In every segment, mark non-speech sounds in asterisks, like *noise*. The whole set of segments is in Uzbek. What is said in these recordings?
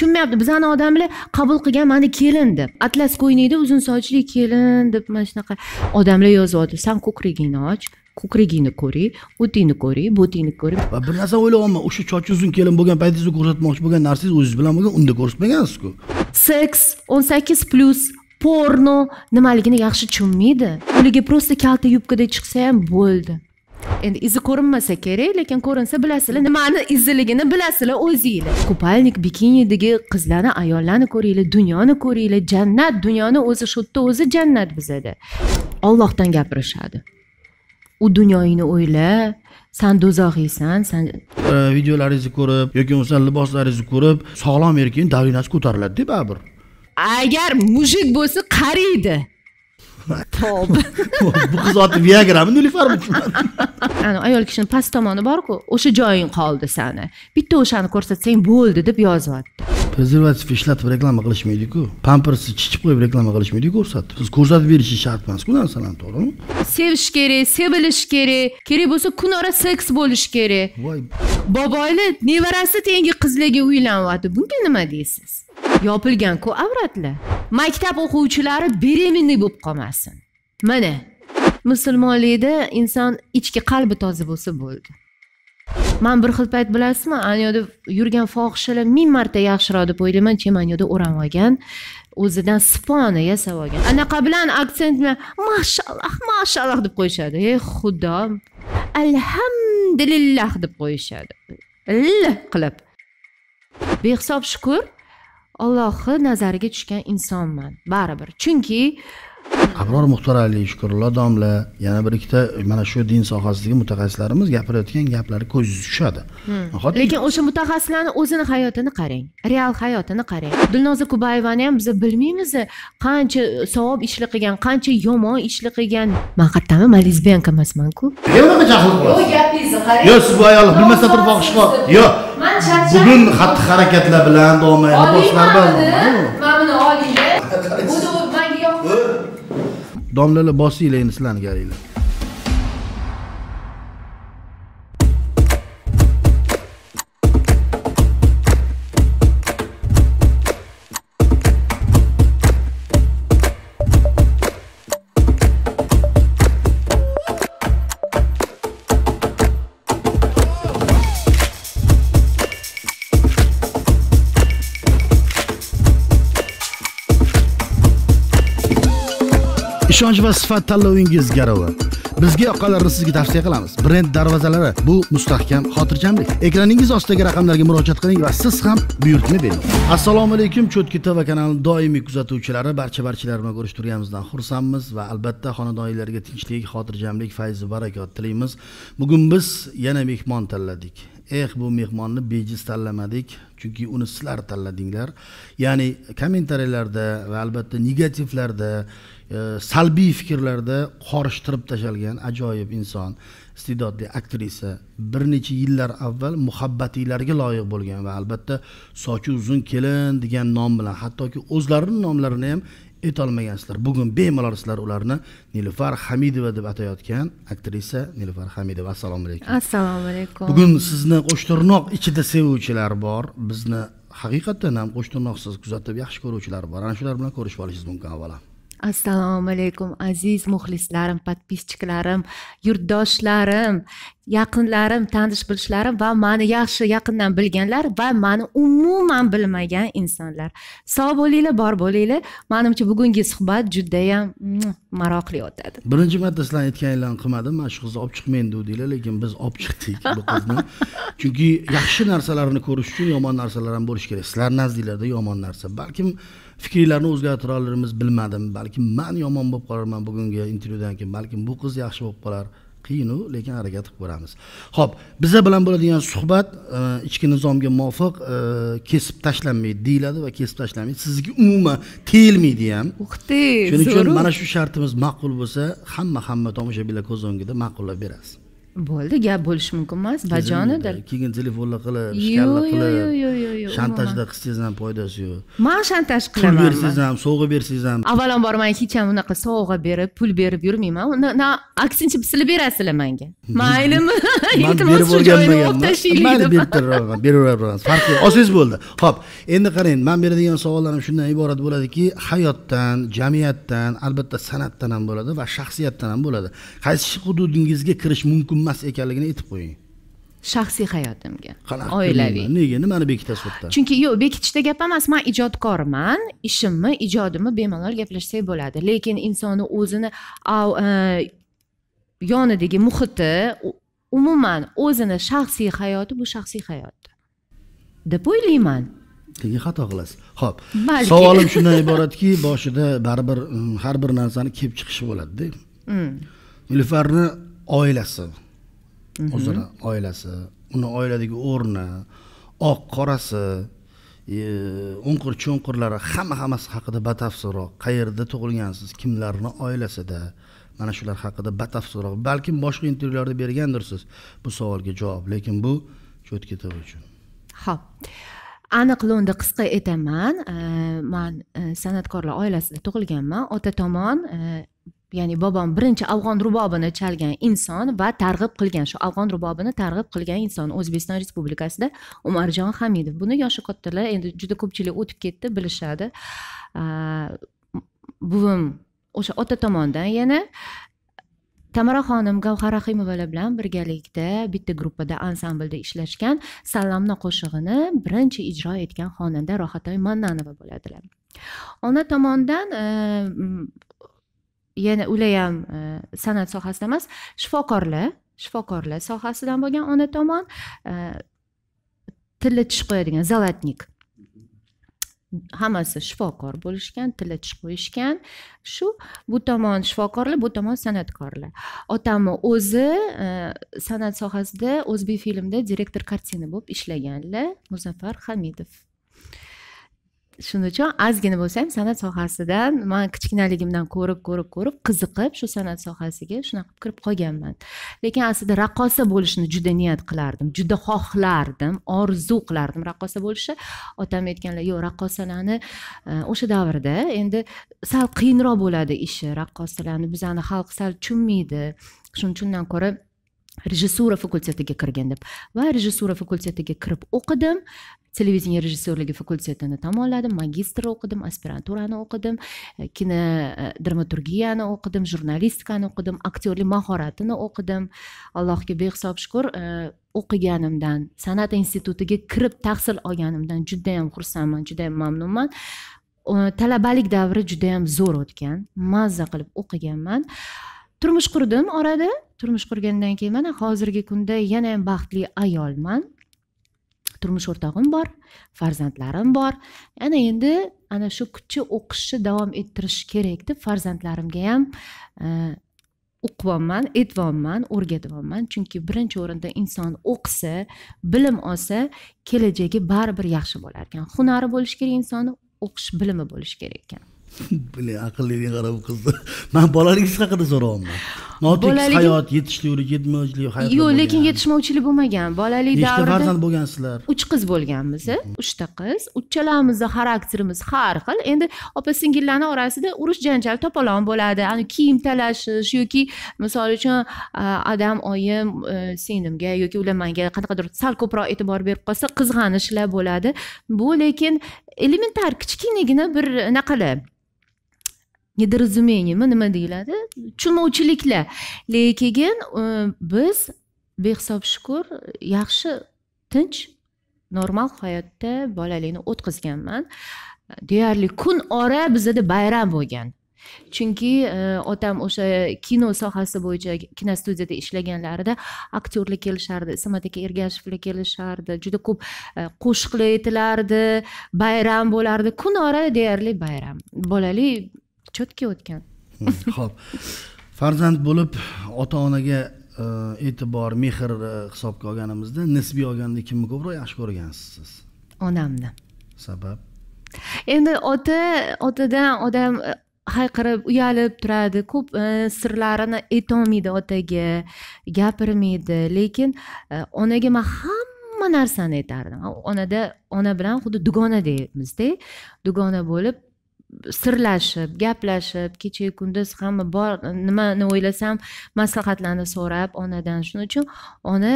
tushunmayapti bizani odamlar qabul qilgan mani kelin deb atlas ko'ynakda uzun sochli kelin deb mana shunaqa odamlar yozyapti san ko'kragingni och ko'kragingni ko'ring o'tingni ko'ring bo'tingni ko'ring va bir narsa o'ylayapman o'sha chochi uzun kelin bo'lgan paytingizda ko'rsatmoqchi bo'lgan narsangiz o'zingiz bilan bo'lgan unda ko'rsatmagansizku seks o'n sakkiz plyus porno nimaligini yaxshi tushunmaydi qo'liga просто kalta yubkada chiqsa ham bo'ldi endi izi ko'rinmasa kerak lekin ko'rinsa bilasizlar nimani iziligini bilasizlar o'zinglar kupalnik bikinidagi qizlarni ayollarni ko'ringlar dunyoni ko'ringlar jannat dunyoni o'zi shu yerda o'zi jannat bizada ollohdan gapirishadi u dunyoyingni o'yla san do'zaxiysan san videolaringizni ko'rib yoki bo'lmasam liboslaringizni ko'rib sog'lom erkakni давлениесі ko'tariladida baribir agar mujik bo'lsa qariydi *laughs* bu qiz oti viagrami nilufar ana ayol kishini past tomoni borku o'sha joying qoldi sani bitta o'shani ko'rsatsang bo'ldi deb yozyapti prezervativ ishlatib reklama qilishmaydiku pampersni chichib qo'yib reklama qilishmaydiku ko'rsatib siz ko'rsatib berishingiz shart emasku narsalarni to'g'rimi sevish kerak sevilish kerak kerak bo'lsa kun ora seks bo'lishi kerak voy boboyli nevarasi tengi qizlarga uylanyapti bunga nima deysiz yopilgan-ku avratlar maktab o'quvchilari беременный bo'lib qolmasin mana musulmonlikda inson ichki qalbi toza bo'lsa bo'ldi man bir xil payt bilasizmi anyoda yurgan fohishalar ming marta yaxshiroq deb o'ylayman anyoda o'rab olgan o'zidan sipona yasab olgan anaqa bilan aksent bilan mashalloh mashalloh deb qo'yishadi ey xudo alhamdulillah deb qo'yishadi illa qilib behisob shukur ollohi nazariga tushgan insonman baribir chunki abror muxtor ali shukurullo domla yana bir ikkita mana shu din sohasidagi mutaxassislarimiz gapirayotgan gaplari ko'zingizga tushadi hmm. lekin o'sha mutaxassislarni o'zini hayotini qarang real hayotini qarang dilnoza kubayevani ham biz bilmaymiz qancha savob ishlar qilgan qancha yomon ishlar qilgan man qayerdanmi man lezbiyanka emasmanku nega bunaqa jahl qilasiz gapingizni qarang yo'q siz bu ayol bilmasa turib fohishxo yo'q bugun xatti harakatlar bilan domla liboslari bilan mana buni olinglar domlalar bosinglar endi sizlarni galinglar ishonch va sifat tanlovingiz garovi bizga yoqqanlarini sizga tavsiya qilamiz brend darvozalari bu mustahkam xotirjamlik ekraningiz ostidagi raqamlarga murojaat qiling va siz ham buyurtma bering assalomu alaykum cho'tki tv kanali doimiy kuzatuvchilari barcha barchalar bilan ko'rishib turganimizdan xursandmiz va albatta xonadoninglarga tinchlik xotirjamlik fayzi barakot tilaymiz bugun biz yana mehmon tanladik eh bu mehmonni bejiz tanlamadik chunki uni sizlar tanladinglar ya'ni kommentariyalarda va albatta negativlarda Э, salbiy fikrlarda qorishtirib tashalgan ajoyib inson iste'dodli aktrisa bir necha yillar avval muhabbatiylarga loyiq bo'lgan va albatta sochi uzun kelin degan nom bilan hattoki o'zlarini nomlarini ham aytolmagansizlar bugun bemalol sizlar ularni nilufar hamidova deb atayotgan aktrisa nilufar hamidova assalomu alaykum assalomu alaykum bugun sizni qo'shtirnoq ichida sevuvchilar bor bizni haqiqatdan ham qo'shtirnoqsiz kuzatib yaxshi ko'ruvchilar bor ana shular bilan ko'rishib olishingiz mumkin avvalo assalomu alaykum aziz muxlislarim подписчиklarim yurtdoshlarim yaqinlarim tanish bilishlarim va mani yaxshi yaqindan bilganlar va mani umuman bilmagan insonlar sog' bo'linglar bor bo'linglar manimcha bugungi suhbat judayam mm, maroqli o'tadi birinchi marta sizlarni aytganinglarni qilmadim mana shu qizni olib chiqmang degdinglar lekin biz olib chiqdik bu qizni *laughs* chunki yaxshi narsalarni ko'rish uchun yomon narsalar ham bo'lishi kerak sizlar nazdinglarda yomon narsa balkim fikrlarni o'zgartira olarmiz bilmadim balkim man yomon bo'lib qolarman bugungi intervyudan keyin balkim bu qiz yaxshi bo'lib qolar qiyinu lekin harakat qilib ko'ramiz ho'p biza bilan bo'ladigan suhbat e, ichki nizomga muvofiq e, kesib tashlanmaydi deyiladi va kesib tashlanmaydi sizga umuman tiyilmaydi ham shuning uchun mana shu shartimiz ma'qul bo'lsa hamma hamma tomoshabinlar ko'z o'ngida ma'qullab berasiz bo'ldi gap bo'lishi mumkin emas bajonidir keyin telefonlar qilib ishkalla qilib yo'q yo'q yo'q yo'q shantajda qilsangiz ham foydasi yo'q man shantaj qilaman pul bersangiz ham sovg'a bersangiz ham avvalambor man hech ham unaqa sovg'a berib pul berib yurmayman aksincha sizlar berasizlar manga hmm. *laughs* *laughs* mayli iltimos mayli farqi yo'q olsangiz bo'ldi ho'p endi qarang man beradigan savollarim shundan iborat bo'ladiki hayotdan jamiyatdan albatta san'atdan ham bo'ladi va shaxsiyatdan ham bo'ladi qaysi hududingizga kirish mumkin emas ekanligini aytib qo'ying shaxsiy hayotimga oilaviy nega nimani bekitasiz u yerda chunki yo'q bekitishda gap emas man ijodkorman ishimni ijodimni bemalol gaplashsak bo'ladi lekin insonni o'zini e, yonidagi muhiti umuman o'zini shaxsiy hayoti bu shaxsiy hayot deb o'ylayman nega xato qilasiz ho'p savolim shundan iboratki boshida baribir mm, har bir narsani kelib chiqishi bo'ladida nilufarni mm. oilasi o'zini oilasi uni oiladagi o'rni oq qorasi e, o'nqir cho'nqirlari hamma hammasi haqida batafsilroq qayerda tug'ilgansiz kimlarni oilasida mana shular haqida batafsilroq balkim boshqa intervyularda bergandirsiz bu savolga javob lekin bu cho'tka tv uchun ho'p aniq lo'nda qisqa aytaman e, man e, san'atkorlar oilasida tug'ilganman ota tomon ya'ni bobom birinchi afg'on rubobini chalgan inson va targ'ib qilgan shu afg'on rubobini targ'ib qilgan inson o'zbekiston respublikasida umarjon hamidov buni yoshi kattalar endi juda ko'pchilik o'tib ketdi bilishadi buvim o'sha ota tomondan yana tamara xonim gavhar rahimovalar bilan birgalikda bitta gruppada ansamblda ishlashgan sallamni qo'shig'ini birinchi ijro etgan xonanda rohatoy mannanova bo'ladilar ona tomondan yana ular ham e, san'at sohasida emas shifokorlar shifokorlar sohasidan bo'lgan ona tomon e, tilla tish qo'yadigan zalatnik hammasi shifokor bo'lishgan tilla tish qo'yishgan shu bu tomon shifokorlar bu tomon san'atkorlar otamni o'zi e, san'at sohasida o'zbek filmda direktor kartina bo'lib ishlaganlar muzaffar hamidov shuning uchun ozgina bo'lsa ham san'at sohasidan man kichkinaligimdan ko'rib ko'rib ko'rib qiziqib shu san'at sohasiga shunaqa kirib qolganman lekin aslida raqqosa bo'lishni juda niyat qilardim juda xohlardim orzu qilardim raqqosa bo'lishni otam aytganlar yo'q raqqosalarni e, o'sha davrda endi sal qiyinroq bo'ladi ishi raqqosalarni bizani xalq sal tushunmaydi shuning uchundan ko'ra rejissura fakultetiga kirgin deb va rejissura fakultetiga kirib o'qidim televideniye rejissyorligi fakultetini tamomladim magistr o'qidim aspiranturani o'qidim kino dramaturgiyani o'qidim jurnalistikani o'qidim aktyorlik mahoratini o'qidim allohga behisob shukur o'qiganimdan san'at institutiga kirib tahsil olganimdan judayam xursandman judayam mamnunman talabalik davri judayam zo'r o'tgan mazza qilib o'qiganman turmush qurdim orada turmush qurgandan keyin mana hozirgi kunda yana ham baxtli ayolman turmush o'rtog'im bor farzandlarim bor ana endi ana shu kuchi o'qishni davom ettirish kerak deb farzandlarimga ham e, o'qiyapman aytyapman o'rgatyapman chunki birinchi o'rinda inson o'qisa bilim olsa kelajagi baribir yaxshi bo'lar ekan hunari bo'lishi kerak insonni o'qish bilimi bo'lishi kerak ekan *laughs* bilin aqlliga qarab qizni man bolaligingiz haqida so'rayapman notekis hayot yetishuvlik yetmovchilik hayot yo'q lekin yetishmovchilik bo'lmagan bolalik davrida nechta farzand bo'lgansizlar uch qiz bo'lganmiz e? uchta qiz uchalamizni xarakterimiz har xil endi opa singillarni orasida urush janjal topolon bo'ladi ani kiyim talashish yoki misol uchun adam oyim e, singlimga yoki ular manga qanaqadir sal ko'proq e'tibor berib qolsa qizg'anishlar bo'ladi bu lekin elementar kichkinagina bir anaqalar e, недоразуменияmi nima deyiladi tushunmovchiliklar lekin e, biz behisob shukur yaxshi tinch normal hayotda bolalikni o'tkazganman deyarli kun ora bizada bayram bo'lgan chunki e, otam o'sha kino sohasi bo'yicha kinostudiyada ishlaganlarida aktyorlar kelishardi ismat aka ergashevlar kelishardi juda ko'p e, qo'shiqlar aytilardi bayram bo'lardi kun ora deyarli bayram bolalik четкий o'tgan hmm, ho'p farzand bo'lib ota onaga e, e'tibor mehr hisobga olganimizda nisbiy olganda kimni ko'proq yaxshi ko'rgansiz siz onamni sabab endi ota otadan odam hayqirib uyalib turadi ko'p e, sirlarini aytolmaydi otaga gapirmaydi lekin e, onaga man hamma narsani aytardim onada ona bilan xuddi dugona deymizda dugona bo'lib sirlashib gaplashib kechayu kunduz hamma bor nimani o'ylasam maslahatlarni so'rab onadan shuning uchun ona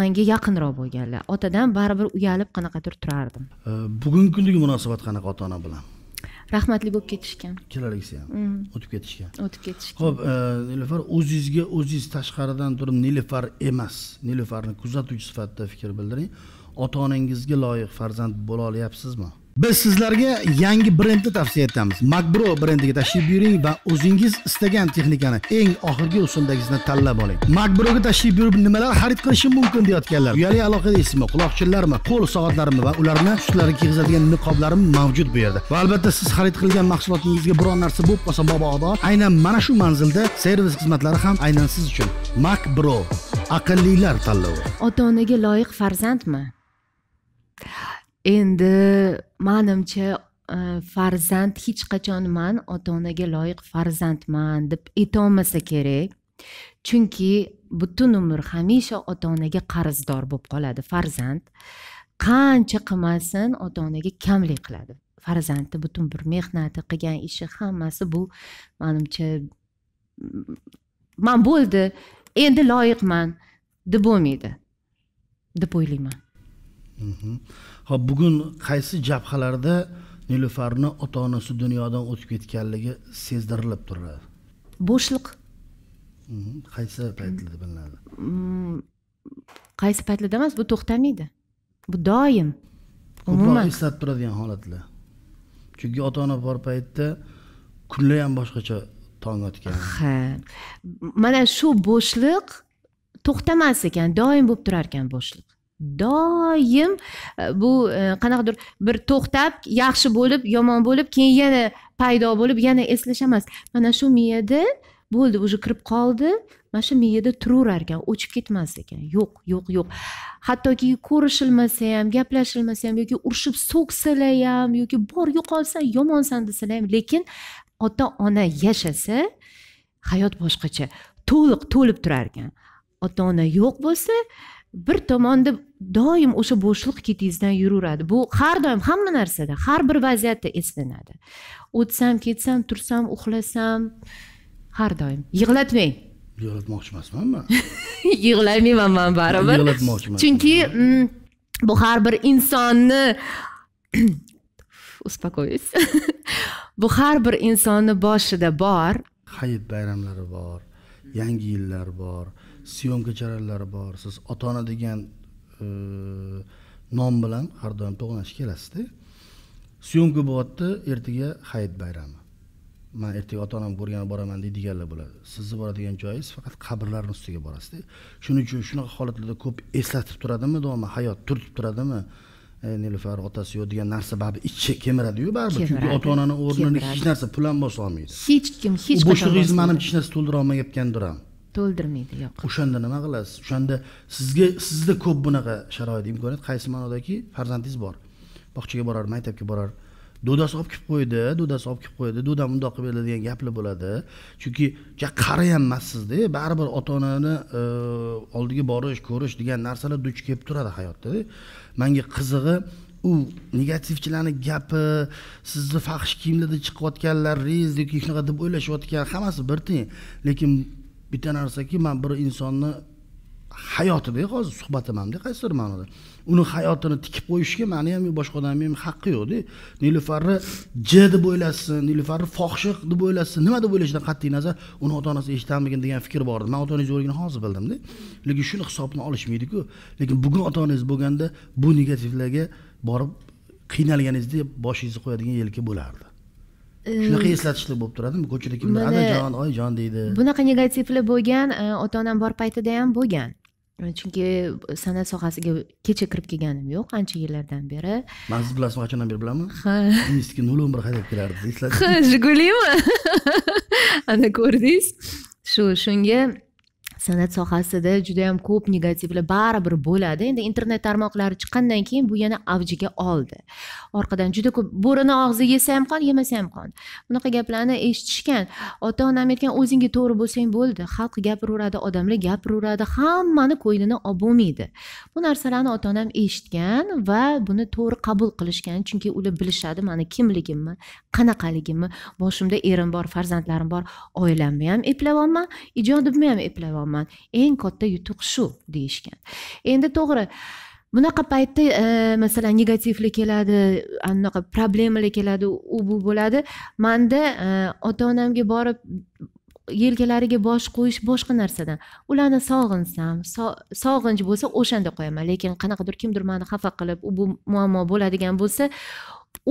manga yaqinroq bo'lganlar otadan baribir uyalib qanaqadir turardim e, bugungi kundagi munosabat qanaqa ota ona bilan rahmatli bo'lib ketishgan ikkalalagisi ham mm. o'tib ketishgan o'tib ketishgan ho'p e, nilufar o'zingizga o'zingiz tashqaridan turib nilufar emas nilufarni kuzatuvchi sifatida fikr bildiring ota onangizga loyiq farzand bo'la olyapsizmi Biz sizlarga yangi brendni tavsiya etamiz. Macbro brendiga tashrif buyuring va o'zingiz istagan texnikani eng oxirgi usuldagisini tanlab oling. Macbroga tashrif buyurib nimalar xarid qilishim mumkin deyotganlar, uyali aloqa deysizmi quloqchinlarmi, qo'l soatlarimi va ularni ustlariga kiygizadigan niqoblarim mavjud bu yerda. Va albatta siz xarid qilgan mahsulotingizga biron narsa bo'lib qolsa mobodo aynan mana shu manzilda servis xizmatlari ham aynan siz uchun. Macbro aqllilar tanlovi. Ota-onaga loyiq farzandmi? endi manimcha e, farzand hech qachon man ota onaga loyiq farzandman deb aytolmasa kerak chunki butun umr hamisha ota onaga qarzdor bo'lib qoladi farzand qancha qilmasin ota onaga kamlik qiladi farzandni butun bir mehnati qilgan ishi hammasi bu manimcha man bo'ldi endi loyiqman deb bo'lmaydi deb o'ylayman mhm. hop bugun qaysi jabhalarda nilufarni ota onasi dunyodan o'tib ketganligi sezdirilib turadi bo'shliq qaysi paytlarda bilinadi mm, qaysi paytlarda emas bu to'xtamaydi bu doim umuman eslatib turadigan holatlar chunki ota ona bor paytda kunlar ham boshqacha tong otgan ha mana shu bo'shliq to'xtamas ekan doim bo'lib turar ekan bo'shliq doim e, bu e, qanaqadir bir to'xtab yaxshi bo'lib yomon bo'lib keyin yana paydo bo'lib yana eslash emas mana shu miyada bo'ldi уже kirib qoldi mana shu miyada turaverar ekan o'chib ketmas ekan yo'q yo'q yo'q hattoki ko'rishilmasa ham gaplashilmasa ham yoki urishib so'ksalar ham yoki bor yo'qolsan yomonsan desalar ham lekin ota ona yashasa hayot boshqacha to'liq to'lib turar ekan ota ona yo'q bo'lsa bir tomonda doim o'sha bo'shliq ketingizdan yuraveradi bu har doim hamma narsada har bir vaziyatda eslanadi o'tsam ketsam tursam uxlasam har doim yig'latmang yig'latmoqchi emasman man *laughs* yig'lamayman man baribir yig'latmoqchiman chunki mm, bu har bir insonni успокоюсь *clears throat* *laughs* bu har bir insonni boshida bor hayit bayramlari bor yangi yillar bor syomka jarayonlari bor siz ota ona degan e, nom bilan har doim to'qnashib kelasizda syomka bo'lyapti ertaga hayit bayrami man ertaga ota onamni ko'rgani boraman deydiganlar bo'ladi sizni boradigan joyingiz faqat qabrlarni ustiga borasizda shuning uchun shunaqa holatlarda ko'p eslatib turadimi doimo hayot turtib turadimi e, nilufar otasi yo'q degan narsa baribir ichi kemiradiyu baribir chunki ota onani o'rnini hech narsa pul ham bosolmaydi hech kim hech qachon bo'shlig'ingizni manimcha hech narsa to'ldira olmayotgandir ham to'ldirmaydi yo'q o'shanda nima qilasiz o'shanda sizga sizda ko'p bunaqa sharoit imkoniyat qaysi ma'nodaki farzandingiz bor bog'chaga borar maktabga borar do'dasi olib kelib qo'ydi do'dasi olib kelib qo'ydi do'dam bundoq qilib ber degan gaplar bo'ladi chunki emassizda baribir ota onani e, oldiga borish ko'rish degan narsalar duch kelib turadi hayotda manga qizig'i u negativchilarni gapi sizni fahsh kiyimlarda chiqayotganlaringiz yoki shunaqa deb o'ylashayotgan hammasi bir tiyin lekin bitta narsaki man bir insonni hayotida hozir suhbatimamda qaysidir ma'noda uni hayotini tikib qo'yishga mani ham boshqa odamni ham haqqi yo'qda nilufarni j deb o'ylasin nilufarni fohisha deb o'ylasin nima deb o'ylashidan qat'iy nazar uni ota onasi eshitadimikin degan fikr bor edi man ota onangiz yo'qligini hozir bildimda lekin shuni hisobni olishmaydiku lekin bugun ota onangiz bo'lganda bu negativlarga borib qiynalganingizda boshingizni qo'yadigan yelka bo'lardi shunaqa eslatishlik bo'lib turadimi ko'chada kimdir anajon oyijon deydi bunaqa negativlar bo'lgan e, ota onam bor paytida ham bo'lgan e, chunki san'at sohasiga kecha kirib kelganim yo'q ancha yillardan beri man siz bilasizmi qachondan beri bilaman ha *laughs* institutga nol o'n bir haydab kelardiz esladingizmi ha *laughs* jigulimi *laughs* ana ko'rdingiz shu shunga san'at sohasida juda yam ko'p negativlar baribir bo'ladi endi internet tarmoqlari chiqqandan keyin bu yana avjiga oldi orqadan juda ko'p bo'rini og'zi yesa ham qon yemasa ham qon bunaqa gaplarni eshitishgan ota onam aytgan o'zingga to'g'ri bo'lsang bo'ldi xalq gapiraveradi odamlar gapiraveradi hammani ko'nglini olib bo'lmaydi bu narsalarni ota onam eshitgan va buni to'g'ri qabul qilishgan chunki ular bilishadi mani kimligimni qanaqaligimni boshimda erim bor farzandlarim bor oilamni ham eplayapman ijodimni ham eplayapman bilaman eng katta yutuq shu deyishgan endi to'g'ri bunaqa paytda e, masalan negativli keladi anaqa problemalar keladi u bu bo'ladi manda e, ota onamga borib yelkalariga bosh qo'yish boshqa narsadan ularni sog'insam sog'inch bo'lsa o'shanda qo'yaman lekin qanaqadir kimdir mani xafa qilib u bu muammo bo'ladigan bo'lsa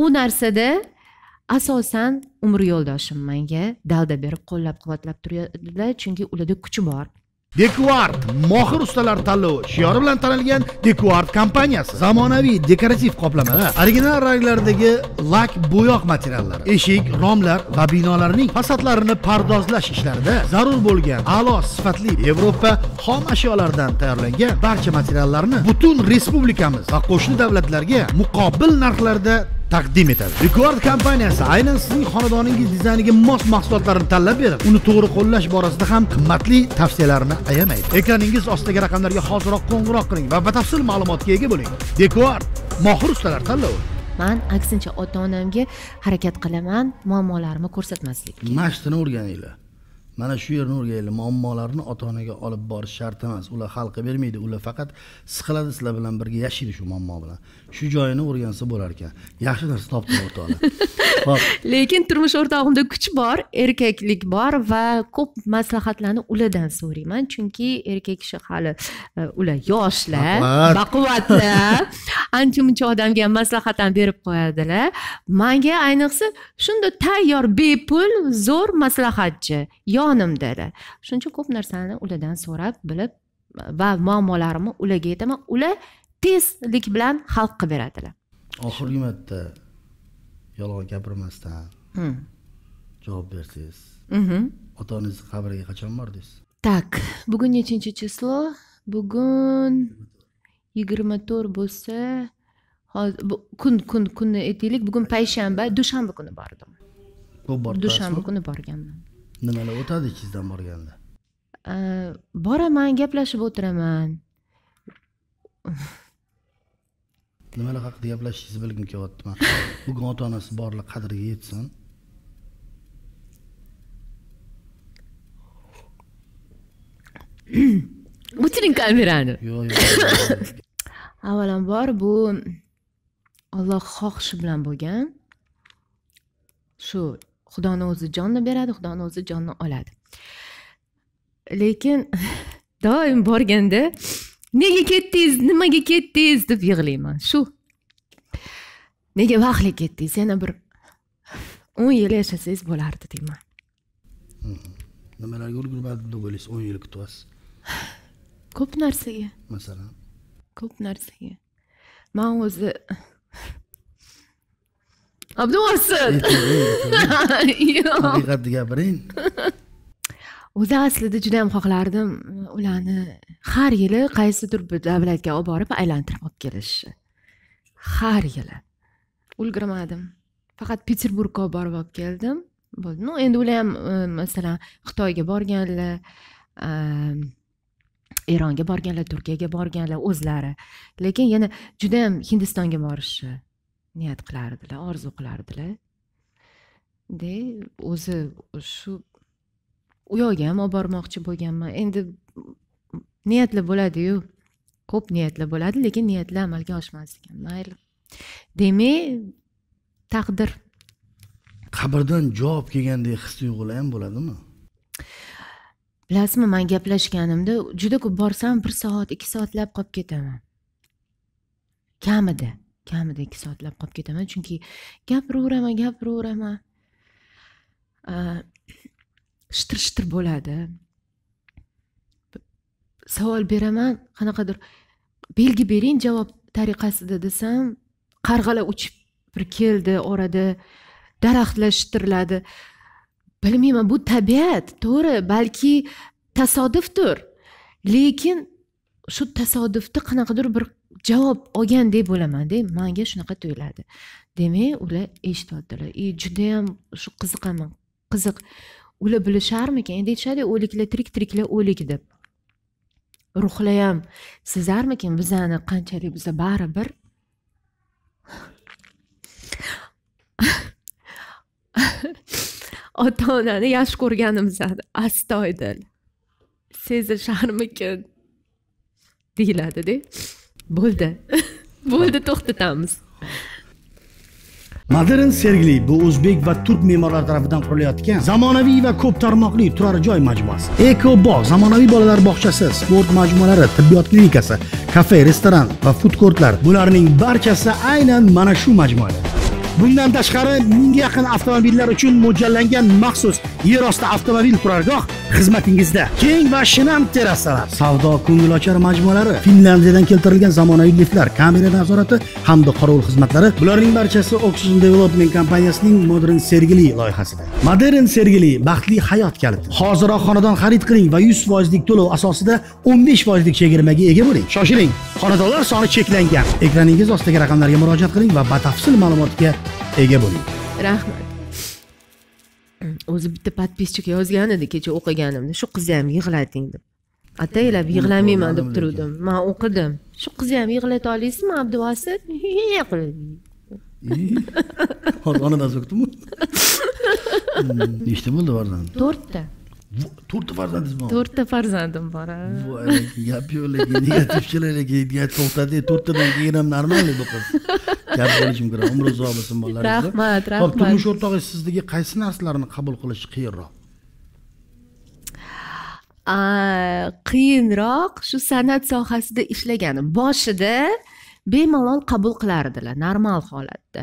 u narsada asosan umr yo'ldoshim menga dalda berib qo'llab quvvatlab turadilar chunki ularda kuch bor Dekuart mohir ustalar tanlovi shiori bilan tanilgan Dekuart kompaniyasi. Zamonaviy dekorativ qoplamalar, original ranglardagi lak bo'yoq materiallari, eshik, romlar va binolarning fasadlarini pardozlash ishlarida zarur bo'lgan a'lo sifatli Yevropa xom ashyolaridan tayyorlangan barcha materiallarni butun respublikamiz va qo'shni davlatlarga muqobil narxlarda taqdim etadi rekord kompaniyasi aynan sizning xonadoningiz dizayniga mos mahsulotlarni tanlab berib uni to'g'ri qo'llash borasida ham qimmatli tavsiyalarini ayamaydi ekraningiz ostidagi raqamlarga hoziroq qo'ng'iroq qiling va batafsil ma'lumotga ega bo'ling dekord mohir ustalar tanlovi man aksincha ota onamga harakat qilaman muammolarimni ko'rsatmaslikka mana shuni o'rganinglar mana shu yerni o'rganinglar muammolarni ota onaga olib borish shart emas ular hal qilib bermaydi ular faqat siqiladi sizlar bilan birga yashaydi shu muammo bilan shu joyini o'rgansa bo'lar ekan yaxshi narsa topdim o'rtoqlar *laughs* ona lekin turmush o'rtog'imda kuch bor erkaklik bor va ko'p maslahatlarni ulardan so'rayman chunki erkak kishi hali e, ular yoshlar baquvvatlar *laughs* ancha muncha odamga ham maslahat ham berib qo'yadilar manga ayniqsa shunda tayyor bepul zo'r maslahatchi yonimdalar shuning uchun ko'p narsani ulardan so'rab bilib va muammolarimni ularga aytaman ular tezlik bilan hal qilib beradilar oxirgi marta yolg'on gapirmasdan hmm. javob bersangiz mhm. ota onangizni qabriga qachon bordingiz так bugun nechinchi число bugun yigirma to'rt bo'lsa kun kun kunni aytaylik bugun payshanba dushanba kuni bordim dushanba kuni borganman nimalar o'tadi ichingizdan borganda boraman gaplashib o'tiraman nimalar haqida gaplashishingizni bilgim kelyapti man bugun ota onasi borlar qadriga yetsin o'chiring kamerani yo'q yo'q *laughs* avvalambor bu olloh xohishi bilan bo'lgan shu xudoni o'zi jonni beradi xudoni o'zi jonni oladi lekin *laughs* doim borganda nega ketdingiz nimaga ketdingiz deb yig'layman shu nega vaqtli ketdingiz yana bir o'n yil yashasangiz bo'lardi deyman mhmm. nimalarga ulgurmadim deb o'ylaysiz o'n yil kutyapsiz ko'p narsaga masalan ko'p narsaga man o'zi *laughs* yo'q haqiqatni gapiring o'zi aslida juda yam xohlardim ularni har yili qaysidir bir davlatga olib borib aylantirib olib kelishni har yili ulgurmadim faqat peterburgga olib borib olib keldim bo'ldi ну endi ular ham e, masalan xitoyga borganlar e, eronga borganlar turkiyaga borganlar o'zlari lekin yana juda ham hindistonga borishni niyat qilardilar orzu qilardilar de o'zi shu u yoqga ham olib bormoqchi bo'lganman endi niyatla bo'ladiyu ko'p niyatlar bo'ladi lekin niyatlar amalga oshmas ekan mayli demak taqdir qabrdan javob kelgandek his tuyg'ular ham bo'ladimi bilasizmi man gaplashganimda juda ko'p borsam bir soat ikki soatlab qolib ketaman kamida kamida ikki soatlab qolib ketaman chunki gapiraveraman gapiraveraman shitir shitir bo'ladi savol beraman qanaqadir belgi bering javob tariqasida desam qarg'alar uchib bir keldi orada daraxtlar shitirladi bilmayman bu tabiat to'g'ri balki tasodifdir lekin shu tasodifni qanaqadir bir javob olgandek bo'lamanda manga shunaqa tuyuladi demak ular eshityaptilar и e, judayam shu qiziqaman qiziq ular bilisharmikin endi aytishadiku o'liklar tirik tiriklar o'lik deb ruhlar ham sezarmikin bizani qanchalik biza baribir *laughs* ota onani yaxshi ko'rganimizdan astoydil sezisharmikin deyiladida bo'ldi *laughs* bo'ldi to'xtatamiz modern sergili bu o'zbek va turk memorlari tarafidan qurilayotgan zamonaviy va ko'p tarmoqli turar joy majmuasi eko bog' zamonaviy bolalar bog'chasi sport majmualari tibbiyot klinikasi kafe restoran va food kortlar bularning barchasi aynan mana shu majmuada bundan tashqari mingga yaqin avtomobillar uchun mo'ljallangan maxsus yerosti avtomobil turargoh xizmatingizda keng va shinam terrasalar savdo ko'ngilochar majmualari finlyandiyadan keltirilgan zamonaviy liftlar kamera nazorati hamda qorovul xizmatlari bularning barchasi oxygen development kompaniyasining modern sergili loyihasida modern sergili baxtli hayot kaliti hoziroq xonadon xarid qiling va yuz foizlik to'lov asosida o'n besh foizlik chegirmaga ega bo'ling shoshiling xonadonlar soni cheklangan ekraningiz ostidagi raqamlarga murojaat qiling va batafsil ma'lumotga ega bo'ling rahmat o'zi bitta подписчик yozgan edi kecha o'qiganimda shu qizni ham yig'lating deb ataylab yig'lamayman deb turuvdim man o'qidim shu qizni ham yig'lata olasizmi abduvasit hozir onadan o'qdimi *laughs* hmm, nechta bo'ldi farzand to'rtta to'rtta farzandingiz bor to'rtta farzandim bor gap yo'q lekin negativchilar lekin to'xtating to'rttadan keyin ham normalniy bu qiz *laughs* gap bo'lishi mumkin umri uzoq bo'lsin bolalaringizga rahmat rahmat ho'p turmush o'rtog'ingiz sizdagi qaysi narsalarni qabul qilishi qiyinroq qiyinroq shu san'at sohasida ishlagani boshida bemalol qabul qilardilar normal holatda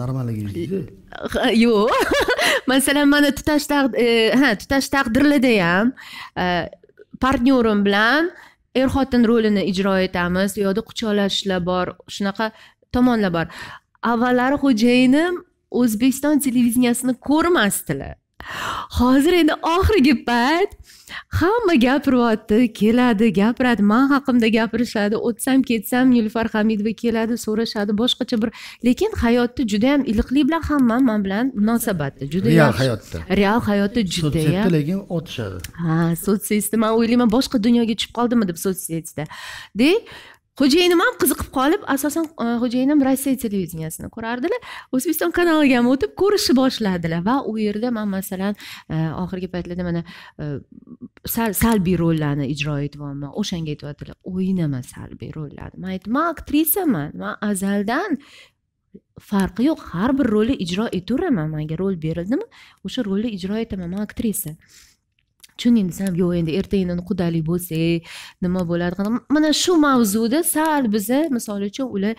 normalligingizda *laughs* yo'q *laughs* masalan mana tutash e, ha tutash taqdirlarda ham e, partnyorim bilan er xotin rolini ijro etamiz u yoqda quchoqlashishlar bor shunaqa tomonlar bor avvallari xo'jayinim o'zbekiston televideniyasini ko'rmasdilar hozir endi oxirgi payt hamma gapiryapti keladi gapiradi man haqimda gapirishadi o'tsam ketsam nilufar hamidova keladi so'rashadi boshqacha bir lekin hayotda juda yam iliqlik bilan hamma man bilan munosabatda juda real hayotda real hayotda judayam lekin o'tishadi ha sotsetsda man o'ylayman boshqa dunyoga tushib qoldimi deb sotsetsda dek xo'jayinim ham qiziqib qolib asosan e, xo'jayinim rossiya televideniyasini ko'rardilar o'zbekiston kanaliga ham o'tib ko'rishni boshladilar va u yerda man masalan e, oxirgi paytlarda mana e, sal salbiy rollarni ijro etyapman o'shanga aytyaptilar o'ynama salbiy rollarni man aytdim man aktrisaman man azaldan farqi yo'q har bir rolni ijro etaveraman manga rol berildimi o'sha rolni ijro etaman man aktrisa chunin desam yo'q endi erta indin qudalik bo'lsa nima bo'ladi mana shu mavzuda sal biza misol uchun ular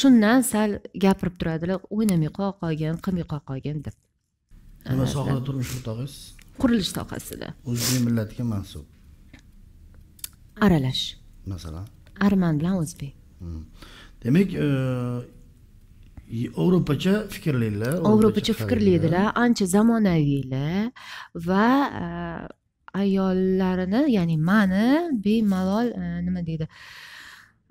shundan sal gapirib turadilar o'ynamay qolgin qilmay qolgin deb nima sohada turmush o'rtog'ingiz qurilish sohasida o'zbek millatiga mansub aralash masalan arman bilan o'zbek hmm. demak ovrupacha e, fikrlaydilar ovrupacha fikrlaydilar ancha zamonaviylar va e, ayollarini ya'ni mani bemalol e, nima deydi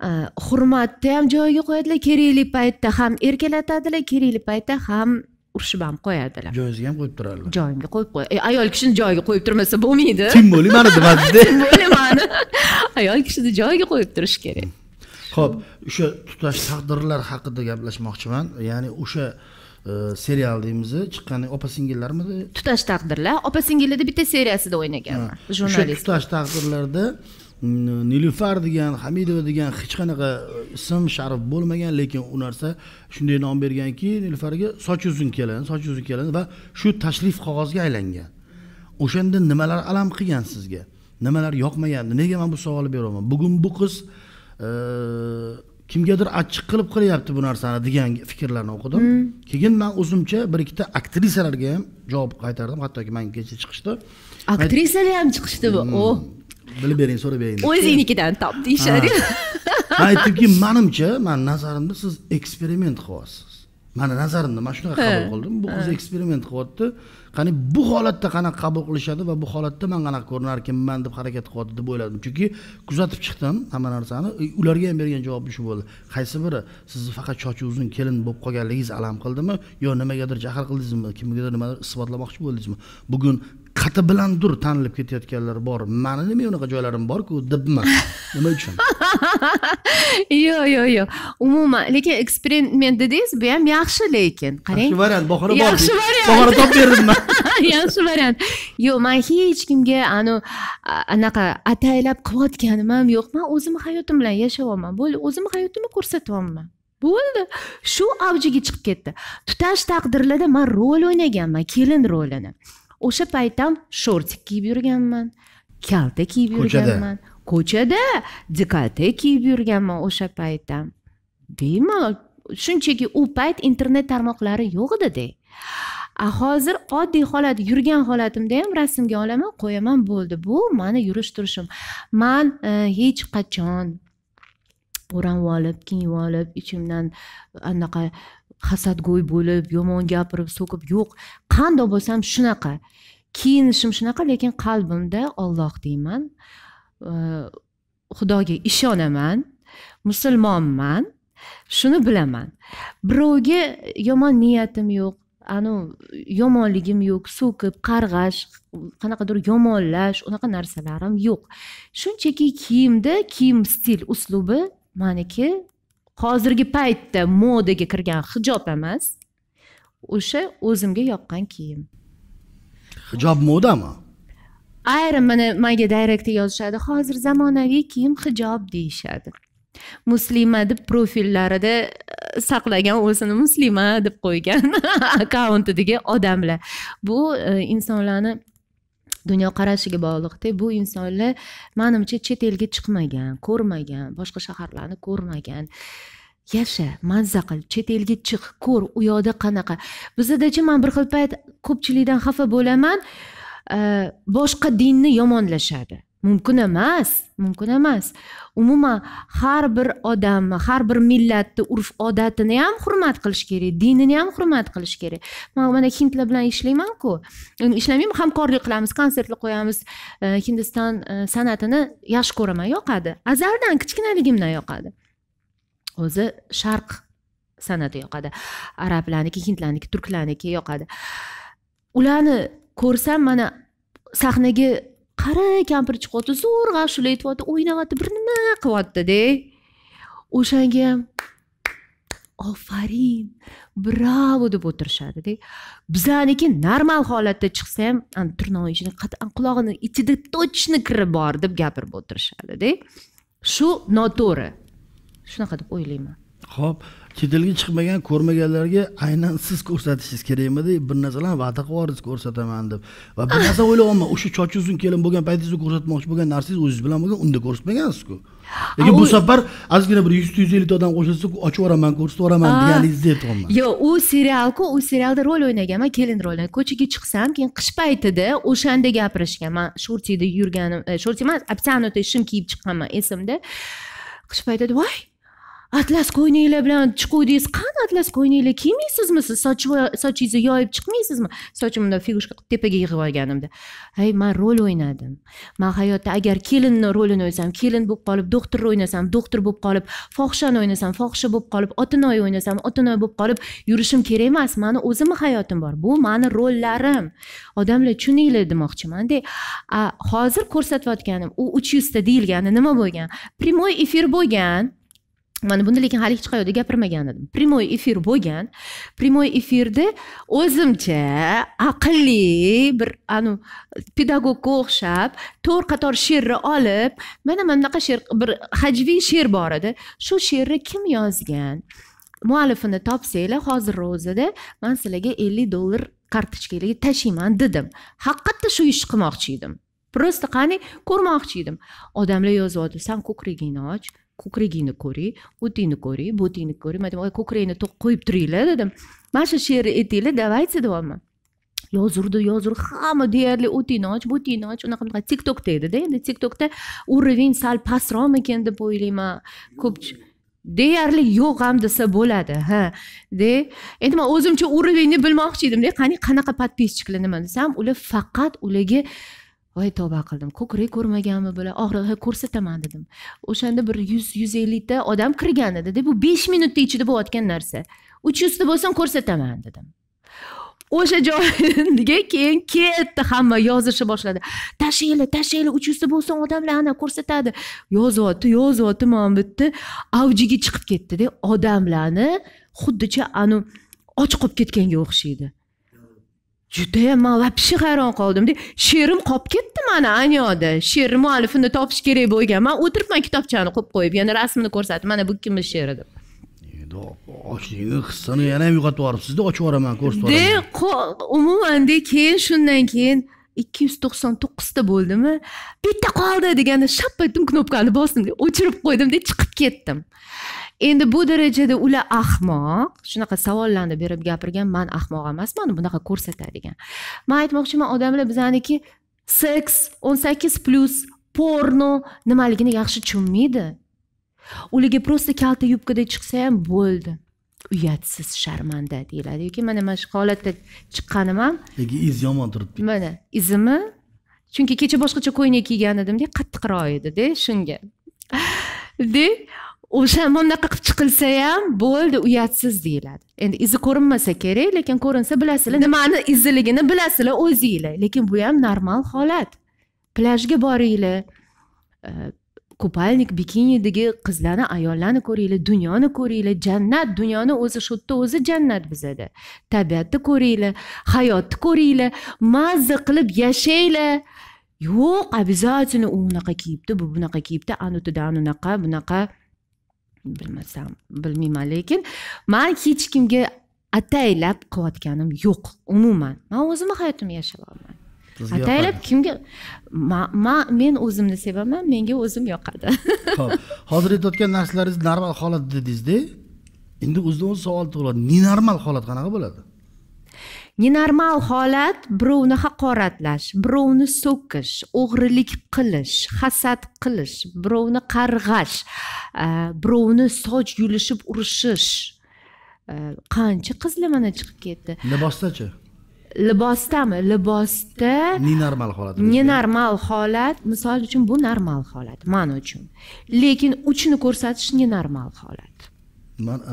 e, hurmatni ham joyiga qo'yadilar kerakli paytda ham erkalatadilar kerakli paytda ham urishib ham qo'yadilar joyingizga ham qo'yib turadilar joyimga qo'yib qo'y e, ayol kishini joyiga qo'yib turmasa bo'lmaydi teng bo'ling mani demadida *laughs* teng bo'ling mani ayol kishini joyiga qo'yib turish kerak ho'p o'sha tutash taqdirlar haqida gaplashmoqchiman ya'ni o'sha E, serial deymiz chiqqan opa singillarmidi tutash taqdirlar opa singillarda bitta seriyasida o'ynaganman jurnalist o'sha tutash taqdirlarda nilufar degan hamidova degan hech qanaqa ism sharif bo'lmagan lekin u narsa shunday nom berganki nilufarga soch uzun keladi soch uzun keladi va shu tashrif qog'ozga aylangan o'shanda nimalar alam qilgan sizga nimalar yoqmagandi nega man bu savolni beryapman bugun bu qiz e, kimgadir achchiq qilib qilyapti bu narsani degan fikrlarni o'qidim hmm. keyin man o'zimcha bir ikkita aktrisalarga ham javob qaytardim hattoki manga kecha chiqishdi aktrisalar ham chiqishdi bu hmm. o oh. bilib bering so'rab bering o'zingnikidan top deyishadi man *laughs* aytdimki manimcha mani nazarimda siz eksperiment qilyapsiz mani nazarimda man shunaqa qabul qildim bu qiz eksperiment qilyapti qani bu holatda qanaqa qabul qilishadi va bu holatda man qanaqa ekanman deb harakat qilyapti deb o'yladim chunki kuzatib chiqdim hamma narsani e, ularga ham bergan javobim shu bo'ldi qaysi biri sizni faqat chochi uzun kelin bo'lib qolganligingiz alam qildimi yo nimagadir jahl qildingizmi kimgadir nimadir isbotlamoqchi bo'ldingizmi bugun qati bilan dur tanilib ketayotganlar bor mani nima unaqa joylarim borku debman nima uchun yo'q yo'q yo'q umuman lekin eksperiment dedingiz bu ham yaxshi lekin qarang yaxshi variant bahona bor yaxshi variant bahona topib *laughs* yaxshi variant yo'q man hech kimga anu anaqa ataylab qilayotganim ham yo'q man o'zimni hayotim bilan yashayapman bo'ldi o'zimni hayotimni ko'rsatyapman bo'ldi shu avjiga chiqib ketdi tutash taqdirlarda man rol o'ynaganman kelin rolini o'sha payt ham shortik kiyib yurganman kalta kiyib yurganman ko'chada dekolte kiyib yurganman o'sha payt ham bemalol shunchaki u payt internet tarmoqlari yo'q edida hozir oddiy holat yurgan holatimda ham rasmga olaman qo'yaman bo'ldi bu mani yurish turishim man e, hech qachon o'ranib olib kiyinib olib ichimdan anaqa hasadgo'y bo'lib yomon gapirib so'kib yo'q qandoq bo'lsam shunaqa kiyinishim shunaqa lekin qalbimda olloh deyman e, xudoga ishonaman musulmonman shuni bilaman birovga yomon niyatim yo'q anavi yomonligim yo'q so'kib qarg'ash qanaqadir yomonlash unaqa narsalarim yo'q shunchaki kiyimda kiyim stil uslubi maniki hozirgi paytda modaga kirgan hijob emas o'sha o'zimga yoqqan kiyim hijob modami ayrim mana manga dayrekta yozishadi hozir zamonaviy kiyim hijob deyishadi muslima deb profillarida e, saqlagan o'zini muslima deb qo'ygan *laughs* akkauntidagi odamlar bu e, insonlarni dunyoqarashiga bog'liqda bu insonlar manimcha chet elga chiqmagan ko'rmagan boshqa shaharlarni ko'rmagan yasha mazza qil chet elga chiq ko'r u yoqda qanaqa bizadachi man bir xil payt ko'pchilikdan xafa bo'laman eh, boshqa dinni yomonlashadi mumkin emas mumkin emas umuman har bir odamni har bir millatni urf odatini ham hurmat qilish kerak dinini ham hurmat qilish kerak man mana hindlar bilan ishlaymanku ishlamaymi hamkorlik qilamiz konsertlar qo'yamiz e, hindiston e, san'atini yaxshi ko'raman yoqadi azaldan kichkinaligimdan yoqadi o'zi sharq san'ati yoqadi arablarniki hindlarniki turklarniki yoqadi ularni ko'rsam mana sahnaga qari kampir chiqyapti zo'rg'a shulaytyapti o'ynayapti bir nima qilyaptida o'shanga ham ofarin bravo deb o'tirishadida bizaniki normal holatda chiqsa ham ani tirnog'i ichida qat'an qulog'ini ichida точно kiri bor deb gapirib o'tirishadida shu noto'g'ri shunaqa deb o'ylayman ho'p chet elga chiqmagan ko'rmaganlarga aynan siz ko'rsatishingiz kerakmidi bir narsalarni va'da qilib ko'rsataman deb va bir narsa o'ylayapman o'sha chochi uzun kelin bo'lgan paytingizda ko'rsatmoqchi bo'lgan narsangiz o'zingiz bilan bo'lgan unda ko'rsatmagansizku lekin bu safar ozgina bir yuzta yuz ellikta odam qo'shilsa ochib yuboraman ko'rsatib yuboraman deganingizni aytyapman yo'q u serialku u serialda rol o'ynaganman kelin rolini ko'chaga chiqsam keyin qish paytida o'shanda gapirishgan man shortida yurganim e, short emas обтянутый shim kiyib chiqqanman esimda qish paytida voy atlas ko'ylaklar bilan chiquvdingiz qani atlas ko'ylaklar kiymaysizmi siz sochingizni yoyib chiqmaysizmi sochimni figushka qilib tepaga yig'ib olganimda hey man rol o'ynadim man hayotda agar kelinni rolini o'ynasam kelin bo'lib qolib doktorni o'ynasam doktor bo'lib qolib fohishani o'ynasam fohisha bo'lib qolib otinoy o'ynasam otinoy bo'lib qolib yurishim kerak emas mani o'zimni hayotim bor bu mani rollarim odamlar tushuninglar demoqchimanda hozir ko'rsatayotganim u uch yuzta deyilgani nima bo'lgan прямой efir bo'lgan mana bunda lekin hali hech qayerda gapirmagan edim прямой efir bo'lgan прямой efirda o'zimcha aqlli bir anu pedagogga o'xshab to'rt qator she'rni olib mana mana bunaqa she'r bir hajviy she'r bor edi shu she'rni kim yozgan muallifini topsanglar hozirni o'zida man sizlarga ellik dollar kartochkalarga tashiyman dedim haqiqatda shu ishni qilmoqchi edim просто qani ko'rmoqchi edim odamlar yozyapti san ko'kragingni och ko'kragingni ko'ray o'tingni ko'ray bo'tingni ko'ray man aytdim ko'kragingni to'q qo'yib turinglar dedim mana shu she'rni aytinglar e давайте deyapman yozurdi yozur hamma deyarli o'tingni och bo'tingni och unaqa bunaqa tik tokda edida endi tik tokda уровень sal pastroqmikan deb o'ylayman ko'p deyarli yo'q ham desa bo'ladi ha de endi man o'zimcha уровеньni bilmoqchi edimda qani qanaqa подписчиклар nima desam ular faqat ularga voy tavba qildim ko'krak ko'rmaganmi bular og'rig'i ko'rsataman dedim o'shanda bir yuz yuz ellikta odam kirgan edi bu besh minutni ichida bo'layotgan narsa uch yuzta bo'lsam ko'rsataman dedim o'sha joyiga keyin ketdi hamma yozishni boshladi tashlanglar tashlanglar uch yuzta bo'lsa odamlar ana ko'rsatadi yozyapti yozyapti mana bu yerda avjiga chiqib ketdida odamlarni xuddicha anavi och qolib ketganga o'xshaydi judayam man вообще hayron de she'rim qolib ketdi mana anyoda she'r muallifini topish kerak bo'lgan man o'tiribman kitobchani qo'yib qo'yib yana rasmini ko'rsatib mana bu kimni she'ri deb ochligi hissini yana ham yo'qotib yuboribsizda ochib yuboraman ko'rsatib umuman de keyin shundan keyin ikki yuz to'qson to'qqizta bo'ldimi bitta qoldi deganda shap etdim knopkani bosdim o'chirib qo'ydimda chiqib ketdim endi bu darajada ular ahmoq shunaqa savollarni berib gapirgan man ahmoq emasman bunaqa ko'rsatadigan man aytmoqchiman odamlar bizaniki seks o'n sakkiz plyus porno nimaligini yaxshi tushunmaydi ularga просто kalta yubkada chiqsa ham bo'ldi uyatsiz sharmanda deyiladi yoki mana mana shu holatda chiqqanim ham lekin iz yomon turibdi mana izimi chunki kecha boshqacha ko'ynak kiygan edimda qattiqroq edida shunga de o'sha bunaqa qilib chiqilsa ham bo'ldi uyatsiz deyiladi endi izi ko'rinmasa kerak lekin ko'rinsa bilasizlar nimani iziligini bilasizlar o'zinglar lekin bu ham normal holat plyajga boringlar e, kupalnik bikinidagi qizlarni ayollarni ko'ringlar dunyoni ko'ringlar jannat dunyoni o'zi shu yerda o'zi jannat bizada tabiatni ko'ringlar hayotni ko'ringlar mazza qilib yashanglar yo'q обязательно u unaqa kiyibdi bu bunaqa kiyibdi ana anunaqa bunaqa bilmasam bilmayman lekin man hech kimga ataylab qilayotganim yo'q umuman man o'zimni hayotimni yashayapman ataylab kimga man men o'zimni sevaman menga o'zim yoqadi ho'p *laughs* hozir aytayotgan narsalaringiz normal holat dedingizda endi o'zidan o'zi savol tug'iladi nenormal holat qanaqa bo'ladi nenormal holat birovni haqoratlash birovni so'kish o'g'rilik qilish hasad qilish birovni qarg'ash birovni soch yulishib urishish qancha qizlar mana chiqib ketdi libosdachi libosdami libosda nenormal holat nenormal holat misol uchun bu normal holat man uchun lekin uchni ko'rsatish nenormal holat man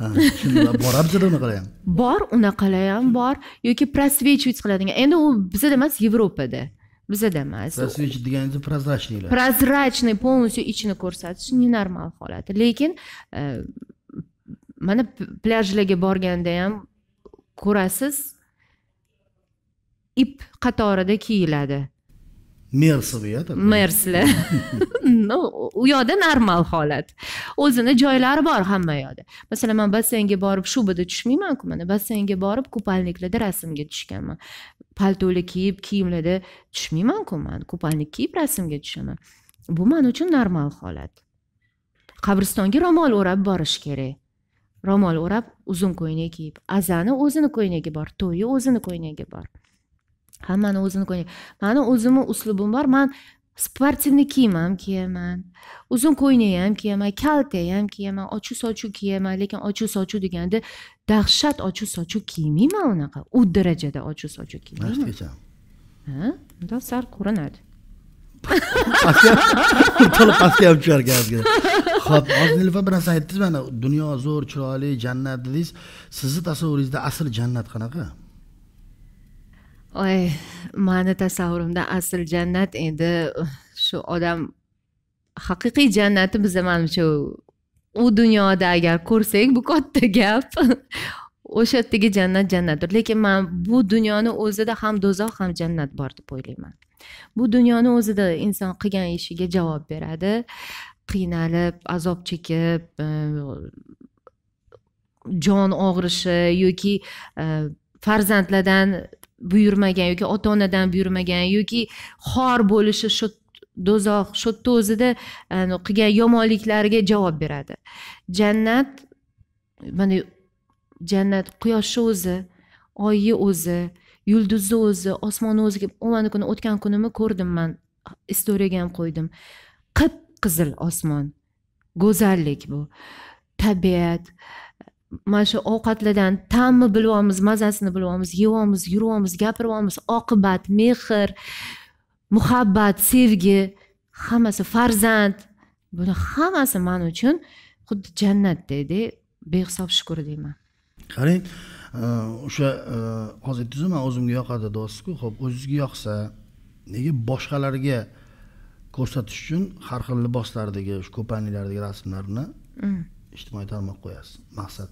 borapsizlar unaqalar ham bor unaqalar ham bor yoki просвечивать qiladigan endi u bizada emas yevropada bizada emas просвечивать deganingiz прозрачныйlar прозрачный полностью ichini ko'rsatish nenormal holat lekin e, mana plyajlarga borganda ham ko'rasiz ip qatorida kiyiladi mersli mersli *laughs* u yoqda normal holat o'zini joylari bor hamma yoqda masalan man basseynga borib shubada tushmaymanku mana basseynga borib kupalniklarda rasmga tushganman paltolar kiyib kiyimlarda tushmaymanku man kupalnik kiyib rasmga tushaman bu man uchun normal holat qabristonga ro'mol o'rab borish kerak ro'mol o'rab uzun ko'ylak kiyib azani o'zini ko'ylagi bor to'yi o'zini ko'ylagi bor hammani o'zini ko'ynak mani o'zimni uslubim bor man sportivniy kiyim ham kiyaman uzun ko'ynak ham kiyaman kalta ham kiyaman ochiq sochiq kiyaman lekin ochiq sochiq deganda dahshat ochiq sochiq kiymayman unaqa u darajada ochiq sochiq kiymayman ha unda sal ko'rinadi to'la pastga ham tushar gapga ho'p hozir nilufa bir narsa aytdingiz mana dunyo zo'r chiroyli jannat dedingiz sizni tasavvuringizda asl jannat qanaqa oy mani tasavvurimda asl jannat endi shu odam haqiqiy jannati biza manimcha u dunyoda agar ko'rsak bu katta gap *laughs* o'sha yerdagi jannat jannatdir lekin man bu dunyoni o'zida ham do'zax ham jannat bor deb o'ylayman bu dunyoni o'zida inson qilgan ishiga javob beradi qiynalib azob chekib e, jon og'rishi yoki e, farzandlardan buyurmagan yoki ota onadan buyurmagan yoki xor bo'lishi shu do'zax shu o'zida e, qilgan yomonliklariga javob beradi jannat mana jannat quyoshni o'zi oyni o'zi yulduzni o'zi osmonni o'zi mana kuni o'tgan kunimi ko'rdim man istoriyaga ham qo'ydim qip qizil osmon go'zallik bu tabiat mana shu ovqatlardan ta'mni bilyapmiz mazasini bilyapmiz yeyapmiz yuryapmiz gapiryapmiz oqibat mehr muhabbat sevgi hammasi farzand buni hammasi man uchun xuddi jannatdekde behisob shukur deyman qarang e, o'sha e, hozir aytdingizu man o'zimga yoqadi deyapsizku ho'p o'zizga yoqsa nega boshqalarga ko'rsatish uchun har xil liboslardagi shu ko'payniklardagi rasmlarni mm. ijtimoiy tarmoqqa qo'yasiz maqsad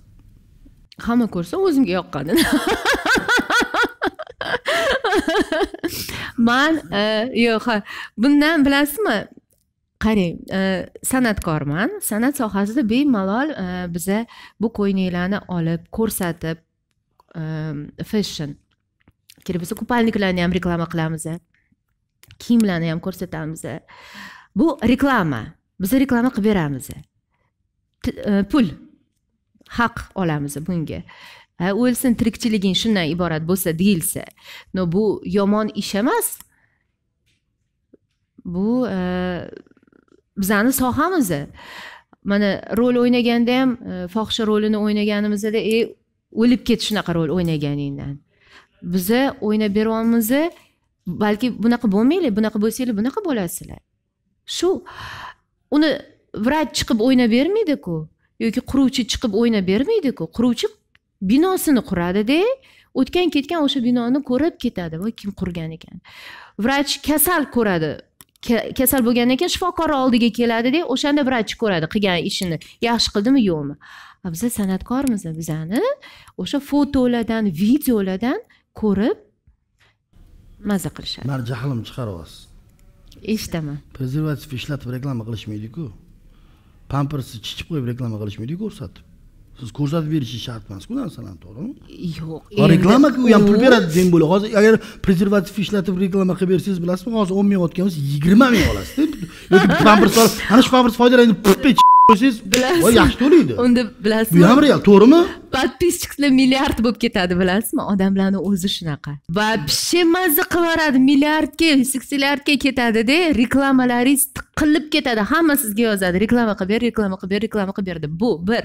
hamma ko'rsa o'zimga yoqqani man e, yo'q ha bundan bilasizmi qarang e, san'atkorman san'at sohasida bemalol e, biza bu ko'ylaklarni olib ko'rsatib fashion kerak bo'lsa kupalniklarni ham reklama qilamiz kiyimlarni ham ko'rsatamiz bu reklama biz reklama qilib beramiz pul haq olamiz bunga o'lsin tirikchiliging shundan iborat bo'lsa deyilsa no bu yomon ish emas bu e, bizani sohamiz mana rol o'ynaganda ham e, fohisha rolini o'ynaganimizda ey o'lib ket shunaqa rol o'ynaganingdan biza o'ynab beryapmiz balki bunaqa bo'lmanglar bunaqa bo'lsanglar bunaqa bo'lasizlar shu uni vrach chiqib o'ynab bermaydiku yoki quruvchi chiqib o'ynab bermaydiku quruvchi binosini quradida o'tgan ketgan o'sha binoni ko'rib ketadi voy kim qurgan ekan vrach kasal ko'radi kasal bo'lgandan keyin shifokor oldiga keladida o'shanda vrach ko'radi qilgan ishini yaxshi qildimi yo'qmi biza san'atkormiz bizani o'sha fotolardan videolardan ko'rib maza qilishadi mani jahlim chiqaryapsiz eshitaman prezervativ ishlatib reklama qilishmaydiku pampersni chichib qo'yib reklama qilishmaydiku ko'rsatib siz ko'rsatib berishingiz shart emasku narsalarni to'g'rimi yo'q reklamaku u ham pul beradi deng bo'ladi hozir agar prezervativ ishlatib reklama qilib bersangiz bilasizmi hozir o'n ming olayotgan bo'lsa yigirma ming olasizda yoki pampers olib ana shu pampers foydalanib qo'ysangiz bilasiz yaxshi to'laydi unda bilasizmi bu ham real to'g'rimi подписчиклар milliard bo'lib ketadi bilasizmi odamlarni o'zi shunaqa вообще mazza qilib yuboradi milliardga saksillardga ketadida reklamalaringiz tiqilib ketadi hamma sizga yozadi reklama qilib ber reklama qilib ber reklama qilib ber deb bu bir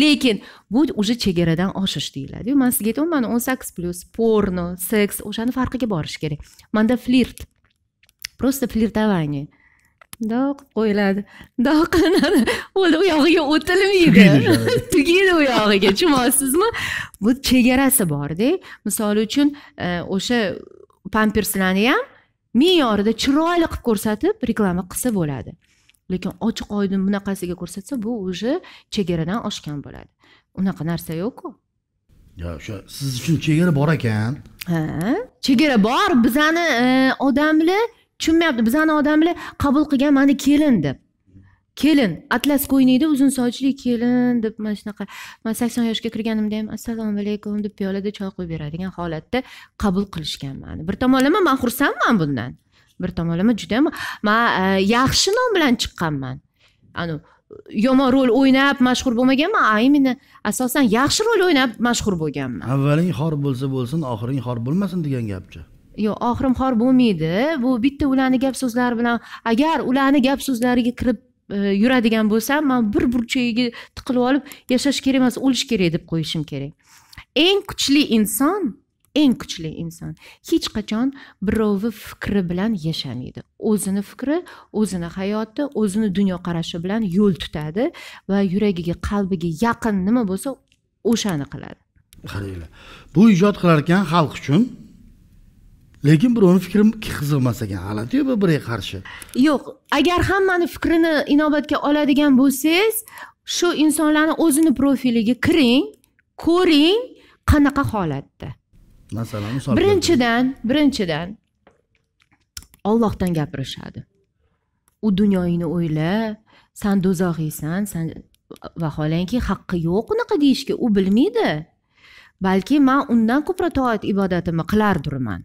lekin bu уже chegaradan oshish deyiladiyu man sizga aytyapman o'n sakkiz plyus porno seks o'shani farqiga borish kerak manda flirt просто флиртование mundoq qilib qo'yiladi mundoq qilinadi u *laughs* yog'iga o'tilmaydi *laughs* tugaydi u yog'iga tushunyapsizmi bu chegarasi borda misol uchun e, o'sha pamperslarni ham me'yorida chiroyli qilib ko'rsatib reklama qilsa bo'ladi lekin ochiq oydin bunaqasiga ko'rsatsa bu уже chegaradan oshgan bo'ladi unaqa narsa yo'qku yo o'sha siz uchun chegara bor ekan ha chegara bor bizani e, odamlar tushunmayapti bizani odamlar qabul qilgan mana kelin deb kelin atlas ko'ynakda uzun sochli kelin deb mana shunaqa man sakson yoshga kirganimda ham assalomu alaykum deb piyolada choy qo'yib beradigan holatda qabul qilishgan mani bir tomonlama man xursandman bundan bir tomonlama juda man e, yaxshi nom bilan chiqqanman anavi yomon rol o'ynab mashhur bo'lmaganman a именно asosan yaxshi rol o'ynab mashhur bo'lganman avvaling xor bo'lsa bo'lsin oxiring xor bo'lmasin degan gapchi yo'q xor bo'lmaydi bu bitta ularni gap so'zlari bilan agar ularni gap so'zlariga kirib e, yuradigan bo'lsam man bir burchagiga tiqilib olib yashash kerak emas o'lish kerak deb qo'yishim kerak eng kuchli inson eng kuchli inson hech qachon birovni fikri bilan yashamaydi o'zini fikri o'zini hayoti o'zini dunyoqarashi bilan yo'l tutadi va yuragiga qalbiga yaqin nima bo'lsa o'shani qiladi qaranglar bu ijod qilar ekan xalq uchun lekin birovni fikrim qiziqmas ekan g'alatiyu bu biriga qarshi yo'q agar hammani fikrini inobatga oladigan bo'lsangiz shu insonlarni o'zini profiliga kiring ko'ring qanaqa holatda masalan misol birinchidan birinchidan ollohdan gapirishadi u dunyoyingni o'yla san do'zaxiysan san vaholanki haqqi yo'q unaqa deyishga u bilmaydi balki man undan ko'proq toat ibodatimni qilardirman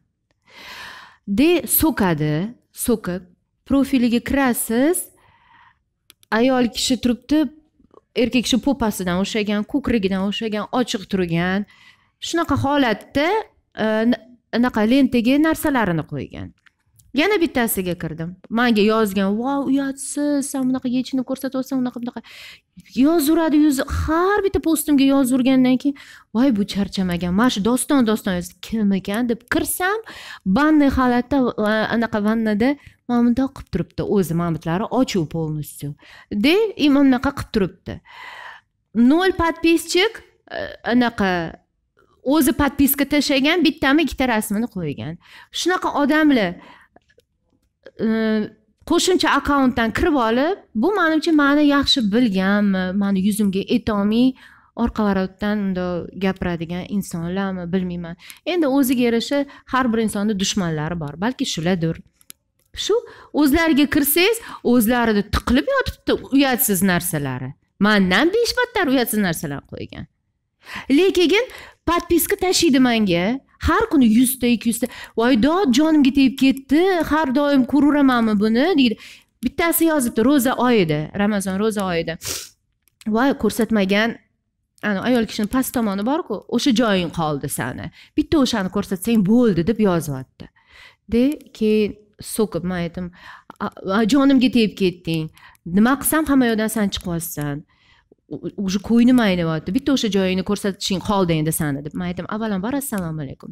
de so'kadi so'kib profiliga kirasiz ayol kishi turibdi erkak kishi po'pasidan o'shagan ko'kragidan o'shagan ochiq turgan shunaqa holatda e, anaqa lentaga narsalarini qo'ygan yana bittasiga kirdim manga yozgan vo uyatsiz san bunaqa yechinib ko'rsatyapsan unaqa bunaqa yozaveradi yuzi har bitta postimga yozavergandan keyin voy bu charchamagan mana shu doston doston yozdi kim ekan deb kirsam banniy holatda anaqa vannada mana bundoq qilib turibdi o'zi mamitlarni ochiq полностью de mana bunaqa qilib turibdi nol подписчик e, anaqa o'zi подписка tashlagan bittami ikkita rasmini qo'ygan shunaqa odamlar qo'shimcha akkauntdan kirib olib bu manimcha mani yaxshi bilganmi mani yuzimga aytolmay orqa varaqdan bundoq gapiradigan insonlarmi bilmayman endi o'ziga yarasha har bir insonni dushmanlari bor balki shulardir shu o'zlariga kirsangiz o'zlarini tiqilib yotibdi uyatsiz narsalari mandan besh battar uyatsiz narsalar qo'ygan lekin podpiska tashiydi manga har kuni yuzta ikki yuzta voydod jonimga tegib ketdi har doim ko'raveramanmi buni deydi bittasi yozibdi ro'za oyida ramazon ro'za oyida voy ko'rsatmagan ana ayol kishini past tomoni borku o'sha joying qoldi sani bitta o'shani ko'rsatsang bo'ldi deb yozyapti de keyin so'kib man aytdim jonimga tegib ketding nima qilsam hamma yoqdan san chiqyapsan уже ko'nglim ayniyapti bitta o'sha joyingni ko'rsatishing qoldi endi sani deb man aytdim avvalambor assalomu alaykum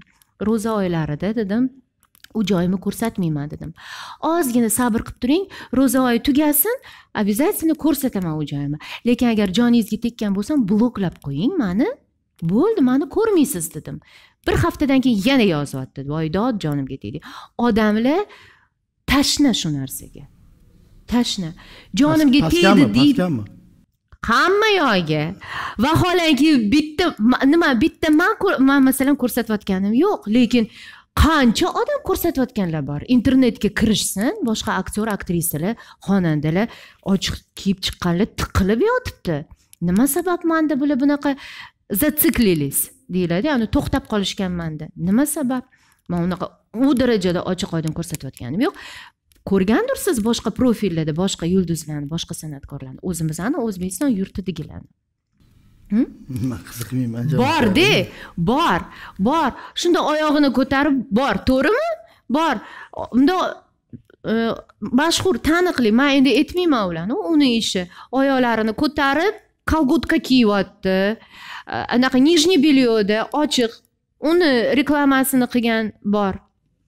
ro'za oylarida dedim u joyimni ko'rsatmayman dedim ozgina sabr qilib turing ro'za oyi tugasin обязательно ko'rsataman u joyimni lekin agar joningizga tekkan bo'lsam bloklab qo'ying mani bo'ldi mani ko'rmaysiz dedim bir haftadan keyin yana yozyapti voy dod jonimga tegdi odamlar tashna shu narsaga tashna jonimga tegdi deydi hamma yogi vaholanki bitta nima bitta man man masalan ko'rsatayotganim yo'q lekin qancha odam ko'rsatayotganlar bor internetga kirishsin boshqa aktyor aktrisalar xonandalar ochiq kiyib chiqqanlar tiqilib yotibdi nima sabab manda bular bunaqa зациклились deyiladi ya'ni to'xtab qolishgan manda nima sabab man unaqa u darajada ochiq oydin ko'rsatayotganim yo'q ko'rgandirsiz boshqa profillarda boshqa yulduzlarni boshqa san'atkorlarni o'zimizni o'zbekiston yurtidagilarni man hm? *laughs* qiziqmayman borda bor bor shunda oyog'ini ko'tarib bor to'g'rimi bor bundoq e, mashhur taniqli man endi aytmayman ularni uni ishi oyoqlarini ko'tarib kolgotka kiyyapti e, anaqa нижний бельеda ochiq uni reklamasini qilgan bor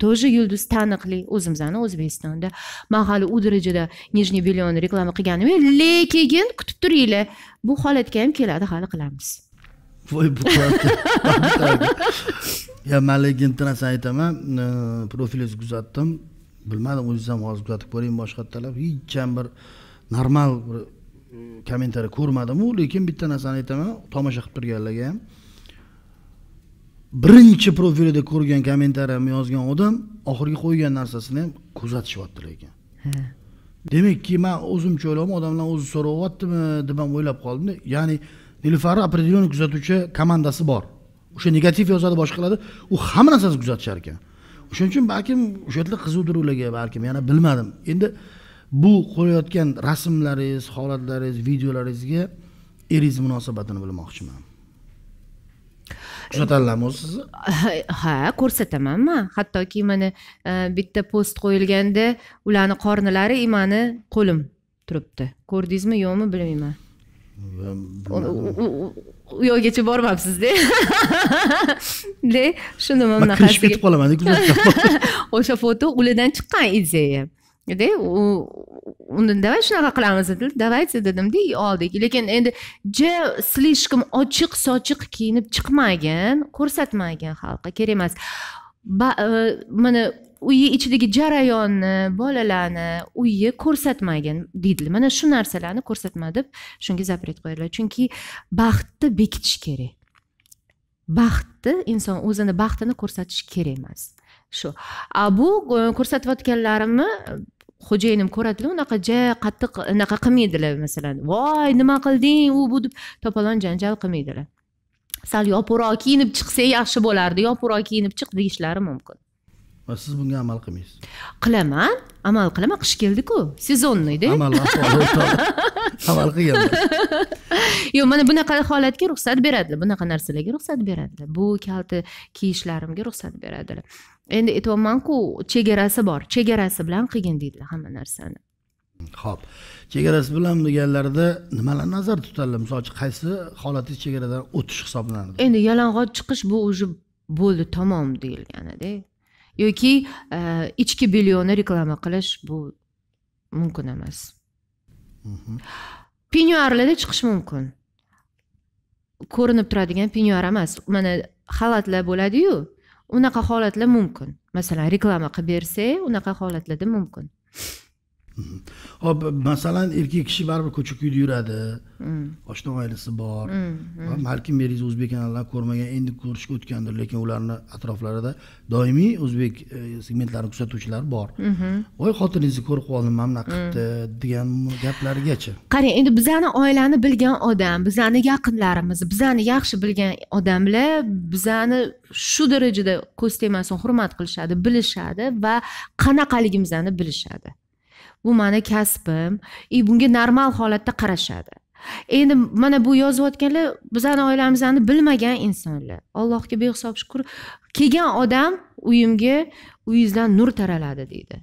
тоже yulduz taniqli o'zimizni o'zbekistonda man hali u darajada нижний billionda reklama qilganim yo'q lekin kutib turinglar bu holatga ham keladi hali qilamiz voy bu yo man lekin bitta narsani aytaman e, profilingizni kuzatdim bilmadim o'zingiz ham hozir kuzatib ko'ring boshqa talab hech ham bir normal bir kommentariy ko'rmadimu lekin bitta narsani aytaman tomosha qilib turganlarga ham birinchi profilida ko'rgan kommentariyamni yozgan odam oxirgi qo'ygan narsasini ham kuzatishyapti lekin demakki man o'zim o'ylayapman odamlar o'zi so'rayaptimi deb ham o'ylab qoldimda ya'ni nilufarni определенный kuzatuvchi komandasi bor o'sha negativ yozadi boshqa qiladi u hamma narsani kuzatishar ekan o'shaning uchun balkim o'sha yerda qiziqdir ularga balkim yana bilmadim endi bu qo'yayotgan rasmlaringiz holatlaringiz videolaringizga eringizni munosabatini bilmoqchiman kuzatadilarmi o'z sizni ha ko'rsatamanmi hattoki mana bitta post qo'yilganda ularni qornilari и mani qo'lim turibdi ko'rdingizmi yo'qmi bilmayman u yoqgacha bormabsizda shuni mana shuni ketib qolaman o'sha foto ulardan chiqqan ideya dedi u undan давай shunaqa qilamiz dedi давайте dedimda de, oldik lekin endi j слишком ochiq sochiq kiyinib chiqmagin ko'rsatmagin xalqqa kerak emas mana uyi ichidagi jarayonni bolalarni uyni ko'rsatmagin deydi mana shu narsalarni ko'rsatma deb shunga запрет qo'yadilar chunki baxtni bekitish kerak baxtni inson o'zini baxtini ko'rsatish kerak emas shu a bu ko'rsatayotganlarimni xo'jayinim ko'radilar unaqa ja qattiq unaqa qilmaydilar masalan voy nima qilding u bu deb to'polon janjal qilmaydilar sal yopiqroq kiyinib chiqsang yaxshi bo'lardi yopiqroq kiyinib chiq deyishlari mumkin va siz bunga amal qilmaysiz qilaman amal qilaman qish keldiku sezonniyda amal amal qilganman *laughs* yo'q mana bunaqa holatga ruxsat beradilar bunaqa narsalarga ruxsat beradilar bu kalta kiyishlarimga ruxsat beradilar endi aytyapmanku chegarasi bor chegarasi bilan qilgin deydilar hamma narsani ho'p chegarasi bilan deganlarida nimalarni nazarda tutadilar misol uchun qaysi holatingiz chegaradan o'tish hisoblanadi endi yalang'och chiqish bu уже bo'ldi tamom deyilganida yoki e, ichki bilyoni reklama qilish bu mumkin emas mhm. pinyuarlarda chiqish mumkin ko'rinib turadigan pinyuar emas mana xalatlar bo'ladiyu unaqa holatlar mumkin masalan reklama qilib bersak unaqa holatlarda mumkin Mm-hmm. hop masalan erkak kishi baribir ko'cha ko'yda yuradi mm. oshna oilasi bor balkim mm, mm. beringiz o'zbek ayollarni ko'rmagan endi ko'rishga o'tgandir lekin ularni atroflarida doimiy o'zbek e, segmentlarini kuzatuvchilar bor mm-hmm. voy xotiningizni ko'rib qoldim mana bunaqa qilibdi degan gaplarigacha qarang endi bizani oilani bilgan odam bizani yaqinlarimiz bizani yaxshi bilgan odamlar bizani shu darajada ko'z tegmasin hurmat qilishadi bilishadi va qanaqaligimizni bilishadi bu mani kasbim и bunga normal holatda qarashadi endi mana bu yozayotganlar bizani oilamizni bilmagan insonlar allohga behisob shukur kelgan odam uyimga uyingizdan nur taraladi deydi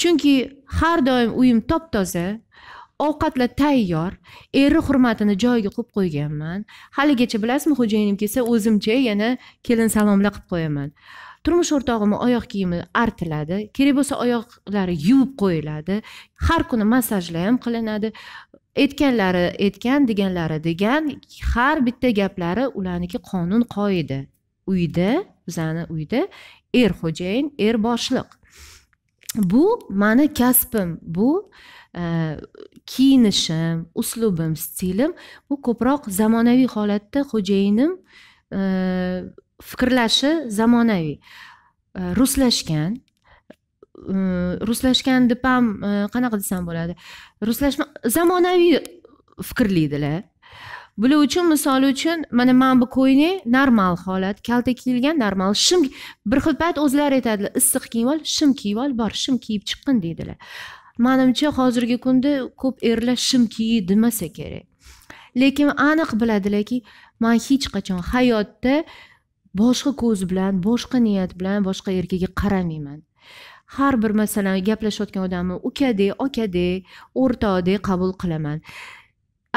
chunki har doim uyim top toza ovqatlar tayyor eri hurmatini joyiga qo'yib qo'yganman haligacha bilasizmi xo'jayinim kelsa o'zimcha yana kelin salomlar qilib qo'yaman turmush o'rtog'imni oyoq kiyimi artiladi kerak bo'lsa oyoqlari yuvib qo'yiladi har kuni massajlar ham qilinadi aytganlari aytgan deganlari degan har bitta gaplari ularniki qonun qoida uyda bizani uyda er xo'jayin er boshliq bu mani kasbim bu e, kiyinishim uslubim stilim bu ko'proq zamonaviy holatda xo'jayinim e, fikrlashi zamonaviy e, ruslashgan e, ruslashgan deb ham e, qanaqa desam bo'ladi ruslashma zamonaviy fikrlaydilar bular uchun misol uchun mana mana bu ko'yni normal holat kalta kiyilgan normal shim bir xil payt o'zlari aytadilar issiq kiyib ol shim kiyib ol bor shim kiyib chiqqin deydilar manimcha hozirgi kunda ko'p erlar shim kiyi demasa kerak lekin aniq biladilarki man hech qachon hayotda boshqa ko'z bilan boshqa niyat bilan boshqa erkakka qaramayman har bir masalan gaplashayotgan odamni ukadek okadek o'rtoqdek qabul qilaman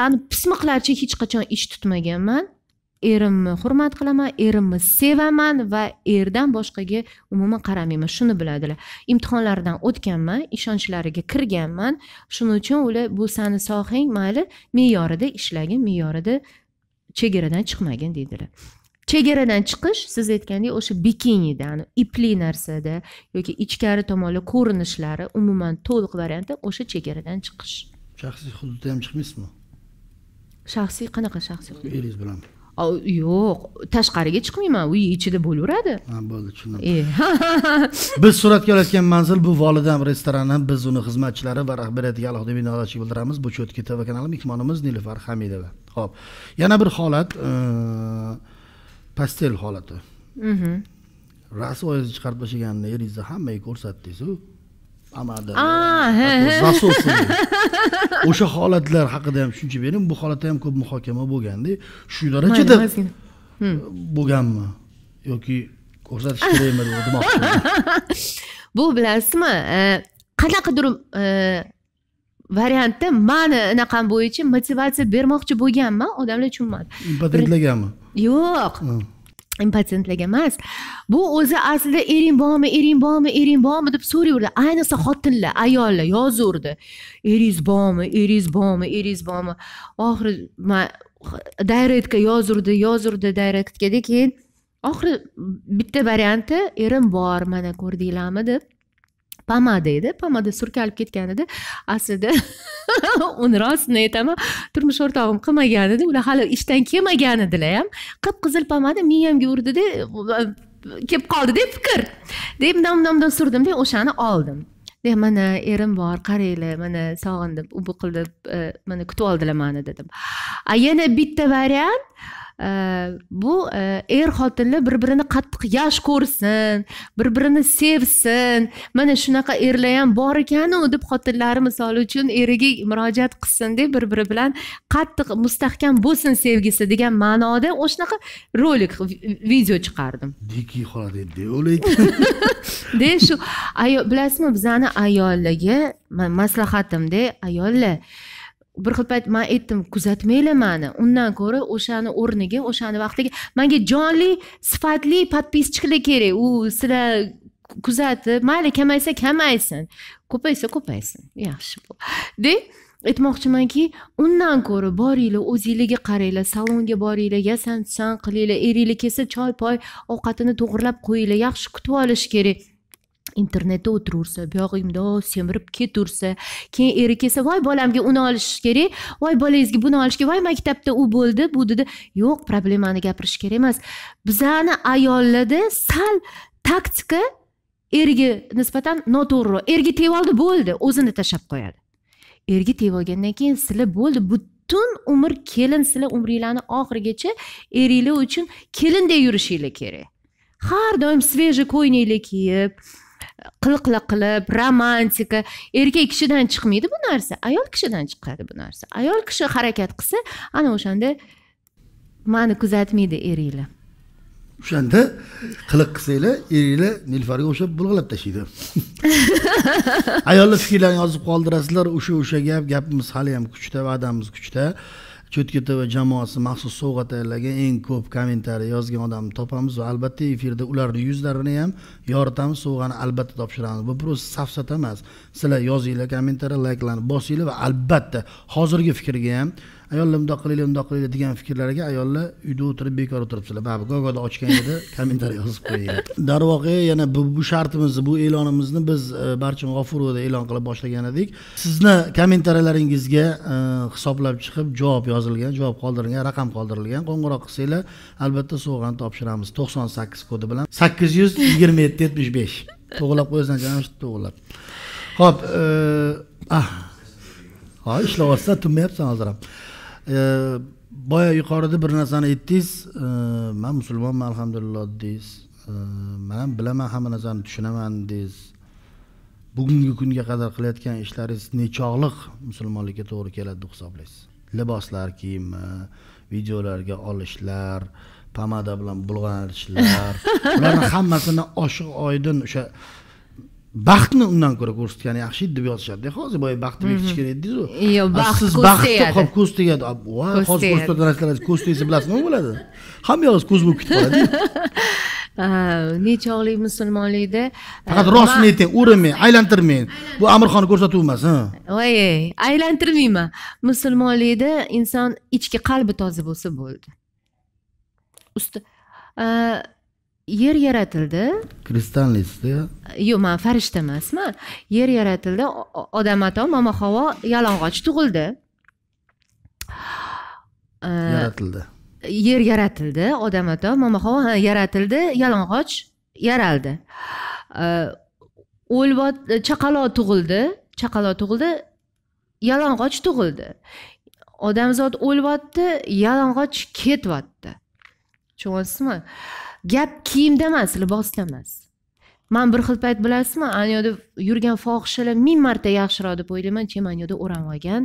ani pismiqlarcha hech qachon ish tutmaganman erimni hurmat qilaman erimni sevaman va erdan boshqaga umuman qaramayman shuni biladilar imtihonlardan o'tganman ishonchlariga kirganman shuning uchun ular bu sani sohang mayli me'yorida ishlagin me'yorida chegaradan chiqmagin deydilar chegaradan chiqish siz aytgandek o'sha bikinidan ipli narsada yoki ichkari tomonlar ko'rinishlari umuman to'liq varianti o'sha chegaradan chiqish shaxsiy hududda ham chiqmaysizmi shaxsiy qanaqa shaxsiy hudud eringiz bilan yo'q tashqariga chiqmayman uy ichida bo'laveradi ha bo'ldi tushundim e, *laughs* biz suratga olayotgan manzil bu volidam restorani biz uni xizmatchilari va rahbariyatiga alohida minnatdorchilik bildiramiz bu cho'tki tv kanali mehmonimiz nilufar hamidova ho'p yana bir holat pastel holati mm-hmm. rasm o'zingiz chiqarib tashlaganini eringizni hammaga ko'rsatdingizu amada ah, o'sha holatlar haqida ham tushuncha bering bu holatda ham ko'p muhokama bo'lganda shu darajada hmm. bo'lganmi yoki ko'rsatish kerakmi deb demoqchi *laughs* bu bilasizmi e, qanaqadir e, variantda mani anaqam bo'yicha motivatsiya bermoqchi bo'lganman odamlar tushunmadi impotentlaganmi yo'q impatsientlik mm. emas bu o'zi aslida ering bormi ering bormi ering bormi deb so'rayverdi ayniqsa xotinlar ayollar yozaverdi eringiz bormi eringiz bormi eringiz bormi oxiri man dayrektga yozurdi yozurdi dayrektgada keyin oxiri bitta varianti erim bor mana ko'rdinglarmi deb pomada edi pomada surkalib edi aslida *laughs* uni rostini aytaman turmush o'rtog'im qilmagan edi ular hali ishdan kelmagan edilar ham qip qizil pomada miyamga urdida kelib qoldida fikr deb bundoq bundoq bundoq surdimda o'shani oldim dedim mana erim bor qaranglar mana sog'indim u bu qilib e, mana kutib oldilar mani dedim a yana bitta variant bu er xotinlar bir birini qattiq yaxshi ko'rsin bir birini sevsin mana shunaqa erlar ham bor ekanu deb xotinlari misol uchun eriga murojaat qilsinde bir biri bilan qattiq mustahkam bo'lsin sevgisi degan ma'noda o'shanaqa rolik video chiqardim дикий xola deb o'ylaydi de shu ayol bilasizmi bizani ayolligi maslahatimda ayollar bir xil payt man aytdim kuzatmanglar mani undan ko'ra o'shani o'rniga o'shani vaqtiga manga jonli sifatli подписчиklar kerak u sizlar kuzatib mayli kamaysa kamaysin ko'paysa ko'paysin yaxshi bu de aytmoqchimanki undan ko'ra boringlar o'zinglarga qaranglar salonga boringlar yasan tusan qilinglar eringlar kelsa choy poy ovqatini to'g'irlab qo'yinglar yaxshi kutib olish kerak internetda o'tiraversa bu semirib ketaversa keyin eri kelsa voy bolamga uni olish kerak voy bolangizga buni olish kerak voy maktabda u bo'ldi bu dedi yo'q problemani gapirish kerak emas bizani ayollarda sal taktika erga nisbatan noto'g'riroq erga tegib oldi bo'ldi o'zini tashlab qo'yadi erga tegib olgandan keyin sizlar bo'ldi butun umr kelin sizlar umringlarni oxirigacha eringlar uchun kelindek yurishinglar kerak har doim свежий ko'ylaklar kiyib qiliqla qilib romantika erkak kishidan chiqmaydi bu narsa ayol kishidan chiqadi bu narsa ayol kishi harakat qilsa ana o'shanda mani kuzatmaydi eringlar o'shanda qiliq qilsanglar eringlar nilfarga o'xshab bulg'ilab tashlaydi *laughs* ayollar fikrlarni yozib qoldirasizlar o'sha o'sha gap gapimiz hali ham kuchda va'damiz kuchda cho'tka tv jamoasi maxsus sovg'a tayyorlagan eng ko'p kommentariy yozgan odamni topamiz va albatta efirda ularni yuzlarini ham yoritamiz sovg'ani albatta topshiramiz bu просто safsata emas sizlar yozinglar kommentariy layklarni bosinglar va albatta hozirgi fikrga ham ayollar bundoq qilaylik bundoq qilaylik degan fikrlarga ayollar uyda o'tirib bekor o'tiribsizlar mana bu gogoda edi *laughs* kommentariy yozib qo'yinglar darvoqe yana bu shartimizni bu e'lonimizni biz e, barchini g'ofurovda e'lon qilib boshlagan edik sizni kommentariylaringizga e, hisoblab chiqib javob yozilgan javob qoldirilgan raqam qoldirilgan qo'ng'iroq qilsanglar albatta sovg'ani topshiramiz to'qson sakkiz kodi bilan sakkiz yuz yigirma yetti yetmish besh to'g'irlab qo'yasan jamshid to'g'irlab ho'p e, ah, ha ishlayapsan tinmayapsan hozir ham E, boya yuqorida bir narsani aytdingiz e, man musulmonman alhamdulillah dedingiz e, man ham bilaman hamma narsani tushunaman dedingiz bugungi kunga qadar qilayotgan ishlaringiz nechog'liq musulmonlikka to'g'ri keladi deb hisoblaysiz liboslar kiyimi videolarga olishlar pomada bilan bulg'anishlar bularni *laughs* hammasini oshiq oydin o'sha baxtni undan ko'ra ko'rsatgani yaxshi deb yozishadida hozir boya baxtni mhm. kichkina edidizu yo'q siz baxtni hop ko'z tegadi voy hozir ko'rsatgan narsalar ko'z tegsa bilasiz nima bo'ladi hammayog'ingiz ko'z bo'lib ketib qoladi *laughs* nechog'lik musulmonlikda *laughs* faqat eh, rostini ayting urinmang aylantirmang bu amirxonni ko'rsatuv emas voy aylantirmayman musulmonlikda inson ichki qalbi toza bo'lsa bo'ldi usti eh, yer yaratildi kristallisda yo'q man farishta emasman yer yaratildi odam ato momo havo yalang'och tug'ildi yaratildi yer yaratildi odam ato momo havo yaratildi yalang'och yaraldi o'lbot chaqaloq tug'ildi chaqaloq tug'ildi yalang'och tug'ildi odamzod o'lyapti yalang'och ketyapti tushunyapsizmi gap kiyimda emas libosda emas man bir xil payt bilasizmi anyada yurgan fohishalar ming marta yaxshiroq deb o'ylaymanchi anyada o'ranib olgan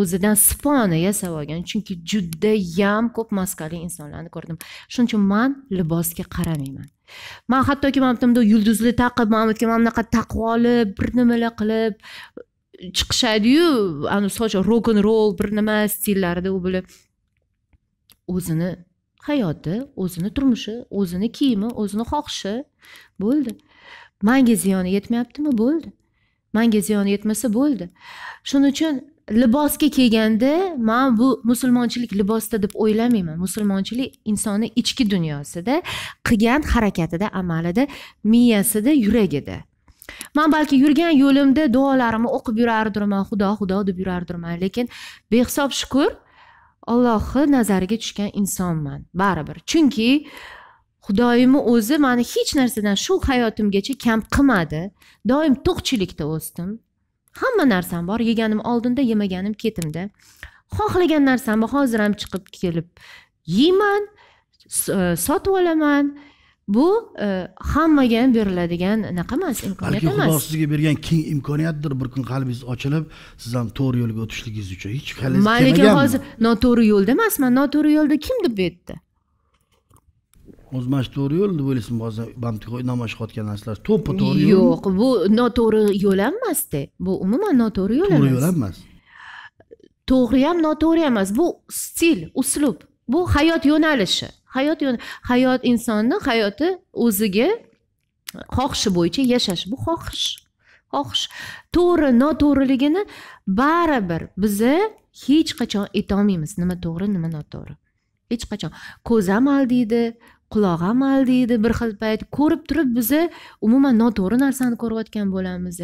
o'zidan sipona yasab olgan chunki judayam ko'p maskali insonlarni ko'rdim shuning uchun man libosga qaramayman man hattoki mana bitta yulduzli taqib mana bu yerga mana bunaqa taqib olib bir nimalar qilib chiqishadiyu ani soch rok n roll bir nima stillarida u bular o'zini hayoti o'zini turmushi o'zini kiyimi o'zini xohishi bo'ldi manga ziyoni yetmayaptimi bo'ldi manga ziyoni yetmasa bo'ldi shuning uchun libosga kelganda man bu musulmonchilik libosda deb o'ylamayman musulmonchilik insonni ichki dunyosida qilgan harakatida amalida miyasida yuragida man balki yurgan yo'limda duolarimni o'qib yurardirman xudo xudo deb yurardirman lekin behisob shukur ollohni nazariga tushgan insonman baribir chunki xudoyimni o'zi mani hech narsadan shu hayotimgacha kam qilmadi doim to'qchilikda o'sdim hamma narsam bor yeganim oldinda yemaganim ketimda xohlagan narsamni hozir ham chiqib kelib yeyman e, sotib olaman bu e, hammaga ham beriladigan anaqa emas imkoniyat emas balki xudo sizga bergan keng imkoniyatdir bir kun qalbingiz ochilib siz ham to'g'ri yo'lga o'tishligingiz uchun hech halingiz man lekin hozir noto'g'ri yo'lda emasman noto'g'ri yo'lda kim deb aytdi o'zi mana shu to'g'ri yo'l deb o'ylaysizmi ba'zan bamtiga namoyish qilayotgan narsalar to'ppa to'g'ri yo'l yo'q bu noto'g'ri yo'l ham emasda bu umuman noto'g'ri yo'l to'g'ri yo'l ham emas to'g'ri ham noto'g'ri emas bu stil uslub bu hayot yo'nalishi hayot hayot insonni hayoti o'ziga xohishi bo'yicha yashash bu xohish xohish to'g'ri noto'g'riligini baribir biza hech qachon aytolmaymiz nima to'g'ri nima noto'g'ri hech qachon amal deydi qulog'i amal deydi bir xil payt ko'rib turib bizni umuman noto'g'ri narsani ko'rayotgan bo'lamiz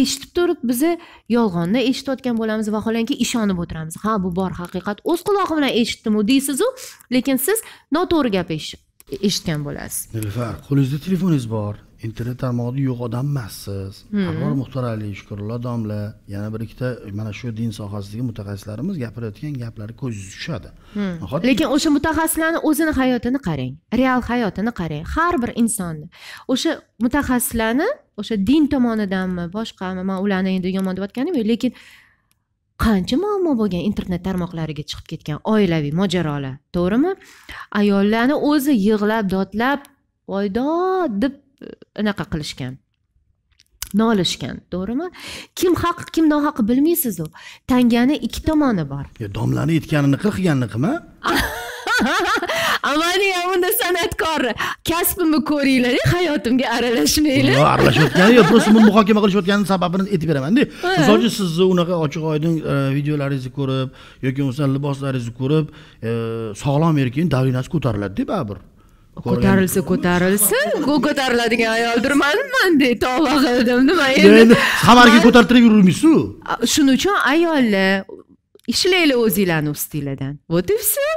eshitib turib bizni yolg'onni eshitayotgan bo'lamiz vaholanki ishonib o'tiramiz ha bu bor haqiqat o'z qulog'im bilan eshitdimu deysizu lekin siz noto'g'ri gap eshitgan bo'lasiz nilufar qo'lingizda telefoningiz bor internet tarmog'ida yo'q odam emassiz hmm. anvar muxtor ali shukurullo domla yana bir ikkita mana shu din sohasidagi mutaxassislarimiz gapirayotgan gaplari ko'zingiz tushadi hmm. lekin o'sha mutaxassislarni o'zini hayotini qarang real hayotini qarang har bir insonni o'sha mutaxassislarni o'sha din tomonidanmi boshqami man ularni endi yomon deb yo'q lekin qancha muammo bo'lgan internet tarmoqlariga chiqib ketgan oilaviy mojarolar to'g'rimi ayollarni o'zi yig'lab dodlab voydo deb anaqa qilishgan nolishgan to'g'rimi kim haq kim nohaq bilmaysizu tangani ikki tomoni bor domlani aytganini qil qilganini qilma *laughs* amani ham unda san'atkor kasbimni ko'ringlar hayotimga aralashmanglar aralashayotgani yo'q просто buni muhokama qilishayotganini sababini aytib beramanda *laughs* misol uchun sizni unaqa ochiq oydin e, videolaringizni ko'rib yoki bo'lmasa liboslaringizni ko'rib e, sog'lom erkakni davinasi ko'tariladi baribir ko'tarilsa ko'tarilsin ko'tariladigan ayoldirmanmanda tavba qildim nima endi xabarga ko'tartirib yurmaysizu shuning uchun ayollar ishlanglar o'zinglarni ustinglardan вот и все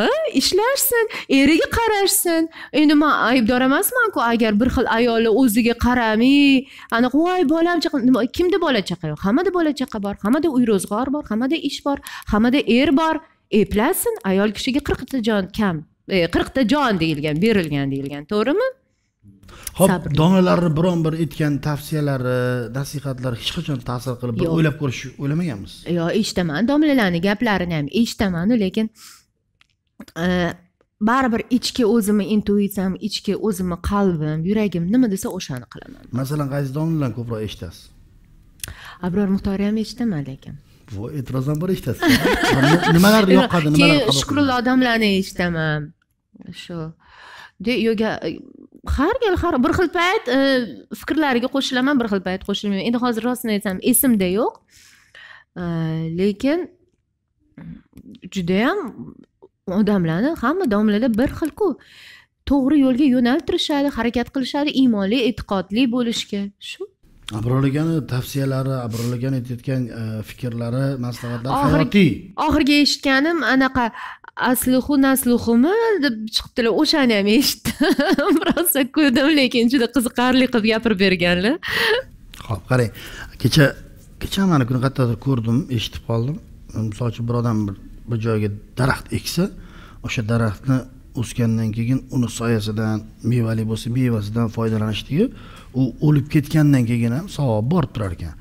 ha ishlashsin eriga qarashsin endi man aybdor emasmanku agar bir xil ayollar o'ziga qaramay anaqa voy bolam chaqa kimda bola chaqa yo'q hammada bola chaqa bor hammada uy ro'zg'or bor hammada ish bor hammada er bor eplasin ayol kishiga qirqta jon kam E, qirqta jon deyilgan berilgan deyilgan to'g'rimi ho'p donalarni biron bir aytgan tavsiyalari nasihatlari hech qachon ta'sir qilib bir o'ylab ko'rish o'ylamaganmiz yo'q eshitaman domlalarni gaplarini ham eshitamanu lekin e, baribir ichki o'zimni intuitsiyam ichki o'zimni qalbim yuragim nima desa o'shani qilaman masalan qaysi domlalarni ko'proq eshitasiz abror muxtorni ham eshitaman lekin bu e'tirozdan bir yoqadi nimalar yoqadi keyin shukrulla odamlarni eshitaman shu yoga har gal har bir xil payt e, fikrlariga qo'shilaman bir xil payt qo'shilmayman endi hozir rostini aytsam esimda yo'q e, lekin judayam odamlarni hamma domlalar bir xilku to'g'ri yo'lga yo'naltirishadi harakat qilishadi iymonli e'tiqodli bo'lishga shu abrorlagan tavsiyalari abrorlagan aytayotgan e, fikrlari maslahatlari hayotiy oxirgi eshitganim anaqa asluhu nasluhumi deb chiqibdilar o'shani ham eshitdim *laughs* rosa kuldim lekin juda qiziqarli qilib gapirib berganlar ho'p qarang kecha kecha mana kuni qayerdadir ko'rdim eshitib qoldim misol uchun bir odam bir joyga daraxt eksa o'sha daraxtni o'sgandan keyin uni soyasidan mevali bo'lsa mevasidan foydalanishdiku u o'lib ketgandan keyin ham savob borib turar ekan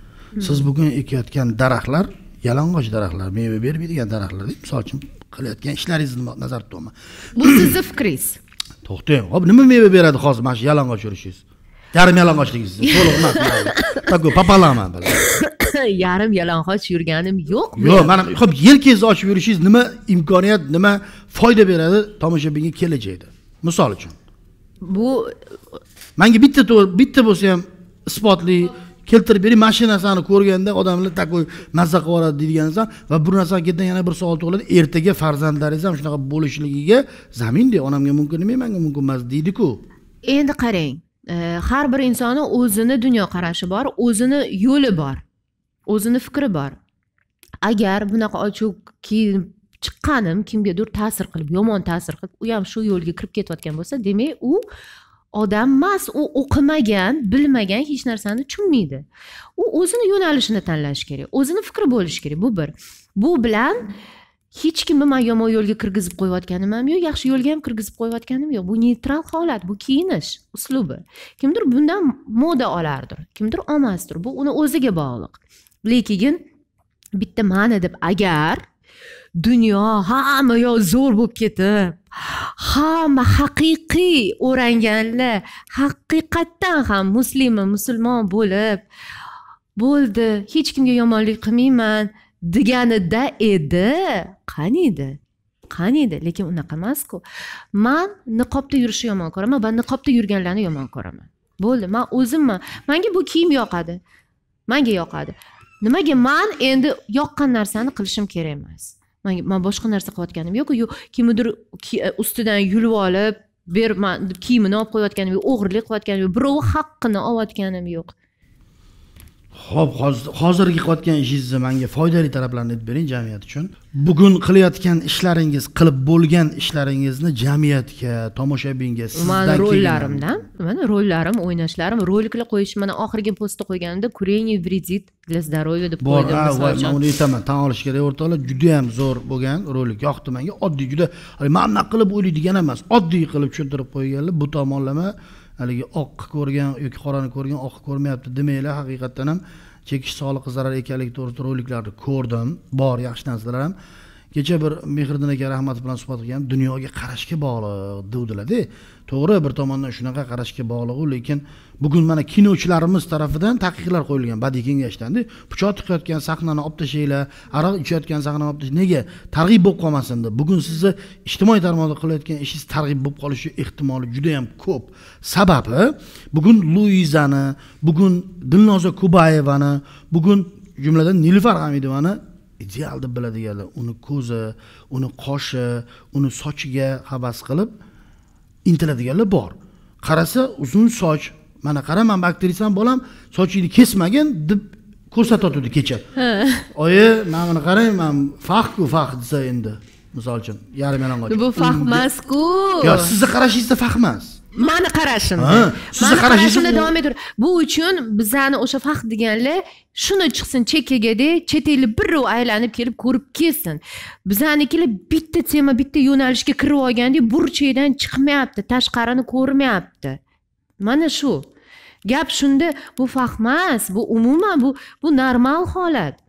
siz bugun ekayotgan daraxtlar yalang'och daraxtlar meva bermaydigan daraxtlar misol uchun qilayotgan ishlaringizni nazarda tutyapman bu sizni fikringiz *clears throat* to'xtang hop nima meva beradi hozir mana shu yalang'och yurishingiz yarim yalang'ochligingiz to'liq emas такой пополам yarim yalang'och yurganim yo'q yo'q mana hop yelkangizni ochib yurishingiz nima imkoniyat nima foyda beradi tomoshabinga kelajakda misol uchun bu manga bitta bitta bo'lsa ham isbotli keltirib bering mana shu narsani ko'rganda odamlar такой mazza qilib yuboradi deydigan inson va bu narsani ketidan yana bir savol tug'iladi ertaga farzandlaringiz ham shunaqa bo'lishligiga zaminda onamga mumkin nima manga mumkin emas deydiku endi qarang e, har bir insonni o'zini dunyoqarashi bor o'zini yo'li bor o'zini fikri bor agar bunaqa ochuv kiyinib chiqqanim kimgadir ta'sir qilib yomon ta'sir qilib u ham shu yo'lga kirib ketayotgan bo'lsa demak u odam emas u o'qimagan bilmagan hech narsani tushunmaydi u o'zini yo'nalishini tanlashi kerak o'zini fikri bo'lishi kerak bu bir bu bilan hech kimni man yomon yo'lga kirgizib qo'yayotganim ham yo'q yaxshi yo'lga ham kirgizib qo'yayotganim yo'q bu neytral holat bu kiyinish uslubi kimdir bundan moda olardir kimdir olmasdir bu uni o'ziga bog'liq lekin bitta ma'ni deb agar dunyo hamma yoq zo'r bo'lib ketib hamma haqiqiy o'ranganlar haqiqatdan ham muslima musulmon bo'lib bo'ldi hech kimga yomonlik qilmayman deganida edi qaniydi qaniydi lekin unaqa emasku man niqobda yurishni yomon ko'raman va niqobda yurganlarni yomon ko'raman bo'ldi man o'zimman manga bu kiyim yoqadi manga yoqadi nimaga man endi yoqqan narsani qilishim kerak emas man man boshqa narsa qilayotganim yo'q kimnidir e, ustidan yulib olib berib deb kiyimini olib qo'yayotganim yo'q o'g'irlik qilayotganim yo'q birovni haqqini olayotganim yo'q ho'p hozirgi qilayotgan ishingizni manga foydali taraflarini aytib bering jamiyat uchun bugun qilayotgan ishlaringiz qilib bo'lgan ishlaringizni jamiyatga tomoshabinga mani rollarimda mani rollarim o'ynashlarim roliklar qo'yishim mana oxirgi postda qo'yganimda kurение вредит для здоровья deb qo'ydim man uni aytaman tan olish kerak o'rtoqlar judayam zo'r bo'lgan rolik yoqdi manga oddiy juda mana bunaqa qilib o'ylaydigan emas oddiy qilib tushuntirib qo'yganlar bu tomonlama haligi oqni ko'rgan yoki qorani ko'rgan oqni ko'rmayapti demanglar haqiqatdan ham chekish sog'liqqa zarar ekanligi to'g'risida roliklarni ko'rdim bor yaxshi narsalar ham kecha bir mehriddin aka rahmat bilan suhbat qilgan dunyoga qarashga bog'liq devdilarda to'g'ri bir tomondan shunaqa qarashga bog'liqu lekin bugun mana kinochilarimiz tarafidan taqiqlar qo'yilgan badiiy kengashdanda pichoq tiqayotgan sahnani olib tashlanglar aroq ichayotgan sahnani olib tashlang nega targ'ib bo'lib qolmasin deb bugun sizni ijtimoiy tarmoqda qilayotgan ishingiz targ'ib bo'lib qolishi ehtimoli juda yam ko'p sababi bugun luizani bugun dilnoza kubayevani bugun jumladan nilufar hamidovani ideal deb biladiganlar uni ko'zi uni qoshi uni sochiga havas qilib intiladiganlar bor qarasa uzun soch mana qara man aktrisam bolam sochingni kesmagin deb ko'rsatayotgandi kecha oyi mana buni qarang man faxku faxt desa endi misol uchun yarim yalang'och bu fax emasku yo sizni qarashingizda fax emas mani qarashim sizni qarashimda davom etaver bu uchun bizani o'sha fax deganlar shuni chiqsin chekkagada chet ellik birov aylanib kelib ko'rib kelsin bizanikilar bitta tema bitta yo'nalishga kirib olgandek burchakdan chiqmayapti tashqarini ko'rmayapti mana shu gap shunda bu emas bu umuman bu bu normal holat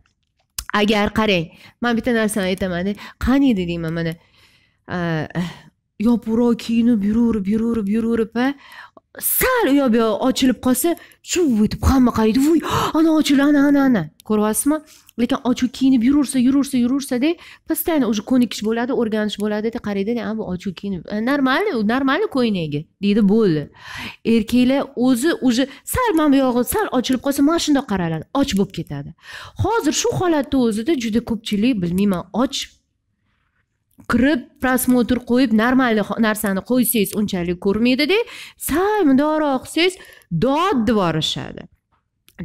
agar qarang man bitta narsani aytamanda qaniydi deyman mana eh, yopuroq kiyinib yuraverib yuraverib yuraverib sal u yoq bu yoq ochilib qolsa chuv etib hamma qaraydi vuy ana ochildi ana ana ana ko'ryapsizmi lekin ochuv kiyinib yuraversa yuraversa yuraversada постоянно уже ko'nikish bo'ladi o'rganish bo'ladida qaraydida a bu ochuv kiyinib нормально нормально ko'ylagi deydi bo'ldi erkaklar o'zi уже sal mana bu yog'i sal ochilib qolsa mana shundoq qaraladi och bo'lib ketadi hozir shu holatni o'zida juda ko'pchilik bilmayman och kirib просмотр qo'yib нормальный narsani qo'ysangiz unchalik ko'rmaydida sal mundoqroq qilsangiz dod deb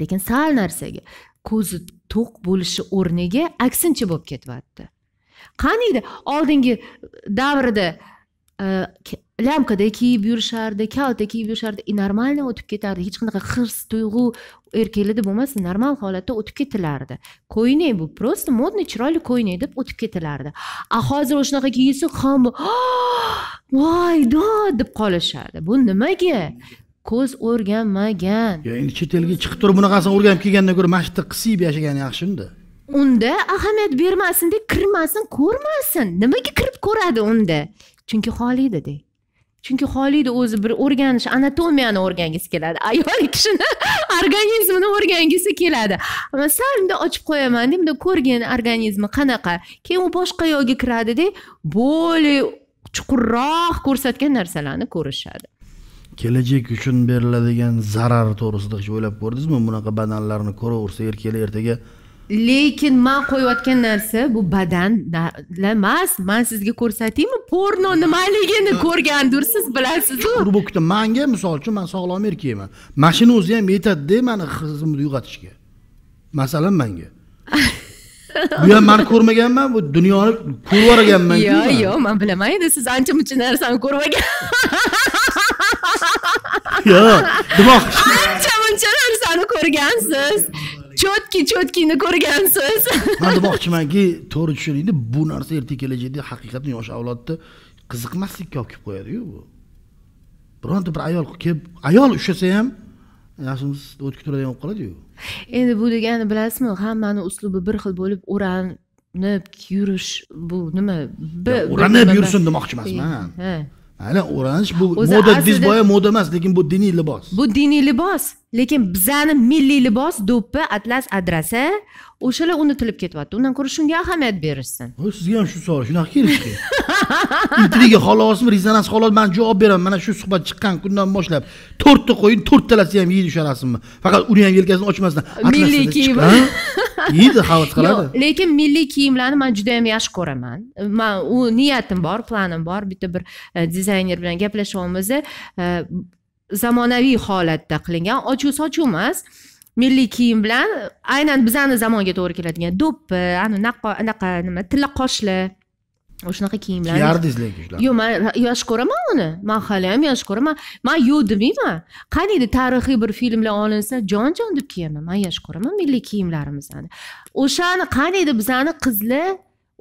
lekin sal narsaga ko'zi to'q bo'lishi o'rniga aksincha bo'lib ketyapti qaniydi oldingi davrda e, lamkada kiyib yurishardi kalta kiyib yurishardi и нормально o'tib ketardi hech qanaqa hirs tuyg'u erkaklarda bo'lmasa normal holatda o'tib ketilardi ko'ynak bu просто модный chiroyli ko'ynak deb o'tib ketilardi a hozir o'shanaqa kiyilsa hamma voy dod deb qolishadi bu nimaga ko'z o'rganmagan endi chet elga chiqib turib bunaqasini o'rganib kelgandan ko'ra mana shu yerda qisib yashagan yaxshi unda unda ahamiyat bermasin deb kirmasin ko'rmasin nimaga kirib ko'radi unda chunki xolididek chunki xolida o'zi bir o'rganish anatomiyani o'rgangisi keladi ayol kishini *laughs* organizmini o'rgangisi keladi sal bunday ochib qo'yamanda bunday ko'rgin organizmi qanaqa keyin u boshqa yoqga kiradida более chuqurroq ko'rsatgan narsalarni ko'rishadi kelajak uchun beriladigan zarar to'g'risida hech o'ylab ko'rdingizmi bunaqa badanlarni ko'raversa erkaklar ertaga lekin man qo'yayotgan narsa bu badan emas man sizga ko'rsataymi porno nimaligini ko'rgandirsiz bilasizu глубокий manga misol uchun man sog'lom erkakman mashina o'zi ham yetadida mani qizimni uyg'otishga masalan manga bu ham mani ko'rmaganman bu dunyoni ko'rib yuborganman yo'q yo'q man bilaman endi siz ancha muncha narsani ko'rmagan yo'q ancha muncha narsani ko'rgansiz cho'tki ni ko'rgansiz man demoqchimanki to'g'ri tushuningda bu narsa ertaga kelajakda haqiqatdan yosh avlodni qiziqmaslikka olib kelib qo'yadiku bu bironta bir ayol kelib ayol ushlasa ham yoshimiz o'tib turadigan bo'lib qoladiku endi bu degani bilasizmi hammani uslubi bir xil bo'lib o'ranib yurish bu nima o'ranib yursin demoqchi emasman mayli o'ranish bu moda dizboya moda emas lekin bu diniy libos bu diniy libos lekin bizani milliy libos do'ppi atlas adrasa o'shalar unutilib ketyapti undan ko'ra shunga ahamiyat berishsin voy sizga ham shu savol shunaqa kelishdi *laughs* intriga xolosmi rezonans xolos man javob beraman mana shu suhbat chiqqan kundan boshlab to'rtta qo'yini to'rttalasi ham yeydi o'sha rasmni faqat uni ham yelkasini ochmasdan milliy kiyim yeydi havas qiladi lekin milliy kiyimlarni man juda yam yaxshi ko'raman man u niyatim bor planim bor bitta bir e, dizayner bilan gaplashyapmiz zamonaviy holatda qilingan ochuv sochuv emas milliy kiyim bilan aynan bizani zamonga to'g'ri keladigan do'ppi anaqa nima tilla qoshli o'shanaqa kiyimlar kiyardingiz lekin yo'q man yaxshi ko'raman uni man ham yaxshi ko'raman man yo'q demayman qaniydi tarixiy bir filmlar olinsa jon jon deb kiyaman man yaxshi ko'raman milliy kiyimlarimizni o'shani qaniydi bizani qizlar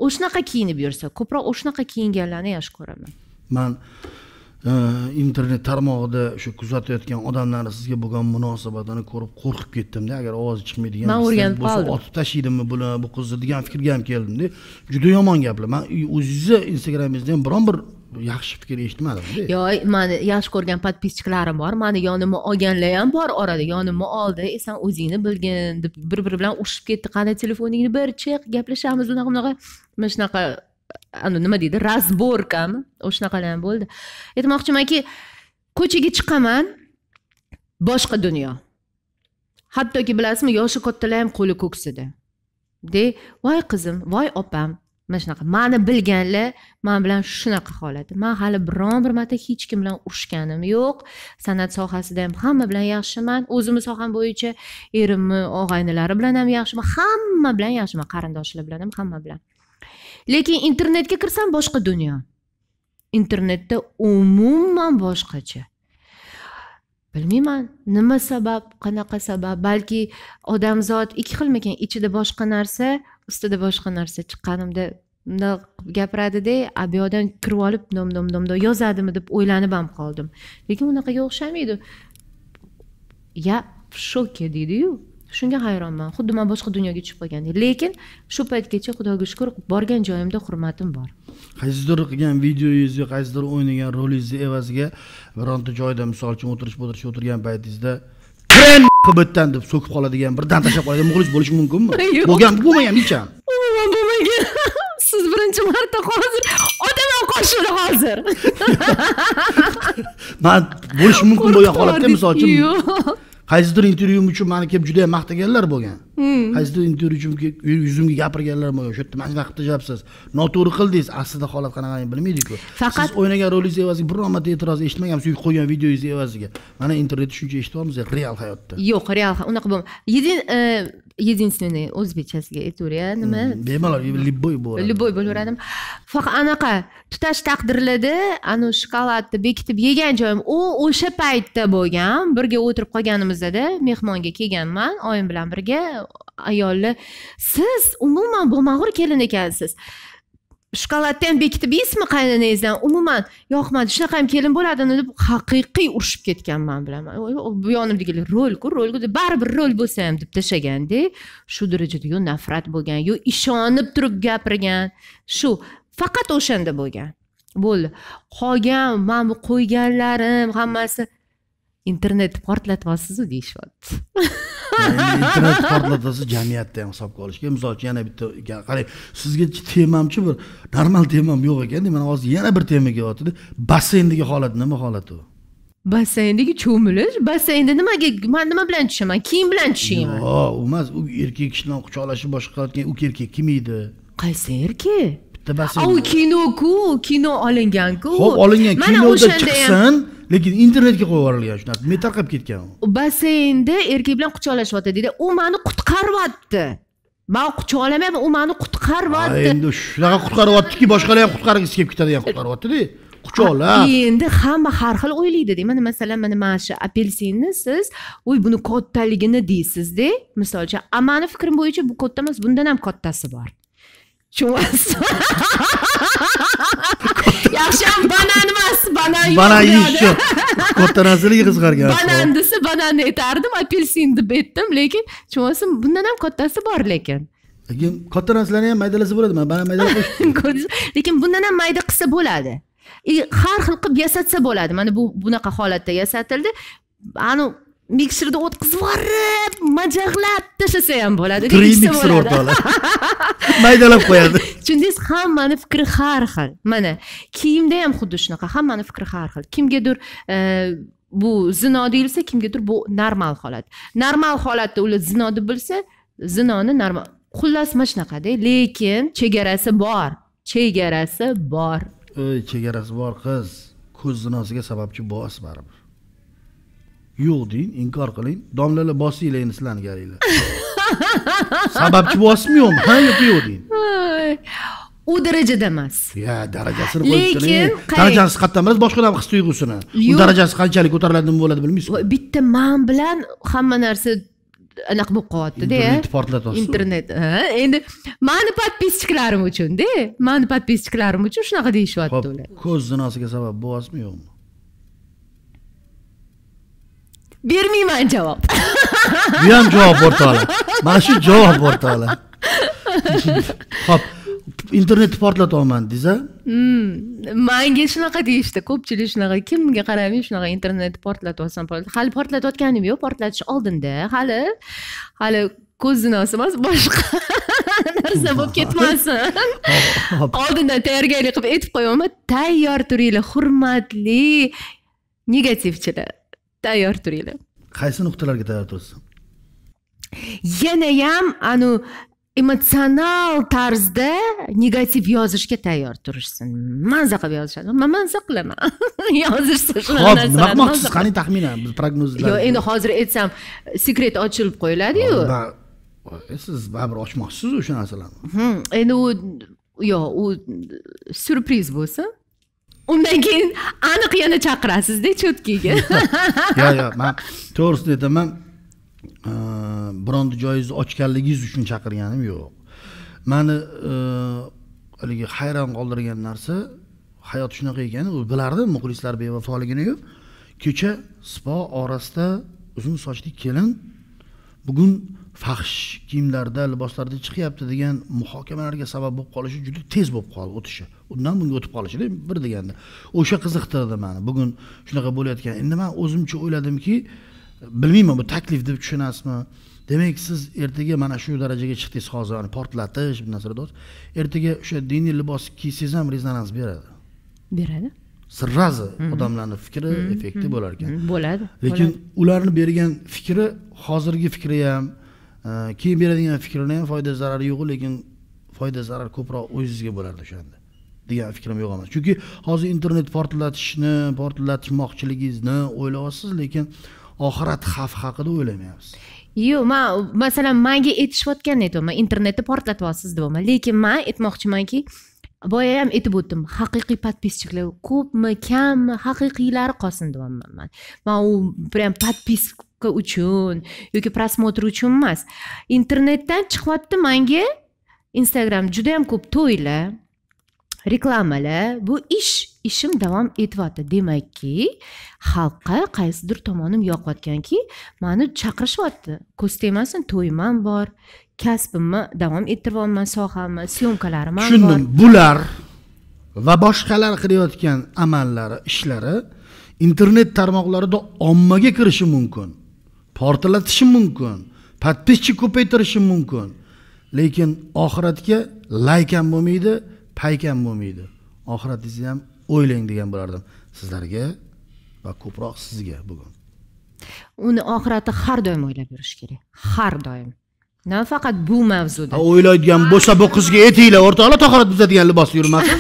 o'shanaqa kiyinib yursa ko'proq o'shanaqa kiyinganlarni yaxshi ko'raman man internet tarmog'ida shu kuzatayotgan odamlarni sizga bo'lgan munosabatini ko'rib qo'rqib ketdimda agar ovozi chiqmaydigan man o'rganib qoldim otib tashlaydimi buni bu qizni degan fikrga ham keldimda juda yomon gaplar man o'zingizni instagramingizda ham biron bir yaxshi fikr eshitmadim yo'q mani yaxshi ko'rgan подписчиklarim bor mani yonimga olganlar ham bor orada yonimga oldi e san o'zingni bilgin deb bir biri bilan urushib ketdi qani telefoningni bir chiq gaplashamiz unaqa bunaqa mana shunaqa nima deydi разборкам ham bo'ldi aytmoqchimanki ko'chaga chiqaman boshqa dunyo hattoki bilasizmi yoshi kattalar ham qo'li ko'ksida de voy qizim voy opam mana shunaqa mani bilganlar man bilan shunaqa holat man hali biron bir marta hech kim bilan urushganim yo'q san'at sohasida ham hamma bilan yaxshiman o'zimni soham bo'yicha erimni og'a bilan ham yaxshiman hamma bilan yaxshiman qarindoshlar bilan ham hamma bilan lekin internetga kirsam boshqa dunyo internetda umuman boshqacha bilmayman nima sabab qanaqa sabab balki odamzod ikki xilmikan ichida boshqa narsa ustida boshqa narsa chiqqanimda bundoq gapiradida a bu yoqdan kirib olib dom dom dom yozadimi deb o'ylanib ham qoldim lekin unaqaga o'xshamaydi я в шоке deydiyu shunga hayronman xuddi man boshqa dunyoga tushib qolgandek lekin shu paytgacha xudoga shukur borgan joyimda hurmatim bor qaysidir qilgan videoyingizni qaysidir o'ynagan rolingizni evaziga bironta joyda misol uchun o'tirish o'tirish o'tirgan paytingizda *laughs* bitdan deb so'kib qoladigan birdan tashlab qo'yadigan muxlis bo'lishi mumkinmi *laughs* bo'lgan bo'lmagan ham umuman bo'lmagan *laughs* siz birinchi marta hozir otaman qo'shini hozir man bo'lishi mumkin bo'lgan holatda misol uchun yo'q qaysidir intervyum uchun mani kelib juda yam maqtaganlar bo'lgan hmm. qaysidir intervyu uchun yuzimga gapirganlar bo'lgan o'sha yerda mana shunaqa qilib tashlabsiz noto'g'ri qildingiz aslida holat qanaqaligini bilmaydiku faqat siz o'ynagan rolingizni evaziga bir marta e'tiroz eshitmaganmiz yuk qo'ygan videongizni evaziga mana internetda shuncha eshityapmiz real hayotda yo'q real unaqa bo'lmaydi e, единственный o'zbekchasiga aytaveray nima bemalol любой bo'ladi любой bo'laveradimi faqat anaqa tutash taqdirlarda anavi shokoladni bekitib yegan joyim u o'sha paytda bo'lgan birga o'tirib qolganimizdada mehmonga kelganman oyim bilan birga ayolni siz umuman bo'lmag'ur kelin ekansiz shokoladni ham bekitib yeysizmi qaynonangizdan umuman yoqmadi shunaqa ham kelin bo'ladimi deb haqiqiy urishib ketgan man bilan bu yonimdagilar rolku rolku deb baribir rol bo'lsa ham deb tashlaganda shu darajada yo nafrat bo'lgan yo ishonib turib gapirgan shu faqat o'shanda bo'lgan bo'ldi qolgan mana bu qo'yganlarim hammasi internetni portlatyapsizu deyishyapti *laughs* internet portlatasiz jamiyatni ham hisobga olishga misol uchun yana bitta qarang sizga temamchi bir normal temam yo'q ekanda mana hozir yana bir tema kelyaptida basseyndagi holat nima holat u basseyndagi cho'milish basseynda nimaga man nima bilan tushaman kiyim bilan tushayman yo'q u emas u erkak kishi bilan quchoqlashib boshqa qilayotgan u erkak kim qaysi erkak bitta basseyn u kinoku kino olinganku ho'p olingan kinoda chiqsin lekin internetga qo'yib yuborilgan shu narsa men tarqab ketgan u basseynda erkak bilan quchoqlashyapti deydi u mani qutqaryapti man quchoqlamayapman u mani qutqaryapti endi shunaqa qutqaryaptiki boshqalar ham qutqargisi kelib ketadigan qutqaryaptida quchoqlab endi hamma har xil o'ylaydida mana masalan mana mana shu apelsinni siz uy buni kattaligini deysizda misol uchun a mani fikrim bo'yicha bu katta emas bundan ham kattasi bor tushunyapsizmi *laughs* akşam banan emas banan banan yeyish yo'q katta narsalar qizg'argan banan desa bananni aytardim apelsin deb aytdim lekin tushunasizmi bundan ham kattasi bor lekin lekin katta narsalarni ham maydalasa bo'ladi mana banan maydalab lekin bundan ham mayda qilsa bo'ladi e, har xil qilib yasatsa bo'ladi mana bu bunaqa holatda yasatildi anavi mikserda o'tkazib yuborib majaqlab tashlasa ham bo'ladi mikser o'rtoqlar maydalab qo'yadi tushundingiz hammani fikri har xil mana kiyimda ham xuddi shunaqa hammani fikri har xil kimgadir bu zino deyilsa kimgadir bu normal holat normal holatda ular zino deb bilsa zinoni normal xullas mana shunaqada lekin chegarasi bor chegarasi bor chegarasi bor qiz ko'z zinosiga sababchi bos baribir yo'q deng inkor qiling domlalar bosinglar endi sizlarni galinglar *laughs* sababchi bosmi yo'qmi ha yo'q yo'q deng u darajada emas ya darajasini lekin darajasi qayerdan bilasiz boshqalarni his tuyg'usini u darajasi qanchalik ko'tariladi nima bo'ladi bilmaysizmi bitta man bilan hamma narsa anaqa bo'lib qolyaptida internetni portlatyapsiz internet endi mani podpischiklarim uchunda mani podpischiklarim uchun shunaqa deyishyapti ular ko'z zinosiga sabab bo'lyapsizmi yo'qmi bermayman javob bu *laughs* ham javob o'rtog'i mana shu javob o'rtog'i *laughs* ho'p internetni portlatyapman desa a hmm, manga shunaqa deyishdi ko'pchilik shunaqa kimga qaramay shunaqa internetni portlatyapsan hali portlatayotganim yo'q portlatish oldinda hali hali ko'z zinosi emas boshqa *laughs* narsa bo'lib ketmasin oldindan tayyorgarlik qilib aytib qo'yaman tayyor turinglar hurmatli negativchilar tayyor turinglar qaysi nuqtalarga tayyor tursiz yanayam anu emotsional tarzda negativ yozishga tayyor turishsin maza qilib yozishadi man maza qilaman *laughs* yozishsa hop hozir nima qilmoqchisiz qani taxminan prognozlar yo'q endi hozir aytsam sekret ochilib qo'yiladiyu siz baribir ochmoqchisizu shu narsalarni hmm, endi u yo'q u syurpriz bo'lsin undan keyin aniq yana chaqirasizda cho'tkiga yo'q *laughs* yo'q man to'g'risini aytaman e, bironta joyingizni ochganligingiz uchun chaqirganim yo'q mani e, haligi hayron qoldirgan narsa hayot shunaqa ekan u bilardi muxlislar bevafoligini-yu. kecha spa orasida uzun sochli kelin bugun fahsh kiyimlarda liboslarda chiqyapti degan muhokamalarga sabab bo'lib qolishi juda tez bo'lib qoldi o'tishi undan bunga o'tib qolishida bir deganda o'sha qiziqtirdi mani bugun shunaqa bo'layotgan endi man o'zimcha o'yladimki bilmayman bu taklif deb tushunasizmi demak siz ertaga mana shu darajaga chiqdingiz hozir portlatish bu narsalar ertaga o'sha diniy libos kiysangiz ham rezonans beradi beradi sirrazi odamlarni fikri effekti bo'lar ekan bo'ladi lekin ularni bergan fikri hozirgi fikri ham keyin beradigan fikrini ham foyda zarari yo'qu lekin foyda zarar ko'proq o'zizga bo'lardi o'shanda degan fikrim yo'q emas chunki hozir internet portlatishni portlatishmoqchiligingizni o'ylayapsiz lekin oxirat xavfi haqida o'ylamayapsiz yo'q man masalan manga aytishayotgan aytyapman internetni portlatyapsiz deyapman lekin man aytmoqchimanki boya ham aytib o'tdim haqiqiy подписчиклар ko'pmi kammi haqiqiylari qolsin deyapman man man u прям подписка uchun yoki просмотр uchun emas internetdan chiqyapti manga instagram juda yam ko'p to'ylar reklamalar bu ish ishim davom etyapti demakki xalqqa qaysidir tomonim yoqayotganki mani chaqirishyapti ko'z tegmasin to'yman bor kasbimni davom ettiryapman sohamni syomkalarimni tushundim bular va boshqalar qilayotgan amallari ishlari internet tarmoqlarida ommaga kirishi mumkin portlatishi mumkin подписчик ko'paytirishi mumkin lekin oxiratga layk ham bo'lmaydi payk ham bo'lmaydi oxiratingizni ham o'ylang degan bo'lardim sizlarga va ko'proq sizga bugun uni oxirati har doim o'ylab yurish kerak har doim nafaqat bu mavzuda o'ylaydigan bo'lsa bu qizga etinglar o'rtoqlar tahorat buzadigan libos yurmasin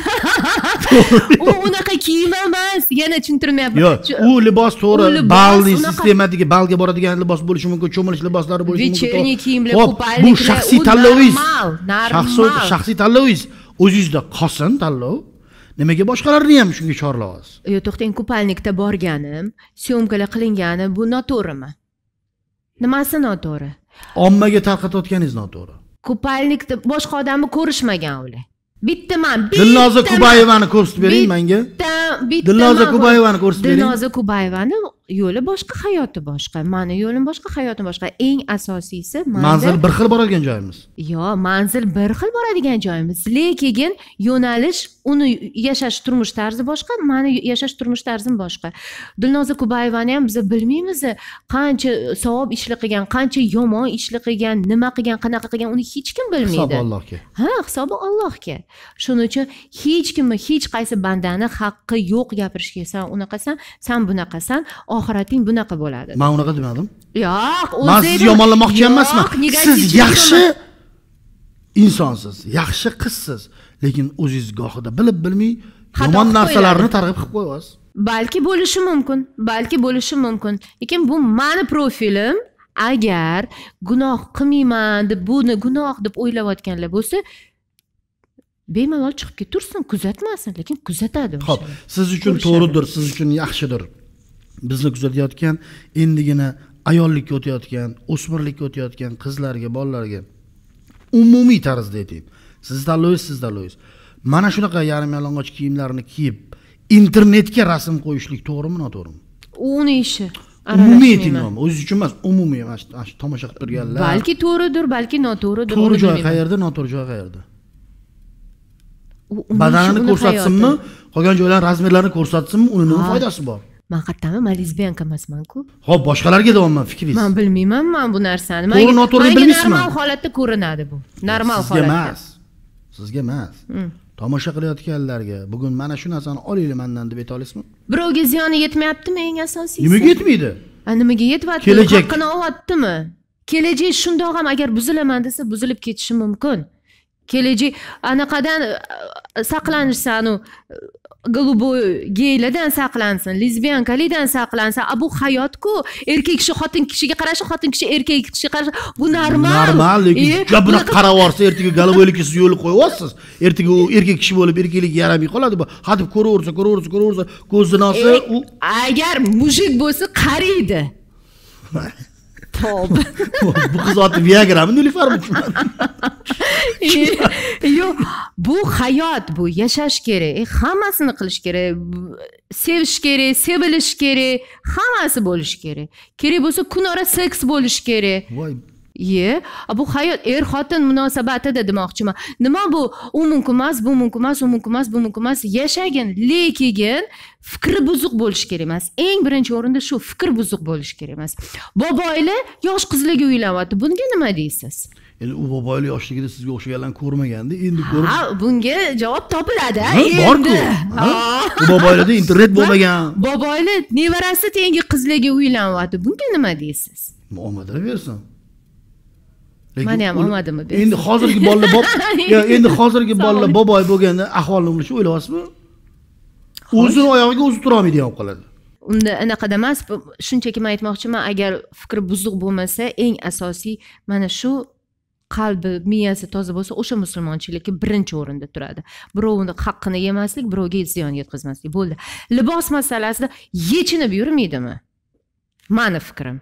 *laughs* u unaqa kiyim emas yana tushuntirmayapman yo'q u libos to'g'ri balniy sistemadagi balga boradigan libos bo'lishi mumkin cho'milish liboslari bo'lishi mumkin вечерний kiyimlar hop bu shaxsiy tanlovingiz shaxsiy tanlovingiz o'zingizda qolsin tanlov nimaga boshqalarni ham shunga chorlayapsiz yo'q to'xtang kupalnikda borganim syomkalar qilingani bu noto'g'rimi nimasi noto'g'ri ommaga tarqatayotganingiz noto'g'ri kupalnikni boshqa odamni ko'rishmagan ular bitta man dilnoza kubayevani ko'rsatib bering manga bitta dilnoza kubayevani ko'rsatib bering dilnoza kubayevani yo'li boshqa hayoti boshqa mani yo'lim boshqa hayotim boshqa eng asosiysi manzil bir xil boradigan joyimiz yo'q manzil bir xil boradigan joyimiz lekin yo'nalish uni yashash turmush tarzi boshqa mani yashash turmush tarzim boshqa dilnoza kubayevani ham biza bilmaymiz qancha savob ishlar qilgan qancha yomon ishlar qilgan nima qilgan qanaqa qilgan uni hech kim bilmaydi hisobi allohga ha hisobi allohga shuning uchun hech kimni hech qaysi bandani haqqi yo'q gapirishga san unaqasan san bunaqasan oxirating bunaqa bo'ladi man unaqa demadim yo'q man sizni yomonlamoqchi emasman siz yaxshi insonsiz yaxshi qizsiz lekin o'zingiz gohida bilib bilmay yomon narsalarni targ'ib qilib qo'yasiz balki bo'lishi mumkin balki bo'lishi mumkin lekin bu mani profilim agar gunoh qilmayman deb buni gunoh deb o'ylayotganlar bo'lsa bemalol chiqib ketaversin kuzatmasin lekin kuzatadi ho'p siz uchun to'g'ridir siz uchun yaxshidir bizni kuzatayotgan endigina ayollikka o'tayotgan o'smirlikka o'tayotgan qizlarga bolalarga umumiy tarzda aytaylik siz tanlaysiz siz tanlaysiz mana shunaqa yarim yalang'och kiyimlarni kiyib internetga rasm qo'yishlik to'g'rimi noto'g'rimi u uni ishi umumiy aytingman o'ziz uchun emas umumiy mana shu tomosha qilib turganlar balki to'g'ridir balki noto'g'ridir to'g'ri joyi qayerda noto'g'ri joyi qayerda badanini ko'rsatsinmi qolgan joylarni razmerlarini ko'rsatsinmi uni nima foydasi bor man qayerdaman man hmm. lesbiyanka emasmanku ho'p boshqalarga davomman fikringiz man bilmayman man bu narsani to'g'ri noto'g'ri bilmaysizmi normal holatda ko'rinadi bu normal holatda sizga emas sizga emas tomosha qilayotganlarga bugun mana shu narsani olinglar mendan deb ayta olasizmi birovga ziyoni yetmayaptimi eng asosiysi nimaga yetmaydi a nimaga yetyapti kelajak haqqini olyaptimi kelajak shundoq ham agar buzilaman desa buzilib ketishi mumkin kelajak anaqadan e, saqlanishsan u голубой geylardan saqlansin lesbiankalikdan saqlansin a bu hayotku erkak kishi xotin kishiga qarashi xotin kishi erkak kishiga qarashi bu normal normal lekin juda bunaqa qarab yuborsa ertaga голубойlikka siz yo'l qo'yib ertaga u erkak kishi bo'lib erkakligiga yaramay qoladi bu hadeb ko'raversa ko'raversa ko'raversa ko'z zinosi u agar mushuk bo'lsa qariydi *laughs* bu بوخ زاد ویاگرا منو nilufar yo'q bu hayot bu yashash kerak hammasini qilish kerak sevish kerak sevilish kerak hammasi bo'lishi kerak kerak bo'lsa kunora seks bo'lishi kerak voy ye bu hayot er xotin munosabatida demoqchiman nima bu u mumkin emas bu mumkin emas u mumkin emas bu mumkin emas yashagin lekin fikri buzuq bo'lishi kerak emas eng birinchi o'rinda shu fikr buzuq bo'lishi kerak emas boboyli yosh qizlarga uylanyapti bunga nima deysiz endi u boboyni yoshligida sizga o'xshaganlarni ko'rmaganda endi ko'rib ha bunga javob topiladi borku u boboylarda internet bo'lmagan boboylar nevarasi tengi qizlarga uylanyapti bunga nima deysiz omadlar bersin mana ham omadimi *laughs* endi hozirgi bolalar yo'q endi hozirgi bolalar boboy bo'lganda ahvolini shu o'ylayapsizmi o'zini oyog'iga o'zi turolmaydigan bo'lib qoladi unda anaqada emas shunchaki man aytmoqchiman agar fikri buzuq bo'lmasa eng asosiy mana shu qalbi miyasi toza bo'lsa o'sha musulmonchilikka birinchi o'rinda turadi birovni haqqini yemaslik birovga ziyon yetkazmaslik bo'ldi libos masalasida yechinib yurmaydimi mani fikrim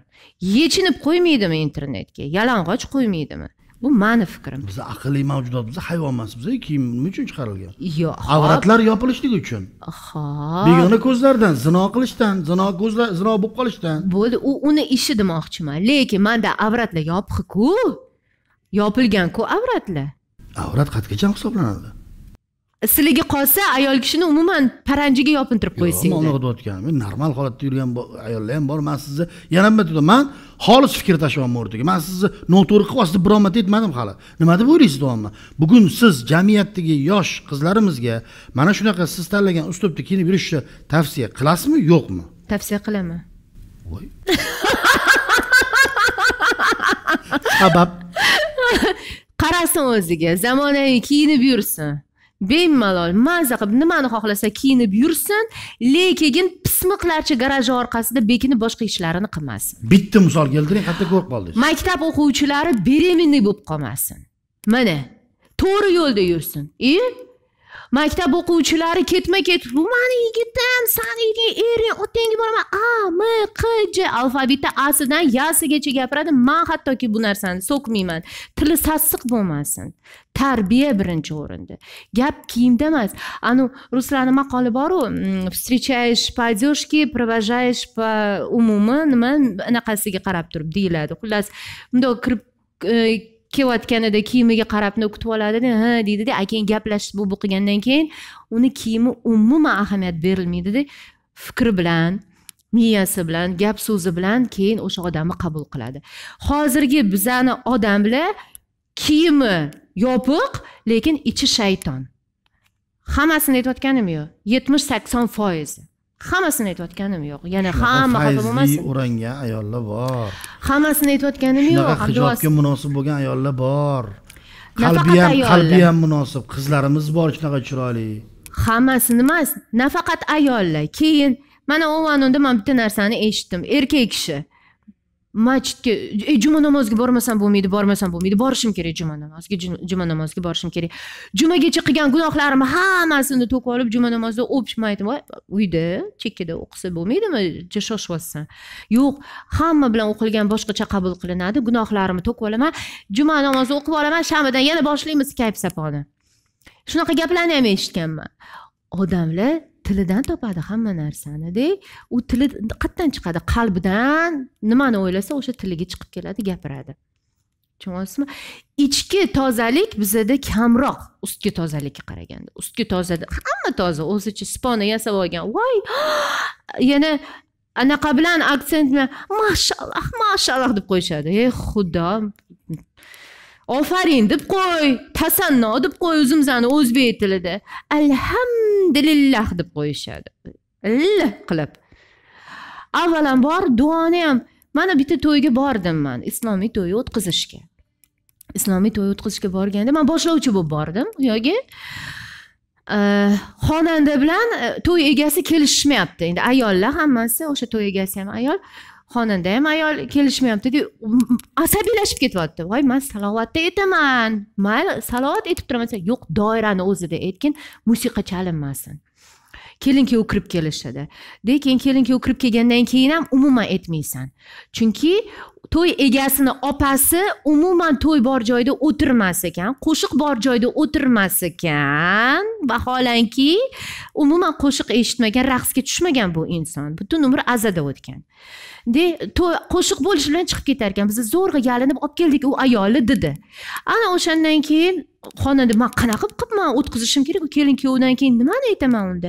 yechinib qo'ymaydimi internetga yalang'och qo'ymaydimi bu mani fikrim biz aqlli mavjudot biz hayvon emasmiz biz kiyim nima uchun chiqarilgan yo'q avratlar yopilishligi uchun ho'p begona ko'zlardan zino qilishdan zino ko'zlar zino bo'lib qolishdan bo'ldi u uni ishi demoqchiman lekin manda avratlar yopiqku yopilganku avratlar avrat qatgacha hisoblanadi sizlarga qolsa ayol kishini umuman paranjiga yopintirib qo'ysanglar man unaqa deyotganim men normal holatda yurgan ayollar ham bor man sizni yana bir marta man xolis fikr tashlayapman o'rtaga man sizni noto'g'ri qilib deb biron marta aytmadim hali nima deb o'ylaysiz deyapman bugun siz jamiyatdagi yosh qizlarimizga mana shunaqa siz tanlagan uslubda kiyinib yurishni tavsiya qilasizmi yo'qmi tavsiya qilaman voy *laughs* sabab *laughs* qarasin o'ziga zamonaviy kiyinib yursin bemalol maza qilib nimani xohlasa kiyinib yursin lekin pismiqlarcha garaj orqasida bekinib boshqa ishlarini qilmasin bitta misol keltiring hatto ko'rib qoldingiz maktab o'quvchilari беременный bo'lib qolmasin mana to'g'ri yo'lda yursin и e? maktab o'quvchilari ketma ket bu mani yigitim sani ering otangga boraman a m q j alfabetda asidan yasigacha gapiradi man hattoki bu narsani so'kmayman tili sassiq bo'lmasin tarbiya birinchi o'rinda gap kiyimda emas anavi ruslarni maqoli boru встречаешь по одежке провожаешь по umumi nima anaqasiga qarab turib deyiladi xullas bundoq kirib kelayotganida kiyimiga qarab kutib oladida ha deydida akang gaplashib bu bu qilgandan keyin uni kiyimi umuman ahamiyat berilmaydida fikri bilan miyasi bilan gap so'zi bilan keyin o'sha odamni qabul qiladi hozirgi bizani odamlar kiyimi yopiq lekin ichi shayton hammasini aytayotganim yo'q yetmish sakson foizi hammasini aytayotganim yo'q yana hamma xafa bo'lmasin o'rangan ayollar bor hammasini aytayotganim yo'q shunaqa hijobga munosib bo'lgan ayollar bor qalbi ham qalbi ham munosib qizlarimiz bor shunaqa chiroyli hammasi emas nafaqat ayollar keyin mana o'van unda man bitta narsani eshitdim erkak kishi masjidga e juma namoziga bormasam bo'lmaydi bormasam bo'lmaydi borishim kerak juma namoziga juma namoziga borishim kerak jumagacha qilgan gunohlarimni hammasini to'kib olib juma namozida o'pishim aytdim voy uyda chekkada o'qisa bo'lmaydimi shoshyapsan yo'q hamma bilan o'qilgan boshqacha qabul qilinadi gunohlarimni to'kib olaman juma namozi o'qib olaman shamidan yana boshlaymiz kayf saponi shunaqa gaplarni ham eshitganman odamlar tilidan topadi hamma de u tili qayerdan chiqadi qalbidan nimani o'ylasa o'sha tiliga chiqib keladi gapiradi tushunyapsizmi ichki tozalik bizada kamroq ustki tozalikka qaraganda ustki toza hamma toza o'zicha spona yasab olgan voy *gasps* yana anaqa bilan aksent bilan mashalloh mashalloh deb qo'yishadi ey xudo ofarin deb qo'y tasanno deb qo'y o'zimizni o'zbek tilida alhamdulillah deb qo'yishadi l qilib avvalambor duoni ham mana bitta to'yga bordim man islomiy to'y o'tkazishga islomiy to'y o'tkazishga borganda man boshlovchi bo'lib bordim u yoqga e, xonanda bilan e, to'y egasi kelishishmayapti endi ayollar hammasi o'sha to'y egasi ham ayol xonanda ham ayol kelishmayaptida asabiylashib ketyapti voy man salovatda aytaman mayli salovat aytib turaman desa yo'q doirani o'zida aytgin musiqa chalinmasin kelin kuyov kirib kelishadi lekin kelin kuyov kirib kelgandan keyin ham umuman aytmaysan chunki to'y egasini opasi umuman to'y bor joyda o'tirmas ekan qo'shiq bor joyda o'tirmas ekan vaholanki umuman qo'shiq eshitmagan raqsga tushmagan bu inson butun umr azada o'tgan de qo'shiq bo'lishi bilan chiqib ketar ekan biz zo'rg'a yalinib olib keldik u ayoli dedi ana o'shandan keyin xonada man qanaqa man o'tkazishim kerak u kelin kuyovdan keyin nimani aytaman unda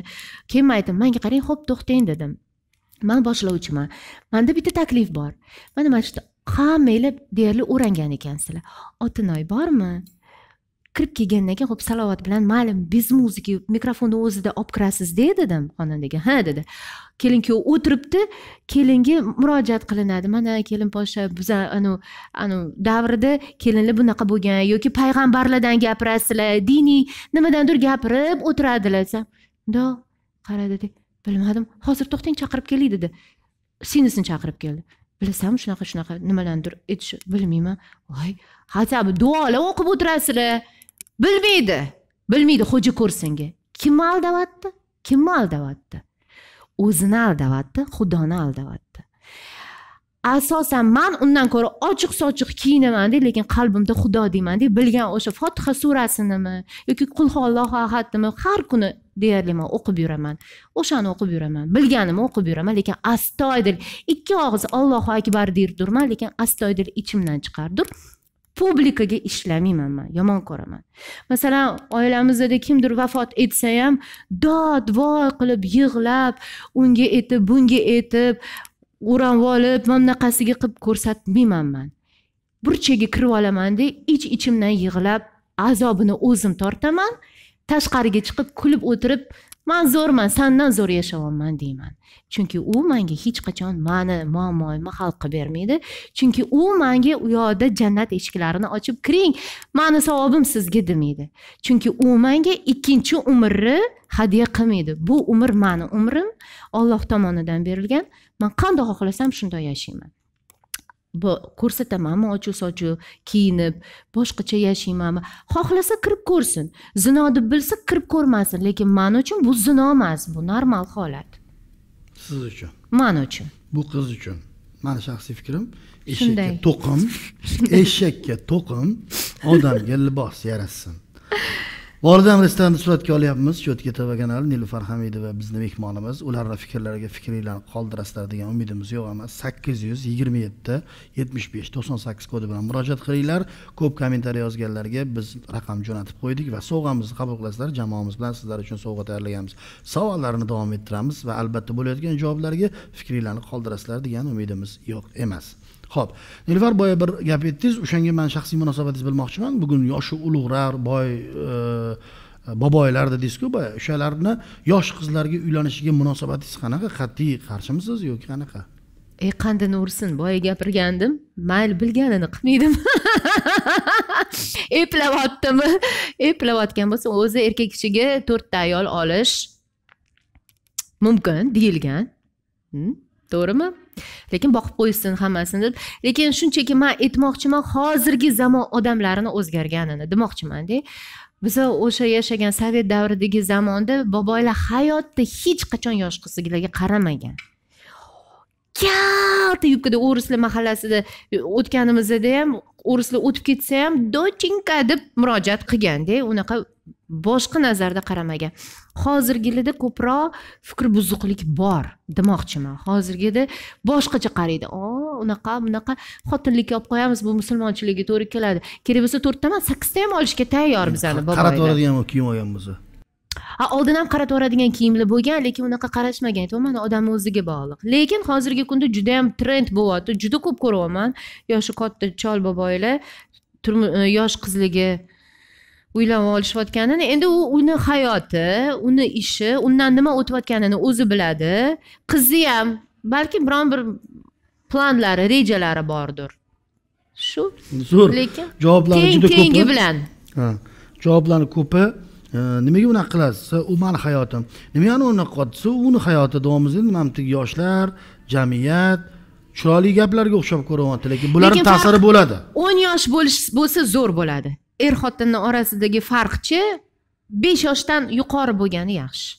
keyin man aytdim manga qarang ho'p to'xtang dedim man boshlovchiman manda bitta taklif bor mana mana shu hammanglar deyarli o'rangan ekansizlar otinoy bormi kirib kelgandan keyin hop salovat bilan mayli biz muziki mikrofonni o'zida olib kirasizda dedim xonandaga ha dedi kelin kuyov o'tiribdi kelinga murojaat qilinadi mana kelin podsha biza anavi anavi davrida kelinlar bunaqa bo'lgan yoki payg'ambarlardan gapirasizlar diniy nimadandir gapirib o'tiradilar desam mundoq qaradi bilmadim hozir to'xtang chaqirib kelay dedi singlisini chaqirib keldi bilasanmi shunaqa shunaqa nimalarnidir aytishi bilmayman voy хотя бы duolar o'qib o'tirasizlar bilmaydi bilmaydi xo'ja ko'rsinga kimni aldayapti kimni aldayapti o'zini aldayapti xudoni aldayapti asosan man undan ko'ra ochiq sochiq kiyinaman lekin qalbimda xudo deyman bilgan o'sha fotiha surasinimi yoki qul ahadnimi har kuni deyarli man o'qib yuraman o'shani o'qib yuraman bilganimni o'qib yuraman lekin astoydil ikki og'iz ollohu akbar deyib turman lekin astoydil ichimdan chiqardir publikaga ishlamayman man yomon ko'raman masalan oilamizda kimdir vafot etsa ham dod voy qilib yig'lab unga etib bunga etib o'ranib olib mana bunaqasiga qilib ko'rsatmayman man burchaga kirib olamanda ich ichimdan yig'lab azobini o'zim tortaman tashqariga chiqib kulib o'tirib man zo'rman sandan zo'r yashayapman deyman chunki u manga hech qachon mani muammoyimni hal qilib bermaydi chunki u manga u yoqda jannat eshiklarini ochib kiring mani savobim sizga demaydi chunki u manga ikkinchi umrni hadya qilmaydi bu umr mani umrim olloh tomonidan berilgan man qandoq xohlasam shundoq yashayman ko'rsatamanmi ochiq sochiq kiyinib boshqacha yashaymanmi xohlasa kirib ko'rsin zino deb bilsa kirib ko'rmasin lekin man uchun bu zino emas bu normal holat siz uchun man uchun bu qiz uchun mani shaxsiy fikrim eshakka to'qim *laughs* eshakka to'qim odamga libos yarashsin boridan restoranda suratga olyapmiz shu yerga tavaganali nilufar hamidova bizni mehmonimiz ularni fikrlariga fikringlarni qoldirasizlar degan umidimiz yo'q emas sakkiz yuz yigirma yetti yetmish besh to'qson sakkiz kodi bilan murojaat qilinglar ko'p kommentariy yozganlarga biz raqam jo'natib qo'ydik va sovg'amizni qabul qilasizlar jamoamiz bilan sizlar uchun sovg'a tayyorlaganmiz savollarni davom ettiramiz va albatta bo'layotgan javoblarga fikringlarni qoldirasizlar degan umidimiz yo'q emas ho'p nilvar boya bir gap aytdingiz o'shanga man shaxsiy munosabatingizni bilmoqchiman bugun yoshi ulug'roq boy e, boboylar dedizku boya o'shalarni yosh qizlarga uylanishiga munosabatingiz qanaqa qat'iy qarshimisiz yoki qanaqa e qandini ursin boya gapirgandim mayli bilganini qilmaydim *laughs* eplayaptimi eplayotgan bo'lsa o'zi erkak kishiga to'rtta ayol olish mumkin deyilgan to'g'rimi lekin boqib qo'yishsin hammasini deb lekin shunchaki man aytmoqchiman hozirgi zamon odamlarini o'zgarganini demoqchimanda biza o'sha yashagan sovet davridagi zamonda boboylar hayotda hech qachon yosh qizlarga qaramagan kalta yubkada o'rislar mahallasida o'tganimizda ham o'rislar o'tib ketsa ham dochenka deb murojaat qilganda unaqa boshqa nazarda qaramagan hozirgilida ko'proq fikr buzuqlik bor demoqchiman hozirgida boshqacha qaraydi o unaqa bunaqa xotinlikka olib qo'yamiz bu musulmonchilikka to'g'ri keladi kerak bo'lsa to'rtta emas sakkizta ham olishga tayyor bizani qaratib yuboradigan kiyim olgan bo'lsa ha oldin ham qaratib yuboradigan kiyimlar bo'lgan lekin unaqa qarashmagan aytyapman odamni o'ziga bog'liq lekin hozirgi kunda juda yam trend bo'lyapti juda ko'p ko'ryapman yoshi katta chol boboylar e, yosh qizligi uylanib olishayotganini endi u uni hayoti uni ishi undan nima o'tayotganini o'zi biladi qizni ham balki biron bir planlari rejalari bordir shu zo'r lekin javoblar juda ko'p keyingi bilan ha javoblarni ko'pi e, nimaga unaqa qilasiz u mani hayotim nimani unaqa qilyapsiz uni hayoti deyapmiz endi mana bu yoshlar jamiyat chiroyli gaplarga o'xshab ko'ryapti lekin bularni ta'siri bo'ladi o'n yosh bo'lish bo'lsa zo'r bo'ladi er xotinni orasidagi farqchi besh yoshdan yuqori bo'lgani yaxshi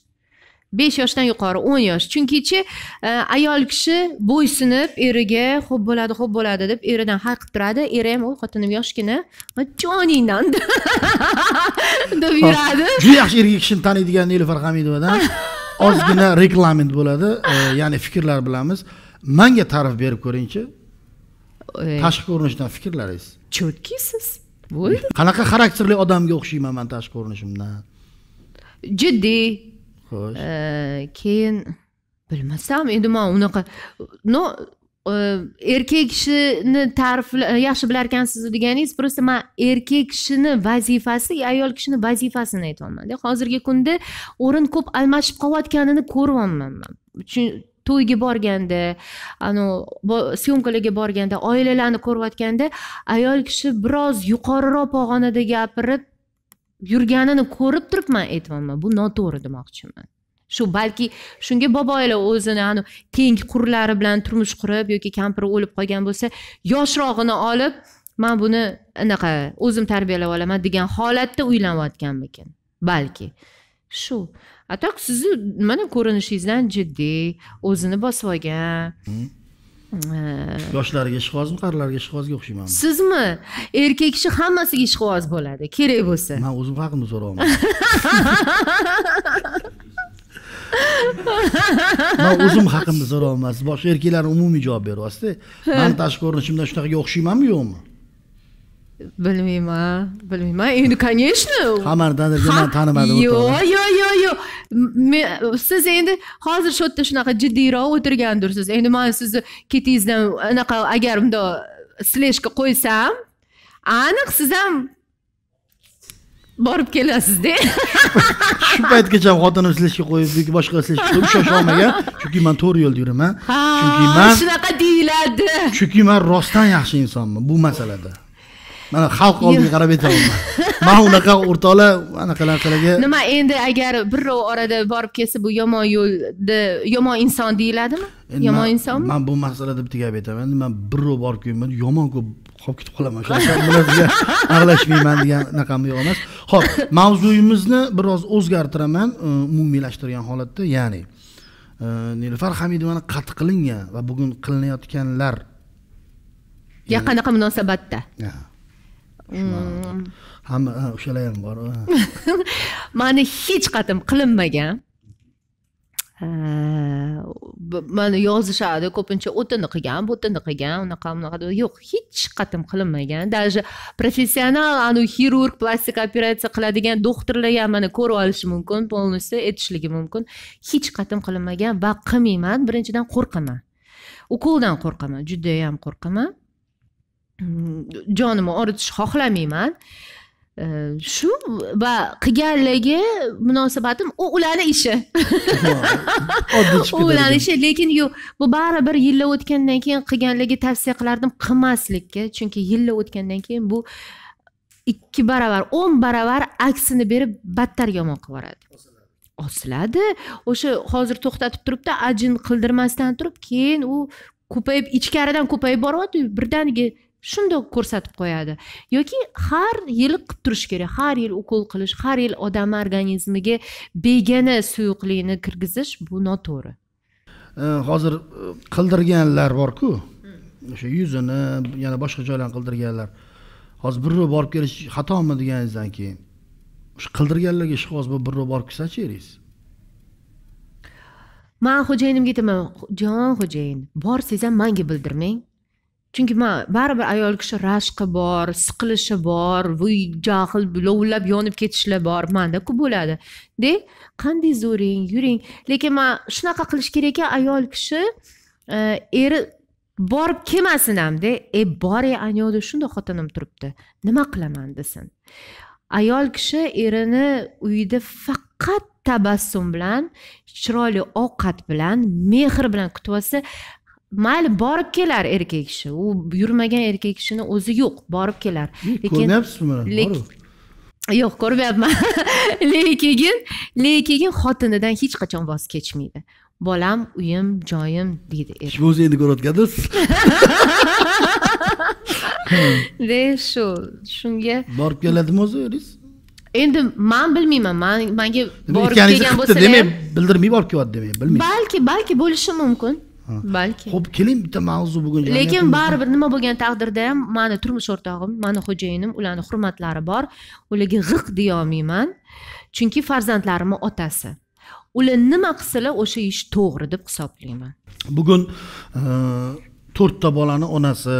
besh yoshdan yuqori o'n yosh chunkichi e, ayol kishi bo'ysunib eriga xo'p bo'ladi xo'p bo'ladi deb eridan hayiqib turadi eri ham voy xotinim yoshgina joningdan *laughs* deb yuradi juda yaxshi erkak kishini taniydigan nilufar hamidovadan *laughs* ozgina reglament bo'ladi e, ya'ni fikrlar bilamiz manga ta'rif berib ko'ringchi tashqi ko'rinishdan fikrlaringiz cho'tkisiz bo'ldi qanaqa xarakterli odamga o'xshayman man tashqi ko'rinishimdan jiddiy xo'sh keyin bilmasam endi man unaqa ну e, erkak kishini ta'rifla yaxshi bilar ekansiz deganingiz просто man erkak kishini vazifasi ayol kishini vazifasini aytyapmanda hozirgi kunda o'rin ko'p almashib qolayotganini ko'ryapman man to'yga borganda anavi syomkalarga borganda oilalarni ko'rayotganda ayol kishi biroz yuqoriroq pog'onada gapirib yurganini ko'rib turibman aytyapman bu noto'g'ri demoqchiman shu balki shunga boboylar o'zini anu keng qurlari bilan turmush qurib yoki kampiri o'lib qolgan bo'lsa yoshrog'ini olib man buni anaqa o'zim tarbiyalab olaman degan holatda uylanayotganmikin balki shu ata sizni mana ko'rinishingizdan jiddiy o'zini bosib olgan yoshlarga ishqibozmi qarilarga ishqibozga o'xshaymanmi sizmi erkak kishi hammasiga ishqiboz bo'ladi kerak bo'lsa man o'zim haqimda so'rayapman *laughs* man o'zim haqimda so'rayapman siz boshqa erkaklarni umumiy javob beryapsizda *laughs* mani tashqi ko'rinishimdan shunaqaga o'xshaymanmi yo'qmi bilmayman bilmayman endi конечно qamardadagi man tanimadim yo'q yo'q yo'q yo'q siz endi hozir shu yerda shunaqa jiddiyroq o'tirgandirsiz endi man sizni ketingizdan anaqa agar bundoq sleshka qo'ysam aniq siz ham borib kelasizda *laughs* shu paytgacha xotinim sleshka qo'yib boshqa sleshka qo'yib ishlasha olmagan chunki man to'g'ri yo'lda yuraman chunki man shunaqa deyiladi chunki man rostdan yaxshi insonman bu masalada mana xalq oldiga qarab aytyapman man unaqa o'rtoqlar anaqalarga nima endi agar birov orada borib kelsa bu yomon yo'lni yomon inson deyiladimi yomon insonmi man bu masalada bitta gap aytaman man birov borib kelmadi yomon ko'p qolib ketib qolaman bilan *laughs* aralashmayman degan anaqam yo'q emas ho'p mavzuyimizni biroz o'zgartiraman e, umumiylashtirgan holatda ya'ni e, nilufar hamidovani qatl qilingan va bugun qilinayotganlar qanaqa munosabatda Mm. hamma o'shalar ham bor *laughs* mani hech qatim qilinmagan mani yozishadi ko'pincha o'tini qilgan butini qilgan unaqa bunaqa yo'q hech qatim qilinmagan даже professional anavi xirurg plastik operatsiya qiladigan doktorlar ham mani ko'rib olishi mumkin полностью aytishligi mumkin hech qatim qilinmagan va qilmayman birinchidan qo'rqaman ukoldan qo'rqaman judayam qo'rqaman jonimni og'ritishni xohlamayman э, shu va qilganligi munosabatim u ularni ishi u *laughs* ularni ishi lekin yo'q bu baribir yillar o'tgandan keyin qilganligi tavsiya qilardim qilmaslikka chunki yillar o'tgandan keyin bu ikki baravar o'n baravar aksini berib battar yomon qilib yuboradi osiladi o'sha hozir to'xtatib turibdi ajin qildirmasdan turib keyin u ko'payib ichkaridan ko'payib boryapti birdaniga shundoq ko'rsatib qo'yadi yoki har yili qilib turish kerak har yil ukol qilish har yil odamni organizmiga begona suyuqlikni kirgizish bu noto'g'ri hozir e, qildirganlar borku hmm. o'sha yuzini yana boshqa joylarni qildirganlar hozir birrov borib kelish xatomi deganingizdan keyin o'sha qildirganlarga ishqiboz hozir birrov borib kelsachi eringiz man xo'jayinimga aytaman jon xo'jayin borsangiz ham manga bildirmang chunki man baribir ayol kishi rashqi bor siqilishi bor vuy jahl lovullab yonib ketishlar bor manda ku bo'ladi de qanday zo'ring yuring lekin man shunaqa qilish kerak ekan ayol kishi e, eri borib kelmasin hamda e boring e, anyoda anyovda shundoq xotinim turibdi nima qilaman desin ayol kishi erini uyida faqat tabassum bilan chiroyli ovqat bilan mehr bilan kutib olsa mayli borib kelar erkak kishi u yurmagan erkak kishini o'zi yo'q borib kelar lekin ko'ryapsizmi yo'q ko'rmayapman *laughs* lekin lekin xotinidan hech qachon voz kechmaydi bolam uyim joyim deydi er o'zi endi ko'rayotgandirsiz *laughs* de shu shunga borib keladimi o'zi eringiz endi man bilmayman man manga borib kelgan bo'lsa demak bildirmay borib kelyapti demak bilmayman balki balki bo'lishi mumkin balki ho'p keling bitta mavzu bugun lekin baribir nima bo'lgan taqdirda ham mani turmush o'rtog'im mani xo'jayinim ularni hurmatlari bor ularga g'iq deyolmayman chunki farzandlarimni otasi ular nima qilsalar o'sha ish to'g'ri deb hisoblayman bugun e, to'rtta bolani onasi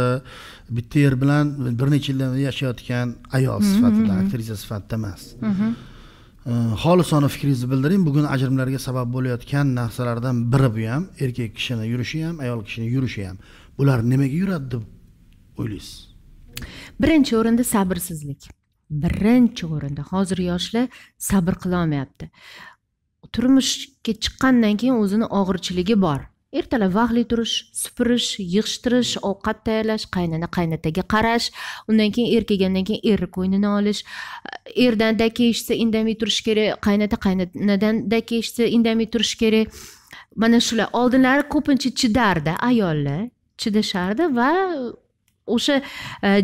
bitta er bilan bir necha yildan yashayotgan ayol mhm, sifatida mhm. aktrisa sifatida emas mhm. Э, xolisona fikringizni bildiring bugun ajrimlarga sabab bo'layotgan narsalardan biri bu ham erkak kishini yurishi ham ayol kishini yurishi ham bular nimaga yuradi deb o'ylaysiz birinchi o'rinda sabrsizlik birinchi o'rinda hozir yoshlar sabr qilolmayapti turmushga chiqqandan keyin o'zini og'irchiligi bor ertalab vaqtli turish supurish yig'ishtirish ovqat tayyorlash qaynona qaynataga qarash undan keyin er kelgandan keyin erni ko'nglini olish erdan daka eshitsa indamay turish kerak qaynota qaynonadan daka eshitsa indamay turish kerak mana shular oldinlari ko'pincha chidardi ayollar chidashardi va o'sha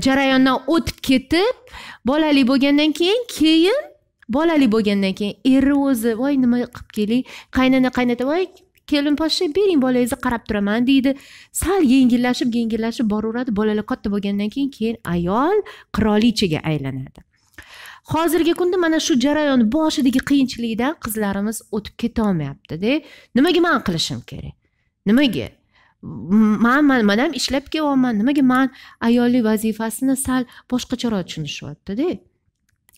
jarayondan o'tib ketib bolali bo'lgandan keyin keyin bolali bo'lgandan keyin eri o'zi voy nima qilib keling qaynona qaynota voy kelinposhsha bering bolangizni qarab turaman deydi sal yengillashib yengillashib boraveradi bolalar katta bo'lgandan keyin keyin ayol qirolichaga aylanadi hozirgi kunda mana shu jarayon boshidagi qiyinchilikdan qizlarimiz o'tib ketolmayaptida nimaga man qilishim kerak nimaga man man man ham ishlab kelyapman nimaga man ayollik vazifasini sal boshqacharoq tushunishyaptida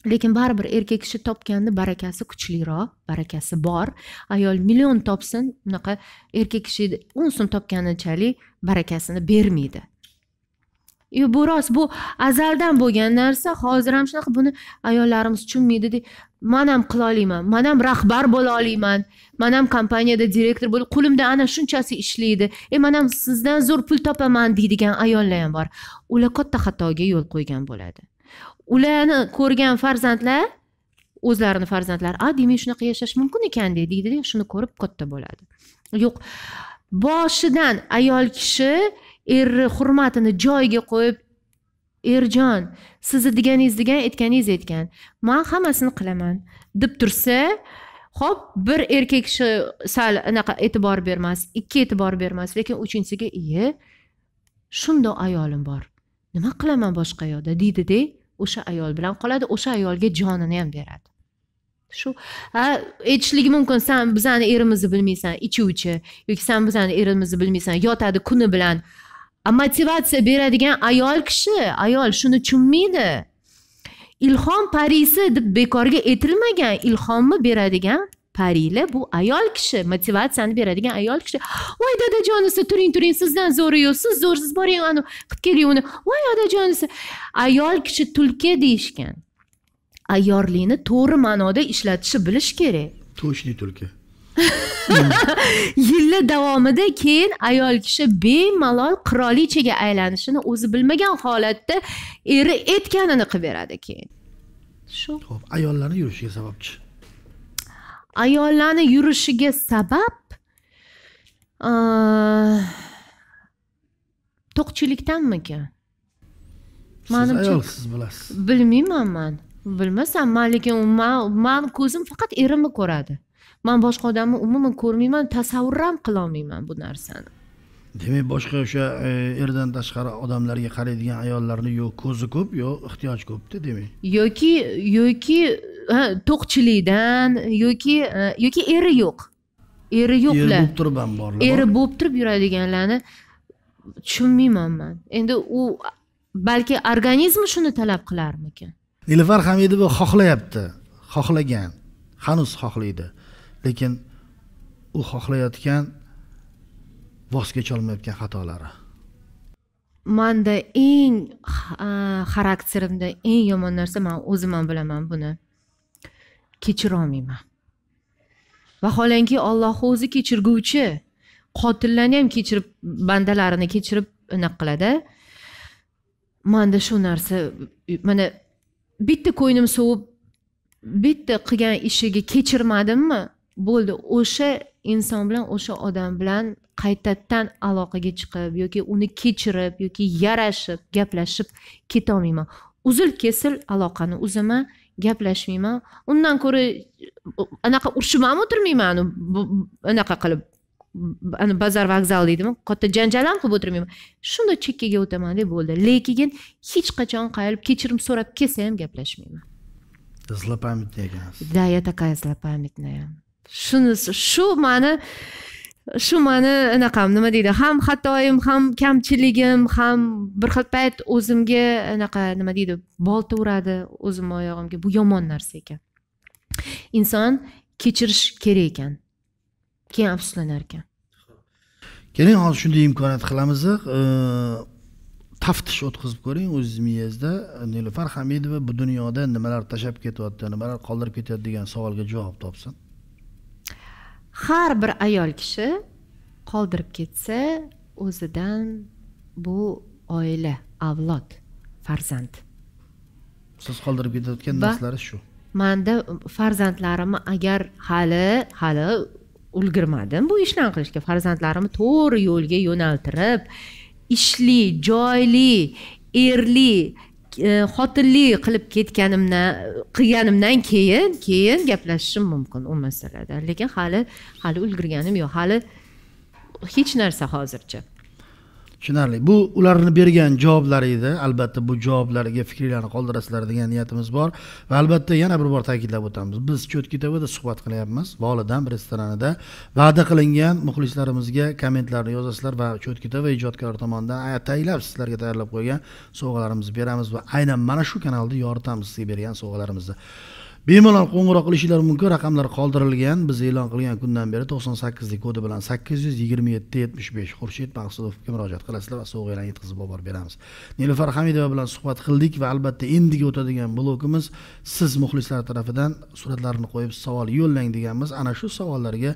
lekin baribir erkak kishi topganni barakasi kuchliroq barakasi bor ayol million topsin unaqa erkak kishi o'n so'm topganichalik barakasini bermaydi yo bu rost bu azaldan bo'lgan narsa hozir ham shunaqa buni ayollarimiz de man ham qila olaman man ham rahbar bo'la olaman man ham kompaniyada direktor bo'lib qo'limda ana shunchasi ishlaydi e man ham sizdan zo'r pul topaman deydigan ayollar ham bor ular katta xatoga yo'l qo'ygan bo'ladi ularni ko'rgan farzandlar o'zlarini farzandlari a demak shunaqa yashash mumkin ekan deydida shuni ko'rib katta bo'ladi yo'q boshidan ayol kishi erni hurmatini joyiga qo'yib erjon sizni deganingiz degan aytganingiz aytgan man hammasini qilaman deb tursa ho'p bir erkak kishi sal anaqa e'tibor bermas ikki e'tibor bermas lekin uchinchisiga iye shundoq ayolim bor nima qilaman boshqa yoqda deydida o'sha ayol bilan qoladi o'sha ayolga jonini ham beradi shu ha aytishligi mumkin san bizani erimizni bilmaysan ichuvchi yoki san bizani erimizni bilmaysan yotadi kuni bilan motivatsiya beradigan ayol kishi ayol shuni tushunmaydi ilhom parisi deb bekorga aytilmagan ilhomni beradigan parila bu ayol kishi motivatsiyani beradigan ayol kishi voy dadajon desa turing turing sizdan zo'ri yo'q siz zo'rsiz boring ani qilib keling uni voy dadajon desa ayol kishi tulki deyishgan ayyorlikni to'g'ri ma'noda ishlatishni bilish kerak to'shli tulki *laughs* yillar davomida keyin ayol kishi bemalol qirolichaga aylanishini o'zi bilmagan holatda eri aytganini qilib beradi keyin shu ayollarni yurishiga sababchi ayollarni yurishiga sabab to'qchilikdanmikan mani ayolsiz bilasiz bilmayman man bilmasam man lekin man ko'zim faqat erimni ko'radi man boshqa odamni umuman ko'rmayman tasavvur ham qilolmayman bu narsani demak boshqa o'sha e, erdan tashqari odamlarga qaraydigan ayollarni yo ko'zi ko'p yo ehtiyoji ko'pda demak yoki yoki to'qchilikdan yoki e, yoki eri yo'q eri yo'qlar eri bo'lib turib ham borlar eri bo'lib turib yuradiganlarni tushunmayman man endi u balki organizmi shuni talab qilarmikan nilufar hamidova xohlayapti xohlagan hanuz xohlaydi lekin u xohlayotgan voz kecholmayotgan xatolari manda eng xarakterimda eng yomon narsa man o'zim ham bilaman buni kechirolmayman vaholanki ollohni o'zi kechirguvchi qotillarni ham kechirib bandalarini kechirib anaqa qiladi manda shu narsa mana bitta ko'nglim sovib bitta qilgan ishiga kechirmadimmi bo'ldi o'sha inson bilan o'sha odam bilan qaytadan aloqaga chiqib yoki uni kechirib yoki yarashib gaplashib ketolmayman uzil kesil aloqani uzaman gaplashmayman undan ko'ra anaqa urishib ham o'tirmayman anaqa qilib ana bazar vokzal deydimi katta janjal ham qilib o'tirmayman shunday chekkaga o'tamanda bo'ldi lekin hech qachon qayrilib kechirim so'rab kelsa ham gaplashmayman злопамятный ekansiz да я такая злопамятная shunisi shu mani shu mani anaqam nima deydi ham xatoyim ham kamchiligim ham bir xil payt o'zimga anaqa nima deydi bolta uradi o'zimni oyog'imga bu yomon narsa ekan inson kechirish kerak ekan keyin afsuslanar ekan keling hozir shunday imkoniyat qilamiz taftish o'tkazib ko'ring o'zingizni miyangizda nilufar hamidova bu dunyoda nimalar tashlab ketyapti nimalar qoldirib ketyapti degan savolga javob topsin har bir ayol kishi qoldirib ketsa o'zidan bu oila avlod farzand siz qoldirib ketayotgan narsalariz shu manda farzandlarimni agar hali hali ulgurmadim bu ishlarni qilishga farzandlarimni to'g'ri yo'lga yo'naltirib ishli joyli erli E, xotinli qilib ketganimdan qilganimdan keyin keyin gaplashishim mumkin u masalada lekin hali hali ulgurganim yo'q hali hech narsa hozircha tushunarli bu ularni bergan javoblari edi albatta bu javoblarga fikringlarni qoldirasizlar degan niyatimiz bor va albatta yana bir bor ta'kidlab o'tamiz biz cho'tki tvda suhbat qilyapmiz bolidan restoranida va'da qilingan muxlislarimizga kommentlarni yozasizlar va cho'tki tv ijodkori tomonidan ataylab sizlarga tayyorlab qo'ygan sovg'alarimizni beramiz va aynan mana shu kanalda yoritamiz sizga bergan sovg'alarimizni bemalol qo'ng'iroq qilishinglar mumkin raqamlar qoldirilgan biz e'lon qilgan kundan beri to'qson sakkizlik kodi bilan sakkiz yuz yigirma yetti yetmish besh xurshid maqsudovga murojaat qilasizlar va sovg'alarni yetkazib olib beramiz nilufar hamidova bilan suhbat qildik va albatta endigi o'tadigan blokimiz siz muxlislar tarafidan suratlarni qo'yib savol yo'llang deganmiz ana shu savollarga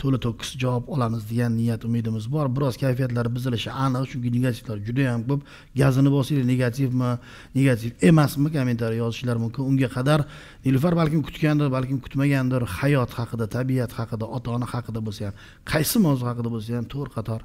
to'la to'kis javob olamiz degan niyat umidimiz bor biroz kayfiyatlari buzilishi aniq chunki negativlar juda yam ko'p gazini bosinglar negativmi negativ emasmi kommentariy yozishlar mumkin unga qadar nilufar balkim kutgandir balkim kutmagandir hayot haqida tabiat haqida ota ona haqida bo'lsa ham qaysi mavzu haqida bo'lsa ham to'rt qator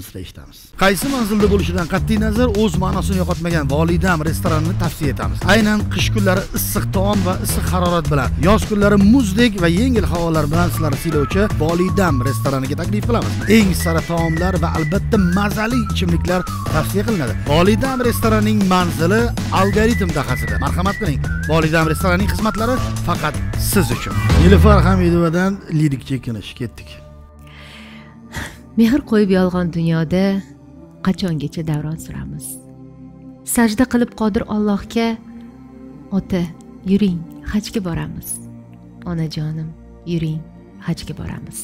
misra eshitamiz qaysi manzilda bo'lishidan qat'iy nazar o'z ma'nosini yo'qotmagan volidam restoranini tavsiya etamiz aynan qish kunlari issiq taom va issiq harorat bilan yoz kunlari muzdek va yengil havolar bilan sizlarni siylovchi volidam restoraniga taklif qilamiz eng sara taomlar va albatta mazali ichimliklar tavsiya qilinadi volidam restoranining manzili algoritm dahasida marhamat qiling volidam restoranining xizmatlari faqat siz uchun nilufar hamidovadan lirik chekinish ketdik mehr qo'yib yolg'on dunyoda qachongacha davron suramiz sajda qilib qodir ollohga ota yuring hajga boramiz onajonim yuring hajga boramiz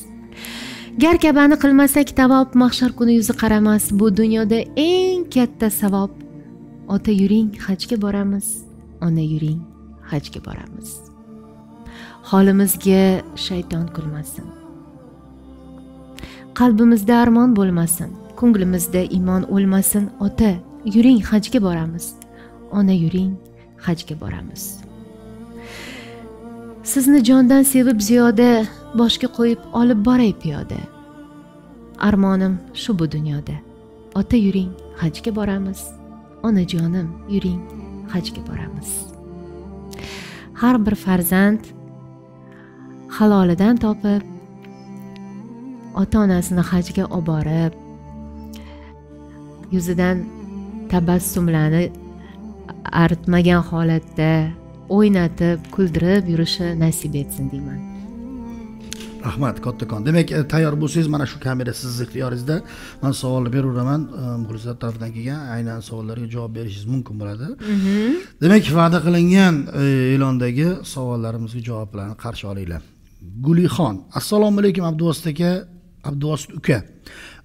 gar kabani qilmasak tavob mahshar kuni yuzi qaramas bu dunyoda eng katta savob ota yuring hajga boramiz ona yuring hajga boramiz holimizga shayton kulmasin qalbimizda armon bo'lmasin ko'nglimizda iymon o'lmasin ota yuring hajga boramiz ona yuring hajga boramiz sizni jondan sevib ziyoda boshga qo'yib olib boray piyoda armonim shu bu dunyoda ota yuring hajga boramiz onajonim yuring hajga boramiz har bir farzand halolidan topib ota onasini hajga olib borib yuzidan tabassumlarni artmagan holatda o'ynatib kuldirib yurishi nasib etsin deyman rahmat kattakon demak e, tayyor bo'lsangiz mana shu kamera sizni ixtiyoringizda man savolni beraveraman e, muxlislar tarafidan kelgan aynan savollarga javob berishingiz mumkin bo'ladi mhm. demak va'da qilingan e, e'londagi savollarimizga javoblarni qarshi olinglar gulixon assalomu alaykum abduvosita aka abduvosit uka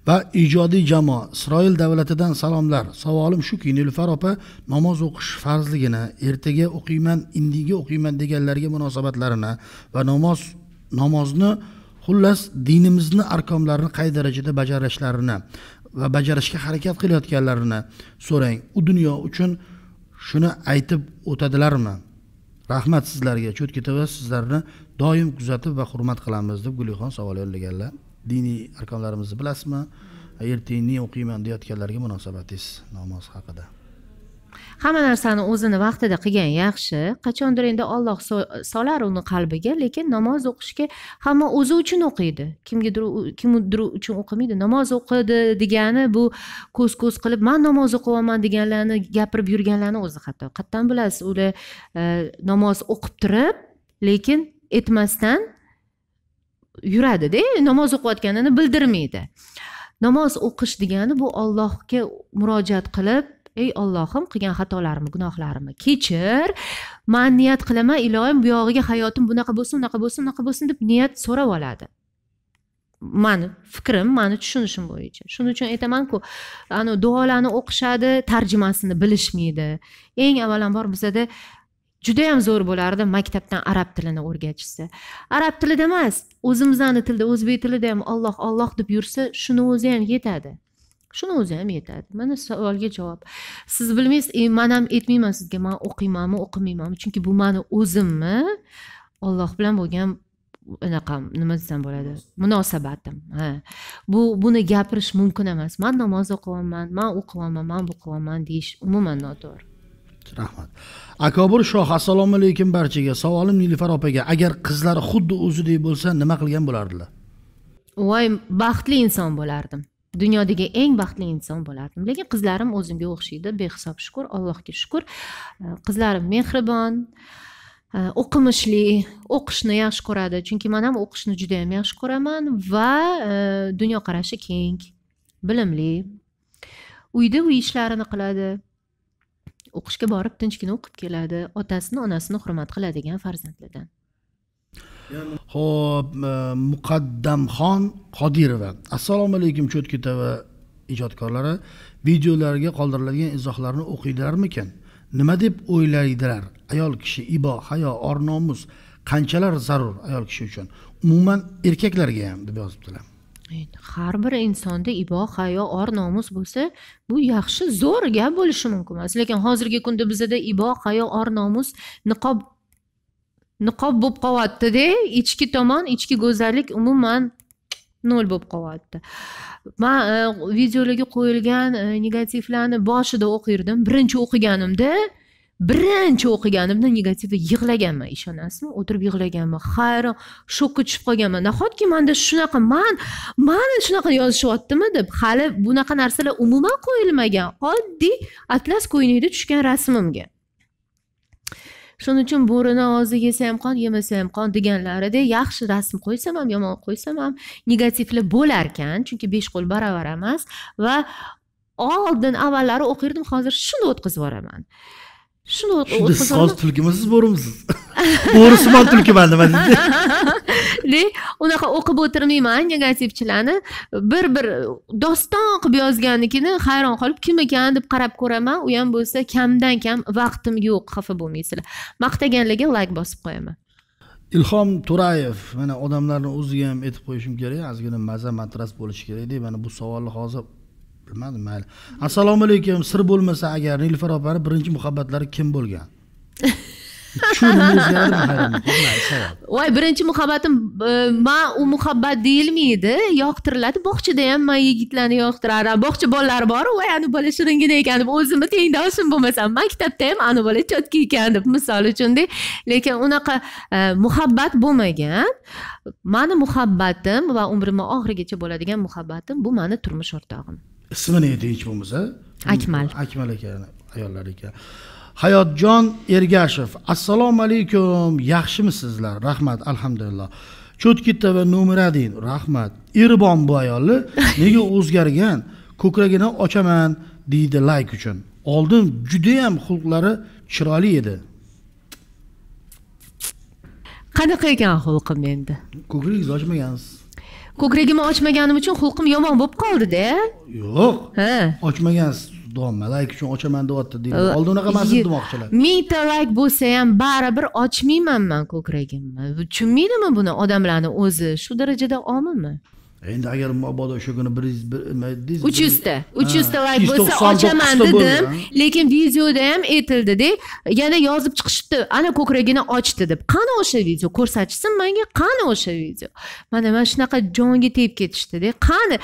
va ijodiy jamoa isroil davlatidan salomlar savolim shuki nilufar opa namoz o'qish farzligini ertaga o'qiyman indiga o'qiyman deganlarga munosabatlarini va namoz namozni xullas dinimizni arkomlarini qay darajada bajarishlarini va bajarishga harakat qilayotganlarini so'rang u dunyo uchun shuni aytib o'tadilarmi rahmat sizlarga cho'tkitova sizlarni doim kuzatib va hurmat qilamiz deb gulixon savol yo'llaganlar diniy arkonlarimizni bilasizmi ertaga ne o'qiyman deyotganlarga munosabatingiz namoz haqida hamma narsani o'zini vaqtida qilgan yaxshi qachondir endi olloh solar uni qalbiga lekin namoz o'qishga hamma o'zi uchun o'qiydi kimgadir kimdir uchun o'qimaydi namoz o'qidi degani bu ko'z ko'z qilib man namoz o'qiyapman deganlarni gapirib yurganlarni o'zi xato qayerdan bilasiz ular e, namoz o'qib turib lekin aytmasdan yuradida namoz o'qiyotganini bildirmaydi namoz o'qish degani bu ollohga murojaat qilib ey ollohim qilgan xatolarimni gunohlarimni kechir man niyat qilaman ilohim bu yog'iga hayotim bunaqa bo'lsin unaqa bo'lsin unaqa bo'lsin deb niyat so'rab oladi mani fikrim mani tushunishim bo'yicha shuning uchun aytamanku anavi duolarni o'qishadi tarjimasini bilishmaydi eng avvalambor bizada juda yam zo'r bo'lardi maktabdan arab tilini o'rgatishsa arab tilida emas o'zimizni tilda o'zbek tilida ham olloh olloh deb yursa shuni o'zi ham yetadi shuni o'zi ham yetadi mana savolga javob siz bilmaysiz e, man ham aytmayman sizga man o'qiymanmi o'qimaymanmi chunki bu mani o'zimni olloh bilan bo'lgan anaqa nima desam bo'ladi munosabatim ha bu buni gapirish mumkin emas man namoz o'qiyapman man o'qiyapman man bu qilyapman deyish umuman noto'g'ri rahmat akobir shoh assalomu alaykum barchaga savolim nilufar opaga agar qizlari xuddi o'zidek bo'lsa nima qilgan bo'lardilar voy baxtli inson bo'lardim dunyodagi eng baxtli inson bo'lardim lekin qizlarim o'zimga o'xshaydi behisob shukur allohga shukur qizlarim mehribon e, o'qimishli o'qishni yaxshi ko'radi chunki man ham o'qishni juda yam yaxshi ko'raman va e, dunyoqarashi keng bilimli uyda uy ishlarini qiladi o'qishga borib tinchgina o'qib keladi otasini onasini hurmat qiladigan farzandlardan ho'p e, muqaddamxon qodirova assalomu alaykum cho'tki tv ijodkorlari videolarga qoldiriladigan izohlarni o'qiydilarmikan nima deb o'ylaydilar ayol kishi ibo hayo or nomus qanchalar zarur ayol kishi uchun umuman erkaklarga ham deb yozibdilar har bir insonda ibo hayo or nomus bo'lsa bu yaxshi zo'r gap bo'lishi mumkin emas lekin hozirgi kunda bizada ibo hayo or nomus niqob niqob bo'lib qolyaptida ichki tomon ichki go'zallik umuman nol bo'lib qolyapti man e, videolarga qo'yilgan e, negativlarni boshida o'qirdim birinchi o'qiganimda birinchi o'qiganimda negativda yig'laganman ishonasizmi o'tirib yig'laganman hayron shokka tushib qolganman nahotki manda shunaqa man mani shunaqa yozishyaptimi deb hali bunaqa narsalar umuman qo'yilmagan oddiy atlas ko'ylakda tushgan rasmimga shuning uchun bo'rini ozi yesa ham qon yemasa ham qon deganlaridek yaxshi rasm qo'ysam ham yomon qo'ysam ham negativlar bo'larkan chunki besh qo'l baravar emas va oldin avvallari o'qirdim hozir shuni o'tkazib yuboraman shuni shunda siz hozir tulkimisiz bo'rimisiz *laughs* bo'risimon tulkiman nima *laughs* deydi unaqa o'qib o'tirmayman negativchilarni bir bir doston qilib yozgannikini hayron qolib kim ekan deb qarab ko'raman u ham bo'lsa kamdan kam vaqtim yo'q xafa bo'lmaysizlar maqtaganlarga layk bosib qo'yaman ilhom to'rayev mana odamlarni o'ziga ham aytib qo'yishim kerak ozgina maza matras bo'lishi kerakda mana bu savolni hozir bilmadim mayli assalomu alaykum sir bo'lmasa agar nilufar opani birinchi muhabbatlari kim bo'lgan *laughs* voy birinchi muhabbatim e, man u muhabbat deyilmaydi yoqtiriladi bog'chada ham man yigitlarni yoqtirardim bog'cha bolalari boru voy ani bola shiringina ekan deb o'zimni tengdoshim bo'lmasam maktabda ham ani bola chotka ekan deb misol uchunda lekin unaqa e, muhabbat bo'lmagan mani muhabbatim va umrimni oxirigacha bo'ladigan muhabbatim bu mani turmush o'rtog'im ismi ne hech bo'lmasa akmal akmal aka ayollar ekan hayotjon ergashev assalomu alaykum yaxshimisizlar rahmat alhamdulillah cho'tkitta va nomiradin rahmat irbon bu ayolni *laughs* nega o'zgargan ko'kragini ochaman deydi layk uchun oldin judayam xulqlari chiroyli edi qanaqa ekan xulqim endi ko'kragingizni ochmagansiz ko'kragimni ochmaganim uchun xulqim yomon bo'lib qoldida yo'q ha ochmagansiz domma layk uchun ochaman deyapti deydi oldin unaqa emas edi demoqchilar mingta layk bo'lsa ham baribir ochmayman man ko'kragimni tushunmaydimi buni odamlarni o'zi shu darajada omimi endi agar mabodo o'sha kuni bir yuz bir nima dedingiz uch yuzta uch yuztalay bo'lsa ochaman dedim lekin videoda ham aytildida yana yozib chiqishibdi ana ko'kragini ochdi deb qani o'sha video ko'rsatishsin manga qani o'sha video mana mana shunaqa jonga tegib ketishdida qani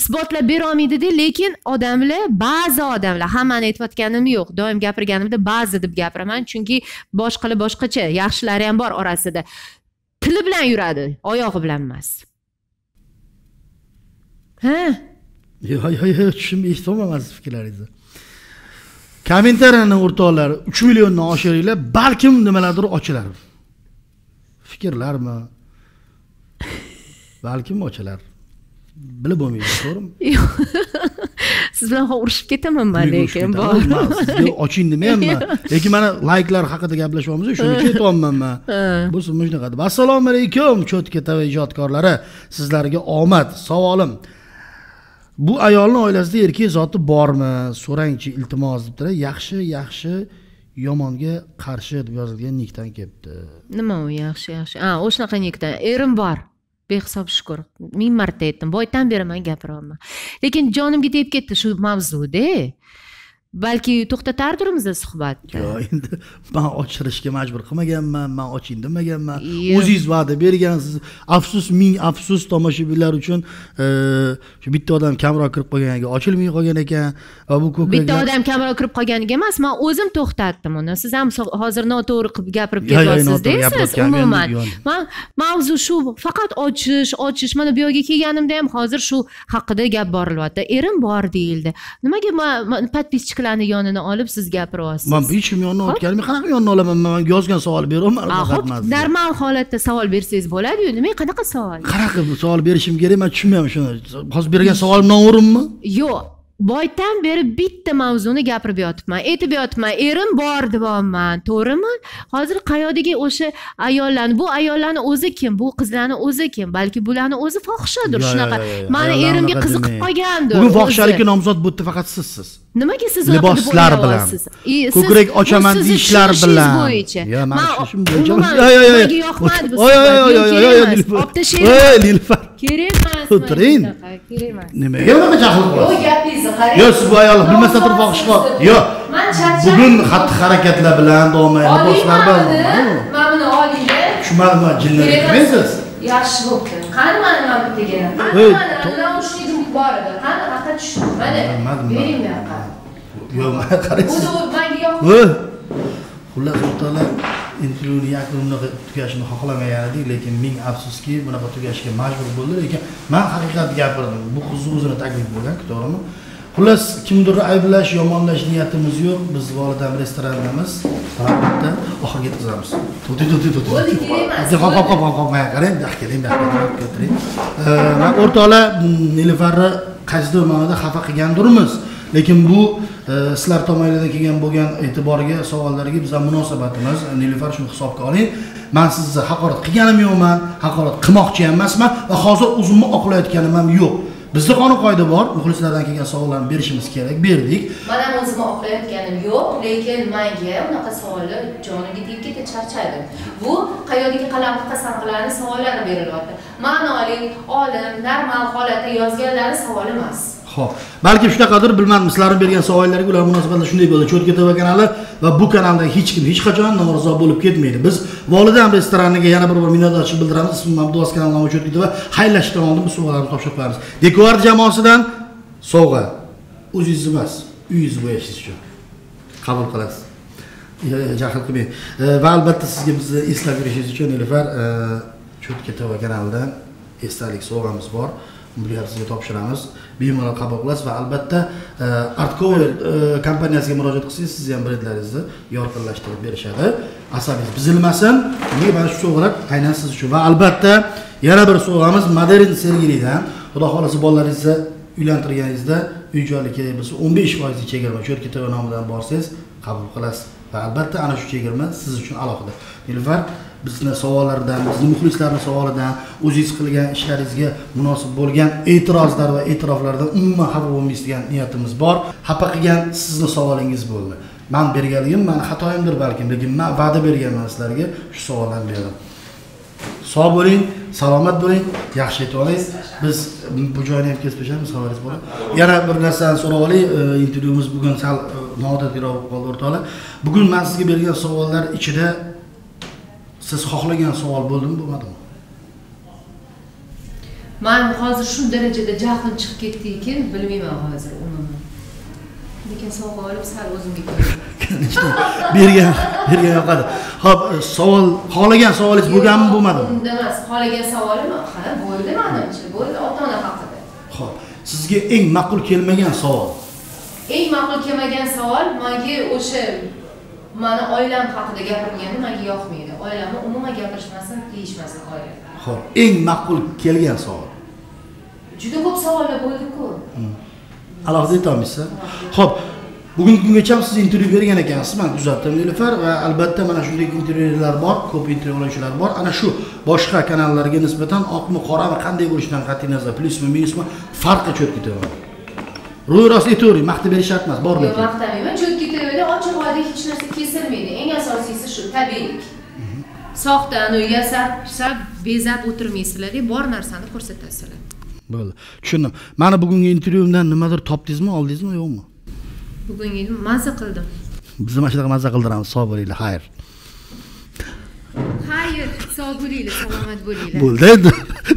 isbotlab berolmaydida lekin odamlar ba'zi odamlar hammani aytayotganim yo'q doim gapirganimda ba'zi deb gapiraman chunki boshqalar boshqacha yaxshilari ham bor orasida tili bilan yuradi oyog'i bilan emas ha yo'q yo'q yo'q tushunib eshitolmayman siz fikrlaringizni kommentariyani o'rtoqlar uch milliondan oshiringlar balkim nimalardir ochilar fikrlarmi balkim ochilar bilib bo'lmaydi to'g'rimi *laughs* yo'q siz bilan hozir urushib ketamanman lekin sizga oching demayapman *laughs* lekin mana layklar haqida gaplashyapmiz shuni *laughs* ketyapman man bo'lsin shunaqa deb assalomu alaykum cho'tka tv ijodkorlari sizlarga omad savolim bu ayolni oilasida erkak zoti bormi so'rangchi iltimos debdilar yaxshi yaxshi yomonga qarshi deb yozilgan nikdan kelibdi nima u yaxshi yaxshi a o'shanaqa nikdan erim bor behisob shukur ming marta aytdim boydan beri man gapiryapman lekin jonimga tegib ketdi shu mavzuda balki to'xtatardirmiz suhbatni yo'q endi man ochirishga majbur qilmaganman man oching demaganman o'zingiz va'da bergansiz afsus ming afsus tomoshabinlar uchun e, shu bitta odam kamroq kirib qolganiga ochilmay qolgan ekan va bu ko'p bitta odam kamroq kirib qolganiga emas man o'zim to'xtatdim uni siz ham hozir noto'g'ri qilib gapirib ketyapsizda siz umuman man mavzu shu faqat ochish ochish mana bu yoqga kelganimda ham hozir shu haqida gap borilyapti erim bor deyildi nimaga man подписчик shularni yonini olib siz gapiryapsiz man kim yonini olib qanaqa yonini olaman man yozgan savol beryapman hop normal holatda savol bersangiz bo'ladiyu nima qanaqa savol qanaqa savol berishim kerak man tushunmayapman shuni hozir bergan savolim noo'rinmi yo'q boydan beri bitta mavzuni gapirib yotibman aytib yotibman erim bor deyapman to'g'rimi hozir qayodagi o'sha ayollarni bu ayollarni o'zi kim bu qizlarni o'zi kim balki bularni o'zi fohishadir shunaqa mani erimga qiziqib qolgandir bu fohishalikka nomzod bu yerda faqat sizsiz nimaga siz liboslar bilan ko'krak ochaman deyishlar bilan bo'yicha man umuman yo'q bu yo'q yo'q kerak emas o'tiring nimaga bunaqa jahl qilasiz yo'q gapingizni qarang yo siz bu ayolni bilmasdan turib fohishqo yo'q bugun xatti harakatlar bilan domla liboslar bilan mana buni olinglar tushunmadim jinni kirmaysiz yaxshi bo'pti qani mani mana bittagina qani mani naushnikim bor edi qani buyoqqa tushdi mana bering buyoqqa yo'q qaraysiz o'zi manga yoqmadi xullas o'rtoqlar intervyuni yakuni bunaqa tugashini xohlamagan edik lekin ming afsuski bunaqa tugashga majbur bo'ldi lekin man haqiqat gapirdim bu qizni o'zini taklif bo'lgan to'g'rimi xullas kimdir ayblash yomonlash niyatimiz yo'q biz volidam restorandamiz albatta oxiriga yetkazamiz hop qarang buyoqqa keling buyoqqa o'rtoqlar nilufarni qaysidir ma'noda xafa qilgandirmiz lekin bu e, sizlar tomonidan kelgan bo'lgan e'tiborga savollarga bizlar munosabatimiz nilufar shuni hisobga oling man sizni haqorat qilganim yo'qman haqorat qilmoqchi ham emasman va hozir o'zimni oqlayotganim ham yo'q bizni qonun qoida bor muxlislardan kelgan savollarni berishimiz kerak berdik man ham o'zimni oqlayotganim yo'q lekin manga unaqa savollar joniga tegib ketdi charchadim bu qayodagi qalam qasanqilarni savollari berilyapti ma'noli olim normal holatda yozganlari savol emas Xo'p. balki shunaqadir bilmadim sizlarning bergan savollarga ular munosabatda shunday bo'ldi cho'tka tv kanali va bu kanaldan hech kim hech qachon norozi bo'lib ketmaydi biz volidam restoraniga yana bir bor minnatdorchilik bildiramiz ismim abduvaz kanalnoma cho'tka tv xayrlashishdan oldin bu sovg'alarni topshirib qo'yamiz Dekor jamoasidan sovg'a o'zingiz emas uyingiz bo'yashingiz uchun qabul qilasiz jahl qilmang e, va albatta sizga bizni eslab yurishingiz uchun nilufar e, cho'tka tv kanalidan esdalik sovg'amiz bor bular sizga topshiramiz bemalol qabul qilasiz va albatta e, artcover e, kompaniyasiga murojaat qilsangiz sizni ham brendlaringizni yorqinlashtirib berishadi asabingiz buzilmasin demak mana shu sovg'alar aynan siz uchun va albatta yana bir sovg'amiz modern sergelidan xudo xohlasa bolalaringizni uylantirganingizda uy kerak bo'lsa o'n besh foizlik chegirma cho'rka tv nomidan borsangiz qabul qilasiz va albatta ana shu chegirma siz uchun alohida nilufar bizni savollardan bizni muxlislarni savolidan o'zingiz qilgan ishlaringizga munosib bo'lgan e'tirozlar va e'tiroflardan umuman xafa bo'lmaysiz degan niyatimiz bor xafa qilgan sizni savolingiz bo'ldi man berganligim mani xatoyimdir balkim lekin man va'da berganman sizlarga shu savollarni berdim sog' bo'ling salomat bo'ling yaxshi aytib olaysiz biz bu joyni ham kesib tashlaymiz xabaringiz bor yana bir narsani so'rab olay e, intervyumiz bugun sal e, noodatiyroq bo'lib qoldi o'rtoqlar bugun man sizga bergan savollar ichida siz xohlagan savol bo'ldimi bo'lmadimi man hozir shu darajada jahlim chiqib ketdiki bilmayman hozir umuman lekin sovg'a olib sal o'zimga *laughs* bergan bergan yoqadi ho'p savol xohlagan savolingiz bo'lganmi bo'lmadimi emas xohlagan savolim ha bo'ldi manimcha bo'ldi ota ona haqida ho'p sizga eng ma'qul kelmagan savol eng ma'qul kelmagan savol manga o'sha mani oilam haqida gapirganda manga yoqmaydi oilamni umuman gapirishmasin deyishmasin oila ho'p eng ma'qul kelgan savol juda ko'p savollar bo'ldi-ku. alohida aytolmaysiz ho'p bugungi kungacha siz intervyu bergan ekansiz man kuzatdim nilufar va albatta mana shunday intervyular bor ko'p intervyulovchilar bor ana shu boshqa kanallarga nisbatan oqmi qorami qanday bo'lishidan qat'iy nazar plyusmi minusmi farqi ketadi. ketaveradi rost aytavering maqtab berish shart emas bor lekin yo'q maqtamayman cho'p ketaveradi ochiq hech narsa kesilmaydi eng asosiysi shu tabiiylik soxtani uyasab sab bezab o'tirmaysizlar bor narsani ko'rsatasizlar bo'ldi tushundim mani bugungi intervyumdan nimadir topdingizmi oldingizmi yo'qmi bugungi maza qildim biz mana shunaqa maza qildiramiz sog' bo'linglar xayr xayr sog' bo'linglar salomat bo'linglar bo'ldi endi